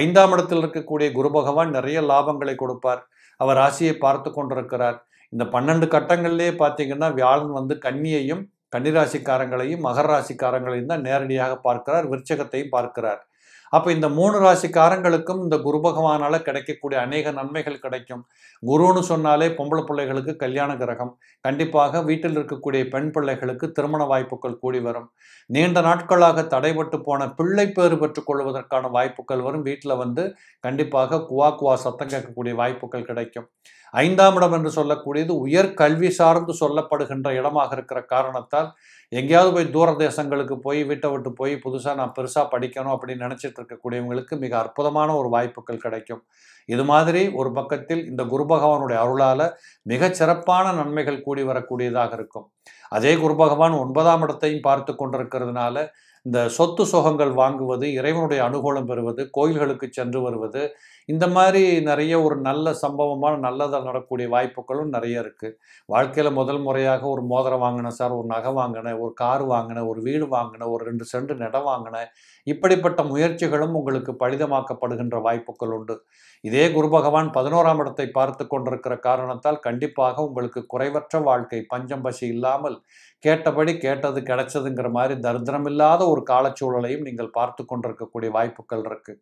ஐந்தாம் இடத்தில் இருக்கக்கூடிய குரு பகவான் நிறைய லாபங்களை கொடுப்பார் அவர் ராசியை பார்த்து கொண்டிருக்கிறார் இந்த பன்னெண்டு கட்டங்கள்லேயே பார்த்தீங்கன்னா வியாழன் வந்து கன்னியையும் கன்னிராசிக்காரங்களையும் மகர ராசிக்காரங்களையும் தான் நேரடியாக பார்க்கிறார் விருச்சகத்தையும் பார்க்கிறார் அப்போ இந்த மூணு ராசிக்காரங்களுக்கும் இந்த குரு பகவானால் கிடைக்கக்கூடிய அநேக நன்மைகள் கிடைக்கும் குருன்னு சொன்னாலே பொம்பளை பிள்ளைகளுக்கு கல்யாண கிரகம் கண்டிப்பாக வீட்டில் இருக்கக்கூடிய பெண் பிள்ளைகளுக்கு திருமண வாய்ப்புகள் கூடி வரும் நீண்ட நாட்களாக தடைபட்டு போன பிள்ளை பேறு பெற்றுக்கொள்வதற்கான வாய்ப்புகள் வரும் வீட்டில் வந்து கண்டிப்பாக குவா குவா சத்தம் கேட்கக்கூடிய வாய்ப்புகள் கிடைக்கும் ஐந்தாம் இடம் என்று சொல்லக்கூடியது உயர் கல்வி சார்ந்து சொல்லப்படுகின்ற இடமாக இருக்கிற காரணத்தால் எங்கேயாவது போய் தூர தேசங்களுக்கு போய் வீட்டை விட்டு போய் புதுசாக நான் பெருசாக படிக்கணும் அப்படின்னு நினச்சிட்டு இருக்கக்கூடியவங்களுக்கு மிக அற்புதமான ஒரு வாய்ப்புகள் கிடைக்கும் இது மாதிரி ஒரு பக்கத்தில் இந்த குரு பகவானுடைய அருளால் மிகச் சிறப்பான நன்மைகள் கூடி வரக்கூடியதாக இருக்கும் அதே குரு பகவான் ஒன்பதாம் இடத்தையும் பார்த்து கொண்டிருக்கிறதுனால இந்த சொத்து சுகங்கள் வாங்குவது இறைவனுடைய அனுகூலம் பெறுவது கோயில்களுக்கு சென்று வருவது இந்த மாதிரி நிறைய ஒரு நல்ல சம்பவமான நல்லதாக நடக்கக்கூடிய வாய்ப்புகளும் நிறைய இருக்குது வாழ்க்கையில் முதல் முறையாக ஒரு மோதிரம் வாங்கினேன் சார் ஒரு நகை வாங்கினேன் ஒரு கார் வாங்கினேன் ஒரு வீடு வாங்கினேன் ஒரு ரெண்டு சென்ட் நிலம் வாங்கினேன் இப்படிப்பட்ட முயற்சிகளும் உங்களுக்கு பலிதமாக்கப்படுகின்ற வாய்ப்புகள் உண்டு இதே குரு பகவான் பதினோராம் இடத்தை பார்த்து கொண்டிருக்கிற காரணத்தால் கண்டிப்பாக உங்களுக்கு குறைவற்ற வாழ்க்கை பஞ்சம் பசி இல்லாமல் கேட்டபடி கேட்டது கிடைச்சதுங்கிற மாதிரி தரித்திரம் இல்லாத ஒரு காலச்சூழலையும் நீங்கள் பார்த்து கொண்டிருக்கக்கூடிய வாய்ப்புகள் இருக்குது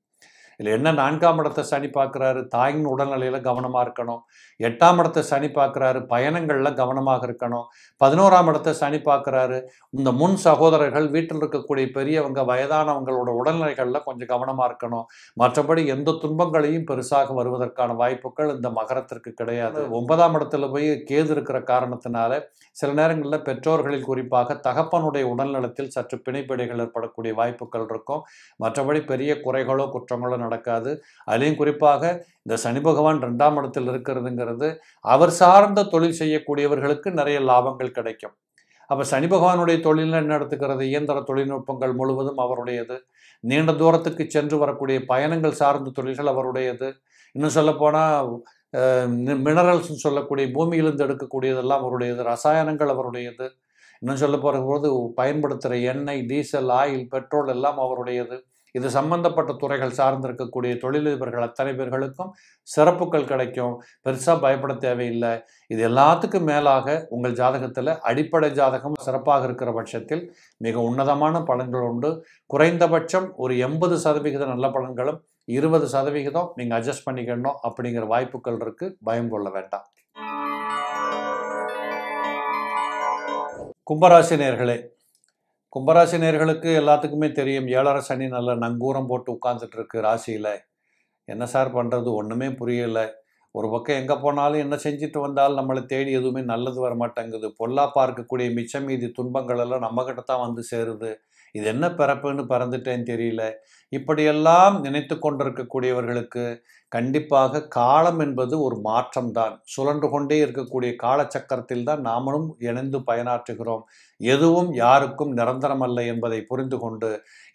இல்லை என்ன நான்காம் இடத்தை சனி பார்க்குறாரு தாயின் உடல்நிலையில் கவனமாக இருக்கணும் எட்டாம் இடத்தை சனி பார்க்குறாரு பயணங்களில் கவனமாக இருக்கணும் பதினோராம் இடத்தை சனி பார்க்குறாரு இந்த முன் சகோதரர்கள் வீட்டில் இருக்கக்கூடிய பெரியவங்க வயதானவங்களோட உடல்நிலைகளில் கொஞ்சம் கவனமாக இருக்கணும் மற்றபடி எந்த துன்பங்களையும் பெருசாக வருவதற்கான வாய்ப்புகள் இந்த மகரத்திற்கு கிடையாது ஒன்பதாம் இடத்துல போய் கேது இருக்கிற காரணத்தினால சில நேரங்களில் பெற்றோர்களில் குறிப்பாக தகப்பனுடைய உடல்நலத்தில் சற்று பிணைப்பிடைகள் ஏற்படக்கூடிய வாய்ப்புகள் இருக்கும் மற்றபடி பெரிய குறைகளோ குற்றங்களோ நடக்காது அதுலேயும் குறிப்பாக இந்த சனி பகவான் ரெண்டாம் இடத்தில் இருக்கிறதுங்கிறது அவர் சார்ந்த தொழில் செய்யக்கூடியவர்களுக்கு நிறைய லாபங்கள் கிடைக்கும் அப்போ சனி பகவானுடைய தொழில் என்ன நடத்துக்கிறது இயந்திர தொழில்நுட்பங்கள் முழுவதும் அவருடையது நீண்ட தூரத்துக்கு சென்று வரக்கூடிய பயணங்கள் சார்ந்த தொழில்கள் அவருடையது இன்னும் சொல்லப்போனால் மினரல்ஸ்னு சொல்லக்கூடிய பூமியிலிருந்து எடுக்கக்கூடியதெல்லாம் அவருடையது ரசாயனங்கள் அவருடையது இன்னும் சொல்ல போகிற போது பயன்படுத்துகிற எண்ணெய் டீசல் ஆயில் பெட்ரோல் எல்லாம் அவருடையது இது சம்பந்தப்பட்ட துறைகள் சார்ந்திருக்கக்கூடிய தொழிலதிபர்கள் அத்தனை பேர்களுக்கும் சிறப்புகள் கிடைக்கும் பெருசாக பயப்பட தேவையில்லை இது எல்லாத்துக்கும் மேலாக உங்கள் ஜாதகத்தில் அடிப்படை ஜாதகம் சிறப்பாக இருக்கிற பட்சத்தில் மிக உன்னதமான பலன்கள் உண்டு குறைந்தபட்சம் ஒரு எண்பது சதவிகித நல்ல பலன்களும் இருபது சதவிகிதம் நீங்கள் அட்ஜஸ்ட் பண்ணிக்கணும் அப்படிங்கிற வாய்ப்புகள் இருக்குது பயம் கொள்ள வேண்டாம் கும்பராசினியர்களே கும்பராசி நேர்களுக்கு எல்லாத்துக்குமே தெரியும் ஏழரை சனி நல்லா நங்கூரம் போட்டு உட்காந்துட்டு இருக்கு ராசியில் என்ன சார் பண்ணுறது ஒன்றுமே புரியலை ஒரு பக்கம் எங்கே போனாலும் என்ன செஞ்சுட்டு வந்தாலும் நம்மளை தேடி எதுவுமே நல்லது வர மாட்டேங்குது பொல்லாப்பாக இருக்கக்கூடிய மிச்சம் மீதி துன்பங்கள் எல்லாம் நம்மக்கிட்ட தான் வந்து சேருது இது என்ன பிறப்புன்னு பிறந்துட்டேன்னு தெரியல இப்படியெல்லாம் நினைத்து கொண்டிருக்கக்கூடியவர்களுக்கு கண்டிப்பாக காலம் என்பது ஒரு மாற்றம்தான் சுழன்று கொண்டே இருக்கக்கூடிய காலச்சக்கரத்தில் தான் நாமளும் இணைந்து பயனாற்றுகிறோம் எதுவும் யாருக்கும் நிரந்தரமல்ல என்பதை புரிந்து கொண்டு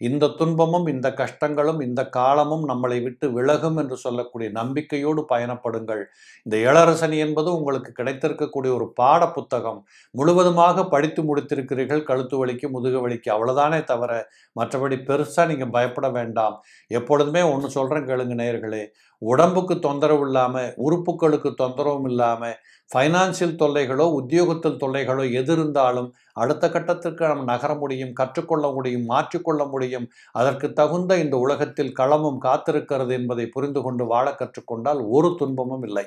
இந்த துன்பமும் இந்த கஷ்டங்களும் இந்த காலமும் நம்மளை விட்டு விலகும் என்று சொல்லக்கூடிய நம்பிக்கையோடு பயணப்படுங்கள் இந்த இளரசனி என்பது உங்களுக்கு கிடைத்திருக்கக்கூடிய ஒரு பாட புத்தகம் முழுவதுமாக படித்து முடித்திருக்கிறீர்கள் கழுத்து வலிக்கு முதுகு வலிக்கு அவ்வளோதானே தவிர மற்றபடி பெருசாக நீங்கள் பயப்பட வேண்டாம் எப்பொழுதுமே ஒன்று சொல்கிறேன் கேளுங்க நேயர்களே உடம்புக்கு தொந்தரவு இல்லாமல் உறுப்புகளுக்கு தொந்தரவும் இல்லாமல் ஃபைனான்சியல் தொல்லைகளோ உத்தியோகத்தில் தொல்லைகளோ எது இருந்தாலும் அடுத்த கட்டத்திற்கு நம்ம நகர முடியும் கற்றுக்கொள்ள முடியும் மாற்றிக்கொள்ள முடியும் அதற்கு தகுந்த இந்த உலகத்தில் களமும் காத்திருக்கிறது என்பதை புரிந்து கொண்டு வாழ கற்றுக்கொண்டால் ஒரு துன்பமும் இல்லை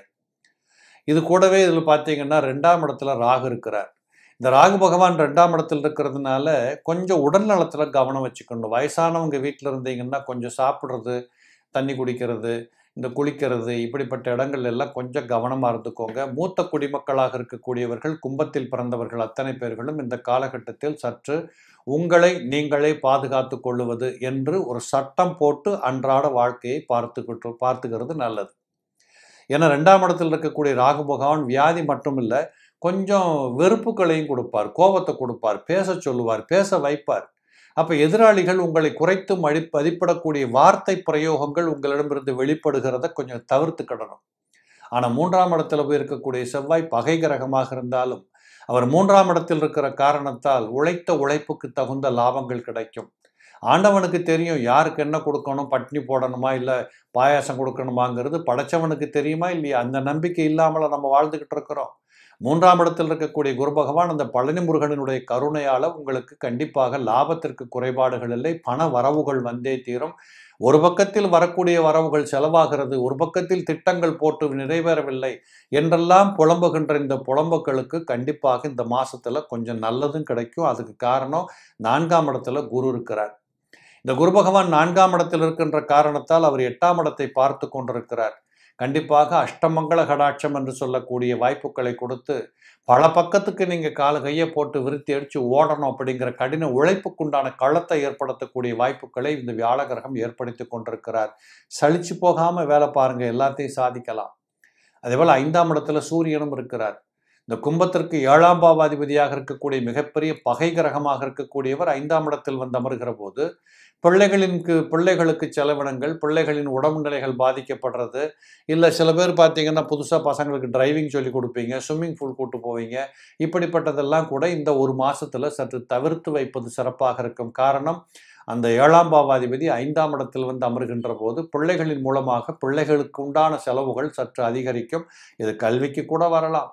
இது கூடவே இதில் பார்த்தீங்கன்னா ரெண்டாம் இடத்துல ராகு இருக்கிறார் இந்த ராகு பகவான் ரெண்டாம் இடத்துல இருக்கிறதுனால கொஞ்சம் உடல் நலத்தில் கவனம் வச்சுக்கணும் வயசானவங்க வீட்டில் இருந்தீங்கன்னா கொஞ்சம் சாப்பிட்றது தண்ணி குடிக்கிறது இந்த குளிக்கிறது இப்படிப்பட்ட இடங்கள் எல்லாம் கொஞ்சம் கவனமாக இருந்துக்கோங்க மூத்த குடிமக்களாக இருக்கக்கூடியவர்கள் கும்பத்தில் பிறந்தவர்கள் அத்தனை பேர்களும் இந்த காலகட்டத்தில் சற்று உங்களை நீங்களே பாதுகாத்து கொள்ளுவது என்று ஒரு சட்டம் போட்டு அன்றாட வாழ்க்கையை பார்த்துக்கிட்டு பார்த்துக்கிறது நல்லது ஏன்னா ரெண்டாம் இடத்தில் இருக்கக்கூடிய ராகு பகவான் வியாதி மட்டும் இல்லை கொஞ்சம் வெறுப்புகளையும் கொடுப்பார் கோபத்தை கொடுப்பார் பேச சொல்லுவார் பேச வைப்பார் அப்போ எதிராளிகள் உங்களை குறைத்து மழி பதிப்படக்கூடிய வார்த்தை பிரயோகங்கள் உங்களிடமிருந்து வெளிப்படுகிறத கொஞ்சம் தவிர்த்துக்கிடணும் ஆனால் மூன்றாம் இடத்துல போய் இருக்கக்கூடிய செவ்வாய் பகை கிரகமாக இருந்தாலும் அவர் மூன்றாம் இடத்தில் இருக்கிற காரணத்தால் உழைத்த உழைப்புக்கு தகுந்த லாபங்கள் கிடைக்கும் ஆண்டவனுக்கு தெரியும் யாருக்கு என்ன கொடுக்கணும் பட்னி போடணுமா இல்லை பாயாசம் கொடுக்கணுமாங்கிறது படைச்சவனுக்கு தெரியுமா இல்லையா அந்த நம்பிக்கை இல்லாமல் நம்ம வாழ்ந்துக்கிட்டு இருக்கிறோம் மூன்றாம் இடத்தில் இருக்கக்கூடிய குரு பகவான் அந்த பழனி முருகனுடைய கருணையால் உங்களுக்கு கண்டிப்பாக லாபத்திற்கு குறைபாடுகள் இல்லை பண வரவுகள் வந்தே தீரும் ஒரு பக்கத்தில் வரக்கூடிய வரவுகள் செலவாகிறது ஒரு பக்கத்தில் திட்டங்கள் போட்டு நிறைவேறவில்லை என்றெல்லாம் புலம்புகின்ற இந்த புலம்புகளுக்கு கண்டிப்பாக இந்த மாதத்தில் கொஞ்சம் நல்லதும் கிடைக்கும் அதுக்கு காரணம் நான்காம் இடத்துல குரு இருக்கிறார் இந்த குரு பகவான் நான்காம் இடத்தில் இருக்கின்ற காரணத்தால் அவர் எட்டாம் இடத்தை பார்த்து கொண்டிருக்கிறார் கண்டிப்பாக அஷ்டமங்கல கடாட்சம் என்று சொல்லக்கூடிய வாய்ப்புகளை கொடுத்து பல பக்கத்துக்கு நீங்கள் கால கையை போட்டு விருத்தி அடித்து ஓடணும் அப்படிங்கிற கடின உழைப்புக்குண்டான களத்தை ஏற்படுத்தக்கூடிய வாய்ப்புகளை இந்த வியாழகிரகம் ஏற்படுத்தி கொண்டிருக்கிறார் சளிச்சு போகாமல் வேலை பாருங்கள் எல்லாத்தையும் சாதிக்கலாம் அதேபோல் ஐந்தாம் இடத்துல சூரியனும் இருக்கிறார் இந்த கும்பத்திற்கு ஏழாம் பாவாதிபதியாக இருக்கக்கூடிய மிகப்பெரிய பகை கிரகமாக இருக்கக்கூடியவர் ஐந்தாம் இடத்தில் வந்து அமர்கிற போது பிள்ளைகளின்கு பிள்ளைகளுக்கு செலவினங்கள் பிள்ளைகளின் உடம்புநிலைகள் பாதிக்கப்படுறது இல்லை சில பேர் பார்த்தீங்கன்னா புதுசாக பசங்களுக்கு டிரைவிங் சொல்லி கொடுப்பீங்க ஸ்விம்மிங் பூல் கூட்டு போவீங்க இப்படிப்பட்டதெல்லாம் கூட இந்த ஒரு மாதத்தில் சற்று தவிர்த்து வைப்பது சிறப்பாக இருக்கும் காரணம் அந்த ஏழாம் பாவாதிபதி ஐந்தாம் இடத்தில் வந்து அமர்கின்ற போது பிள்ளைகளின் மூலமாக பிள்ளைகளுக்கு உண்டான செலவுகள் சற்று அதிகரிக்கும் இது கல்விக்கு கூட வரலாம்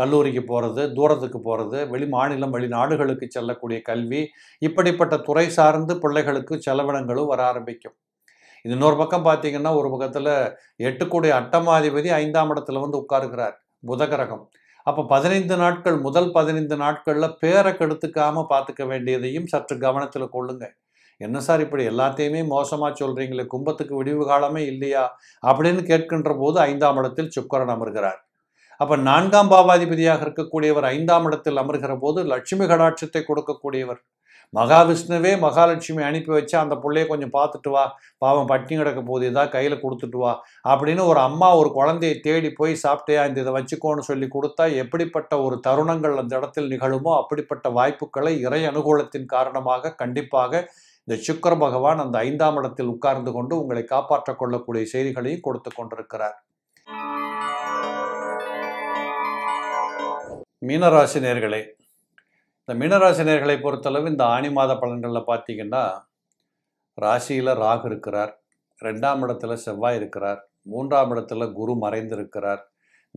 கல்லூரிக்கு போகிறது தூரத்துக்கு போகிறது வெளி மாநிலம் வெளிநாடுகளுக்கு செல்லக்கூடிய கல்வி இப்படிப்பட்ட துறை சார்ந்து பிள்ளைகளுக்கு செலவினங்களும் வர ஆரம்பிக்கும் இது இன்னொரு பக்கம் பார்த்தீங்கன்னா ஒரு பக்கத்தில் எட்டுக்கூடிய அட்டமாதிபதி ஐந்தாம் இடத்துல வந்து உட்காருகிறார் புதகரகம் அப்போ பதினைந்து நாட்கள் முதல் பதினைந்து நாட்களில் பேரை கெடுத்துக்காமல் பார்த்துக்க வேண்டியதையும் சற்று கவனத்தில் கொள்ளுங்கள் என்ன சார் இப்படி எல்லாத்தையுமே மோசமாக சொல்கிறீங்களே கும்பத்துக்கு விடிவு காலமே இல்லையா அப்படின்னு கேட்கின்ற போது ஐந்தாம் இடத்தில் சுக்கரன் அமர்கிறார் அப்போ நான்காம் பாவாதிபதியாக இருக்கக்கூடியவர் ஐந்தாம் இடத்தில் அமர்கிற போது லட்சுமி கடாட்சத்தை கொடுக்கக்கூடியவர் மகாவிஷ்ணுவே மகாலட்சுமி அனுப்பி வச்சு அந்த பிள்ளைய கொஞ்சம் பார்த்துட்டு வா பாவம் பட்டினி கிடக்க போகுது இதாக கையில் கொடுத்துட்டு வா அப்படின்னு ஒரு அம்மா ஒரு குழந்தையை தேடி போய் சாப்பிட்டியா இந்த இதை வச்சுக்கோன்னு சொல்லி கொடுத்தா எப்படிப்பட்ட ஒரு தருணங்கள் அந்த இடத்தில் நிகழுமோ அப்படிப்பட்ட வாய்ப்புகளை இறை அனுகூலத்தின் காரணமாக கண்டிப்பாக இந்த சுக்கர பகவான் அந்த ஐந்தாம் இடத்தில் உட்கார்ந்து கொண்டு உங்களை காப்பாற்றக் கொள்ளக்கூடிய செய்திகளையும் கொடுத்து கொண்டிருக்கிறார் மீனராசி நேர்களே இந்த மீனராசி நேர்களை பொறுத்தளவு இந்த ஆணி மாத பலன்களில் பார்த்தீங்கன்னா ராசியில் ராகு இருக்கிறார் ரெண்டாம் இடத்துல செவ்வாய் இருக்கிறார் மூன்றாம் இடத்துல குரு மறைந்திருக்கிறார்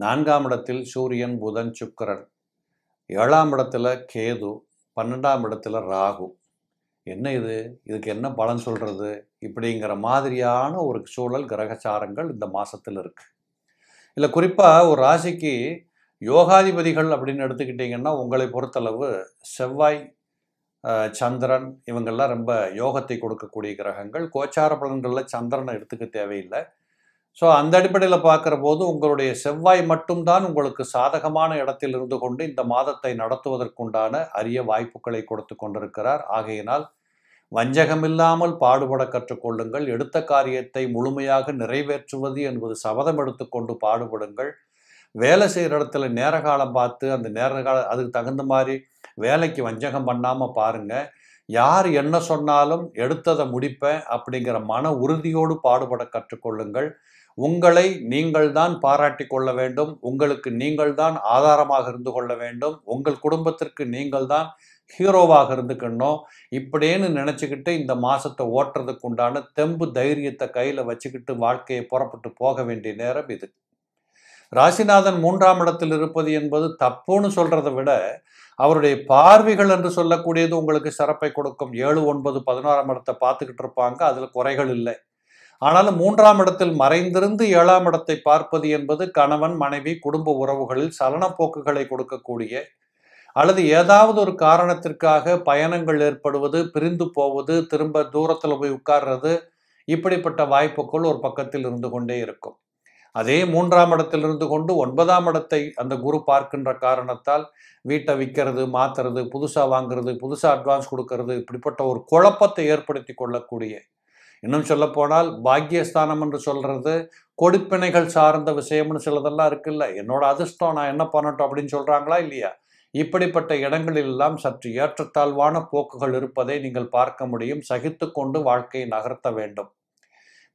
நான்காம் இடத்தில் சூரியன் புதன் சுக்கரன் ஏழாம் இடத்துல கேது பன்னெண்டாம் இடத்துல ராகு என்ன இது இதுக்கு என்ன பலன் சொல்கிறது இப்படிங்கிற மாதிரியான ஒரு சூழல் கிரகச்சாரங்கள் இந்த மாதத்தில் இருக்குது இல்லை குறிப்பாக ஒரு ராசிக்கு யோகாதிபதிகள் அப்படின்னு எடுத்துக்கிட்டிங்கன்னா உங்களை பொறுத்தளவு செவ்வாய் சந்திரன் இவங்கெல்லாம் ரொம்ப யோகத்தை கொடுக்கக்கூடிய கிரகங்கள் கோச்சார பலன்களில் சந்திரனை எடுத்துக்க தேவையில்லை ஸோ அந்த அடிப்படையில் பார்க்குற போது உங்களுடைய செவ்வாய் மட்டும்தான் உங்களுக்கு சாதகமான இடத்தில் இருந்து கொண்டு இந்த மாதத்தை நடத்துவதற்குண்டான அரிய வாய்ப்புகளை கொடுத்து கொண்டிருக்கிறார் ஆகையினால் வஞ்சகமில்லாமல் பாடுபட கற்றுக்கொள்ளுங்கள் எடுத்த காரியத்தை முழுமையாக நிறைவேற்றுவது என்பது சபதம் எடுத்துக்கொண்டு பாடுபடுங்கள் வேலை செய்கிற இடத்துல நேர காலம் பார்த்து அந்த நேர கால அதுக்கு தகுந்த மாதிரி வேலைக்கு வஞ்சகம் பண்ணாமல் பாருங்கள் யார் என்ன சொன்னாலும் எடுத்ததை முடிப்பேன் அப்படிங்கிற மன உறுதியோடு பாடுபட கற்றுக்கொள்ளுங்கள் உங்களை நீங்கள் தான் பாராட்டி கொள்ள வேண்டும் உங்களுக்கு நீங்கள் தான் ஆதாரமாக இருந்து கொள்ள வேண்டும் உங்கள் குடும்பத்திற்கு நீங்கள் தான் ஹீரோவாக இருந்துக்கணும் இப்படின்னு நினச்சிக்கிட்டு இந்த மாதத்தை ஓட்டுறதுக்கு உண்டான தெம்பு தைரியத்தை கையில் வச்சுக்கிட்டு வாழ்க்கையை புறப்பட்டு போக வேண்டிய நேரம் இது ராசிநாதன் மூன்றாம் இடத்தில் இருப்பது என்பது தப்புன்னு சொல்றதை விட அவருடைய பார்வைகள் என்று சொல்லக்கூடியது உங்களுக்கு சிறப்பை கொடுக்கும் ஏழு ஒன்பது பதினோராம் இடத்தை பார்த்துக்கிட்டு இருப்பாங்க அதில் குறைகள் இல்லை ஆனாலும் மூன்றாம் இடத்தில் மறைந்திருந்து ஏழாம் இடத்தை பார்ப்பது என்பது கணவன் மனைவி குடும்ப உறவுகளில் சலனப்போக்குகளை கொடுக்கக்கூடிய அல்லது ஏதாவது ஒரு காரணத்திற்காக பயணங்கள் ஏற்படுவது பிரிந்து போவது திரும்ப தூரத்தில் போய் உட்கார்றது இப்படிப்பட்ட வாய்ப்புகள் ஒரு பக்கத்தில் இருந்து கொண்டே இருக்கும் அதே மூன்றாம் இடத்திலிருந்து கொண்டு ஒன்பதாம் இடத்தை அந்த குரு பார்க்கின்ற காரணத்தால் வீட்டை விற்கிறது மாத்துறது புதுசாக வாங்குறது புதுசாக அட்வான்ஸ் கொடுக்கறது இப்படிப்பட்ட ஒரு குழப்பத்தை ஏற்படுத்தி கொள்ளக்கூடிய இன்னும் சொல்லப்போனால் பாக்கியஸ்தானம் என்று சொல்கிறது கொடுப்பினைகள் சார்ந்த விஷயம்னு சிலதெல்லாம் இருக்குல்ல என்னோட அதிர்ஷ்டம் நான் என்ன பண்ணட்டும் அப்படின்னு சொல்கிறாங்களா இல்லையா இப்படிப்பட்ட இடங்களிலெல்லாம் சற்று ஏற்றத்தாழ்வான போக்குகள் இருப்பதை நீங்கள் பார்க்க முடியும் சகித்து கொண்டு வாழ்க்கையை நகர்த்த வேண்டும்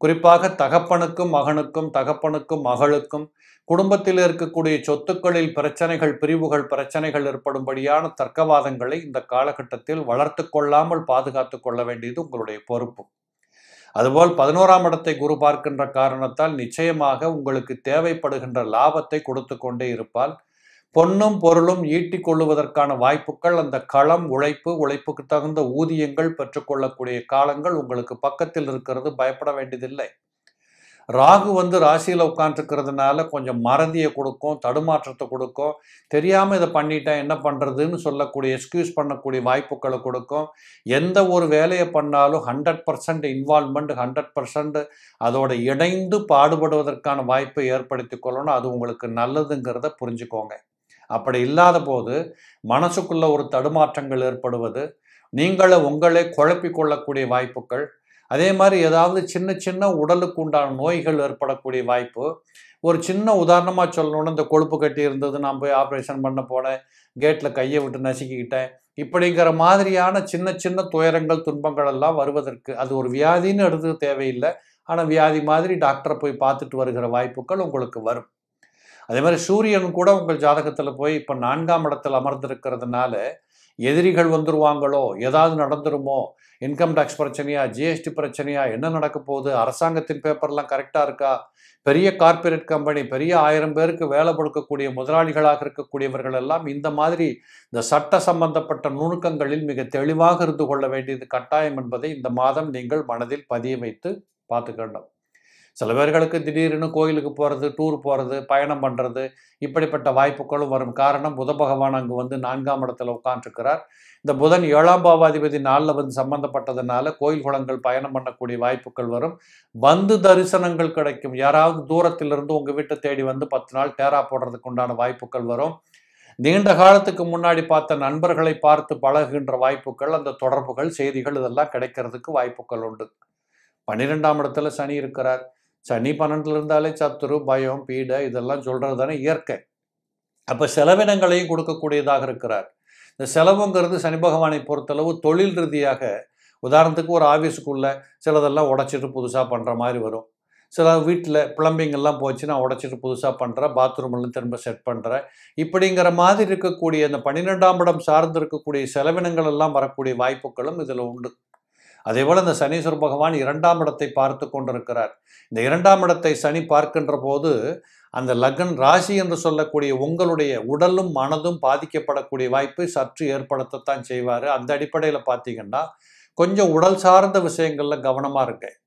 குறிப்பாக தகப்பனுக்கும் மகனுக்கும் தகப்பனுக்கும் மகளுக்கும் குடும்பத்தில் இருக்கக்கூடிய சொத்துக்களில் பிரச்சனைகள் பிரிவுகள் பிரச்சனைகள் ஏற்படும்படியான தர்க்கவாதங்களை இந்த காலகட்டத்தில் வளர்த்து கொள்ளாமல் பாதுகாத்து கொள்ள வேண்டியது உங்களுடைய பொறுப்பு அதுபோல் பதினோராம் இடத்தை குரு பார்க்கின்ற காரணத்தால் நிச்சயமாக உங்களுக்கு தேவைப்படுகின்ற லாபத்தை கொடுத்து கொண்டே இருப்பால் பொன்னும் பொருளும் ஈட்டிக் கொள்ளுவதற்கான வாய்ப்புகள் அந்த களம் உழைப்பு உழைப்புக்கு தகுந்த ஊதியங்கள் பெற்றுக்கொள்ளக்கூடிய காலங்கள் உங்களுக்கு பக்கத்தில் இருக்கிறது பயப்பட வேண்டியதில்லை ராகு வந்து ராசியில் உட்காந்துருக்கிறதுனால கொஞ்சம் மறதியை கொடுக்கும் தடுமாற்றத்தை கொடுக்கும் தெரியாமல் இதை பண்ணிட்டேன் என்ன பண்ணுறதுன்னு சொல்லக்கூடிய எக்ஸ்கியூஸ் பண்ணக்கூடிய வாய்ப்புகளை கொடுக்கும் எந்த ஒரு வேலையை பண்ணாலும் hundred percent involvement hundred percent அதோட இணைந்து பாடுபடுவதற்கான வாய்ப்பை ஏற்படுத்தி கொள்ளணும் அது உங்களுக்கு நல்லதுங்கிறத புரிஞ்சுக்கோங்க அப்படி இல்லாத போது மனசுக்குள்ள ஒரு தடுமாற்றங்கள் ஏற்படுவது நீங்களே உங்களே குழப்பி கொள்ளக்கூடிய வாய்ப்புகள் அதே மாதிரி ஏதாவது சின்ன சின்ன உடலுக்கு உண்டான நோய்கள் ஏற்படக்கூடிய வாய்ப்பு ஒரு சின்ன உதாரணமாக சொல்லணும்னு இந்த கொழுப்பு கட்டி இருந்தது நான் போய் ஆப்ரேஷன் பண்ண போனேன் கேட்டில் கையை விட்டு நசுக்கிக்கிட்டேன் இப்படிங்கிற மாதிரியான சின்ன சின்ன துயரங்கள் துன்பங்கள் எல்லாம் வருவதற்கு அது ஒரு வியாதின்னு எடுத்து தேவையில்லை ஆனால் வியாதி மாதிரி டாக்டரை போய் பார்த்துட்டு வருகிற வாய்ப்புகள் உங்களுக்கு வரும் அதே மாதிரி சூரியன் கூட உங்கள் ஜாதகத்தில் போய் இப்போ நான்காம் இடத்தில் அமர்ந்திருக்கிறதுனால எதிரிகள் வந்துருவாங்களோ ஏதாவது நடந்துருமோ இன்கம் டேக்ஸ் பிரச்சனையா ஜிஎஸ்டி பிரச்சனையா என்ன நடக்க போகுது அரசாங்கத்தின் பேப்பர்லாம் கரெக்டாக இருக்கா பெரிய கார்ப்பரேட் கம்பெனி பெரிய ஆயிரம் பேருக்கு வேலை கொடுக்கக்கூடிய முதலாளிகளாக இருக்கக்கூடியவர்கள் எல்லாம் இந்த மாதிரி இந்த சட்ட சம்பந்தப்பட்ட நுணுக்கங்களில் மிக தெளிவாக இருந்து கொள்ள வேண்டியது கட்டாயம் என்பதை இந்த மாதம் நீங்கள் மனதில் பதிய வைத்து பார்த்துக்கணும் சில பேர்களுக்கு திடீர்னு கோயிலுக்கு போகிறது டூர் போகிறது பயணம் பண்ணுறது இப்படிப்பட்ட வாய்ப்புகளும் வரும் காரணம் புத பகவான் அங்கு வந்து நான்காம் இடத்துல உட்காந்துருக்கிறார் இந்த புதன் ஏழாம் பாவாதிபதி நாளில் வந்து சம்மந்தப்பட்டதுனால கோயில் குளங்கள் பயணம் பண்ணக்கூடிய வாய்ப்புகள் வரும் பந்து தரிசனங்கள் கிடைக்கும் யாராவது தூரத்திலிருந்து உங்கள் வீட்டை தேடி வந்து பத்து நாள் டேரா போடுறதுக்கு உண்டான வாய்ப்புகள் வரும் நீண்ட காலத்துக்கு முன்னாடி பார்த்த நண்பர்களை பார்த்து பழகுகின்ற வாய்ப்புகள் அந்த தொடர்புகள் செய்திகள் இதெல்லாம் கிடைக்கிறதுக்கு வாய்ப்புகள் உண்டு பன்னிரெண்டாம் இடத்துல சனி இருக்கிறார் சனி பன்னெண்டில் இருந்தாலே சத்துரு பயம் பீடை இதெல்லாம் சொல்கிறது தானே இயற்கை அப்போ செலவினங்களையும் கொடுக்கக்கூடியதாக இருக்கிறார் இந்த செலவுங்கிறது சனி பகவானை பொறுத்தளவு தொழில் ரீதியாக உதாரணத்துக்கு ஒரு ஆஃபீஸுக்குள்ளே சிலதெல்லாம் உடச்சிட்டு புதுசாக பண்ணுற மாதிரி வரும் சில வீட்டில் பிளம்பிங் எல்லாம் போச்சு நான் உடச்சிட்டு புதுசாக பண்ணுறேன் பாத்ரூம் எல்லாம் திரும்ப செட் பண்ணுறேன் இப்படிங்கிற மாதிரி இருக்கக்கூடிய அந்த பன்னிரெண்டாம் இடம் சார்ந்து இருக்கக்கூடிய செலவினங்கள் எல்லாம் வரக்கூடிய வாய்ப்புகளும் இதில் உண்டு அதே போல் இந்த சனீஸ்வர பகவான் இரண்டாம் இடத்தை பார்த்து கொண்டிருக்கிறார் இந்த இரண்டாம் இடத்தை சனி பார்க்கின்ற போது அந்த லக்ன் ராசி என்று சொல்லக்கூடிய உங்களுடைய உடலும் மனதும் பாதிக்கப்படக்கூடிய வாய்ப்பை சற்று ஏற்படுத்தத்தான் செய்வார் அந்த அடிப்படையில் பார்த்தீங்கன்னா கொஞ்சம் உடல் சார்ந்த விஷயங்களில் கவனமாக இருக்கேன்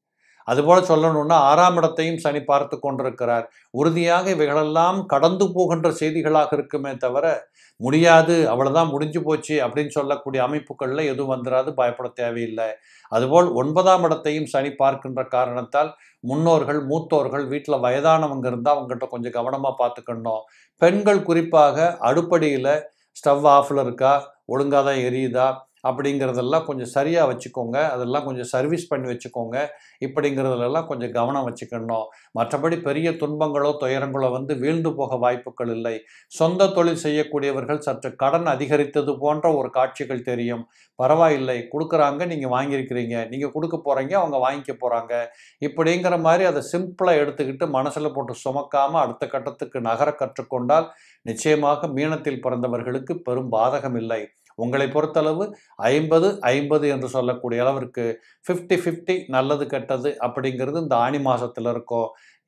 அதுபோல் சொல்லணும்னா ஆறாம் இடத்தையும் சனி பார்த்து கொண்டிருக்கிறார் உறுதியாக இவைகளெல்லாம் கடந்து போகின்ற செய்திகளாக இருக்குமே தவிர முடியாது அவ்வளோதான் முடிஞ்சு போச்சு அப்படின்னு சொல்லக்கூடிய அமைப்புகளில் எதுவும் வந்துடாது பயப்பட தேவையில்லை அதுபோல் ஒன்பதாம் இடத்தையும் சனி பார்க்கின்ற காரணத்தால் முன்னோர்கள் மூத்தோர்கள் வீட்டில் வயதானவங்க இருந்தால் அவங்ககிட்ட கொஞ்சம் கவனமாக பார்த்துக்கணும் பெண்கள் குறிப்பாக அடுப்படியில் ஸ்டவ் ஆஃபில் இருக்கா ஒழுங்காக தான் எரியுதா அப்படிங்கிறதெல்லாம் கொஞ்சம் சரியாக வச்சுக்கோங்க அதெல்லாம் கொஞ்சம் சர்வீஸ் பண்ணி வச்சுக்கோங்க இப்படிங்கிறதுலலாம் கொஞ்சம் கவனம் வச்சுக்கணும் மற்றபடி பெரிய துன்பங்களோ துயரங்களோ வந்து வீழ்ந்து போக வாய்ப்புகள் இல்லை சொந்த தொழில் செய்யக்கூடியவர்கள் சற்று கடன் அதிகரித்தது போன்ற ஒரு காட்சிகள் தெரியும் பரவாயில்லை கொடுக்குறாங்க நீங்கள் வாங்கியிருக்கிறீங்க நீங்கள் கொடுக்க போகிறீங்க அவங்க வாங்கிக்க போகிறாங்க இப்படிங்கிற மாதிரி அதை சிம்பிளாக எடுத்துக்கிட்டு மனசில் போட்டு சுமக்காமல் அடுத்த கட்டத்துக்கு நகர கற்றுக்கொண்டால் நிச்சயமாக மீனத்தில் பிறந்தவர்களுக்கு பெரும் பாதகம் இல்லை உங்களை பொறுத்தளவு ஐம்பது ஐம்பது என்று சொல்லக்கூடிய அளவிற்கு ஃபிஃப்டி ஃபிஃப்டி நல்லது கெட்டது அப்படிங்கிறது இந்த ஆணி மாதத்தில் இருக்கோ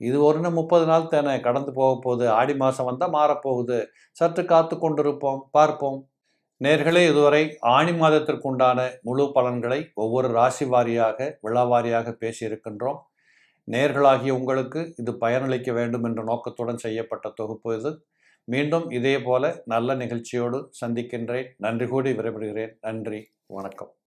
இது ஒரு முப்பது நாள் தானே கடந்து போக போகுது ஆடி மாதம் வந்தால் மாறப்போகுது சற்று காத்து கொண்டிருப்போம் பார்ப்போம் நேர்களே இதுவரை ஆணி மாதத்திற்கு உண்டான முழு பலன்களை ஒவ்வொரு ராசி வாரியாக விழாவாரியாக பேசியிருக்கின்றோம் நேர்களாகிய உங்களுக்கு இது பயனளிக்க வேண்டும் என்ற நோக்கத்துடன் செய்யப்பட்ட தொகுப்பு இது மீண்டும் இதே போல நல்ல நிகழ்ச்சியோடு சந்திக்கின்றேன் நன்றி கூடி விரைபடுகிறேன் நன்றி வணக்கம்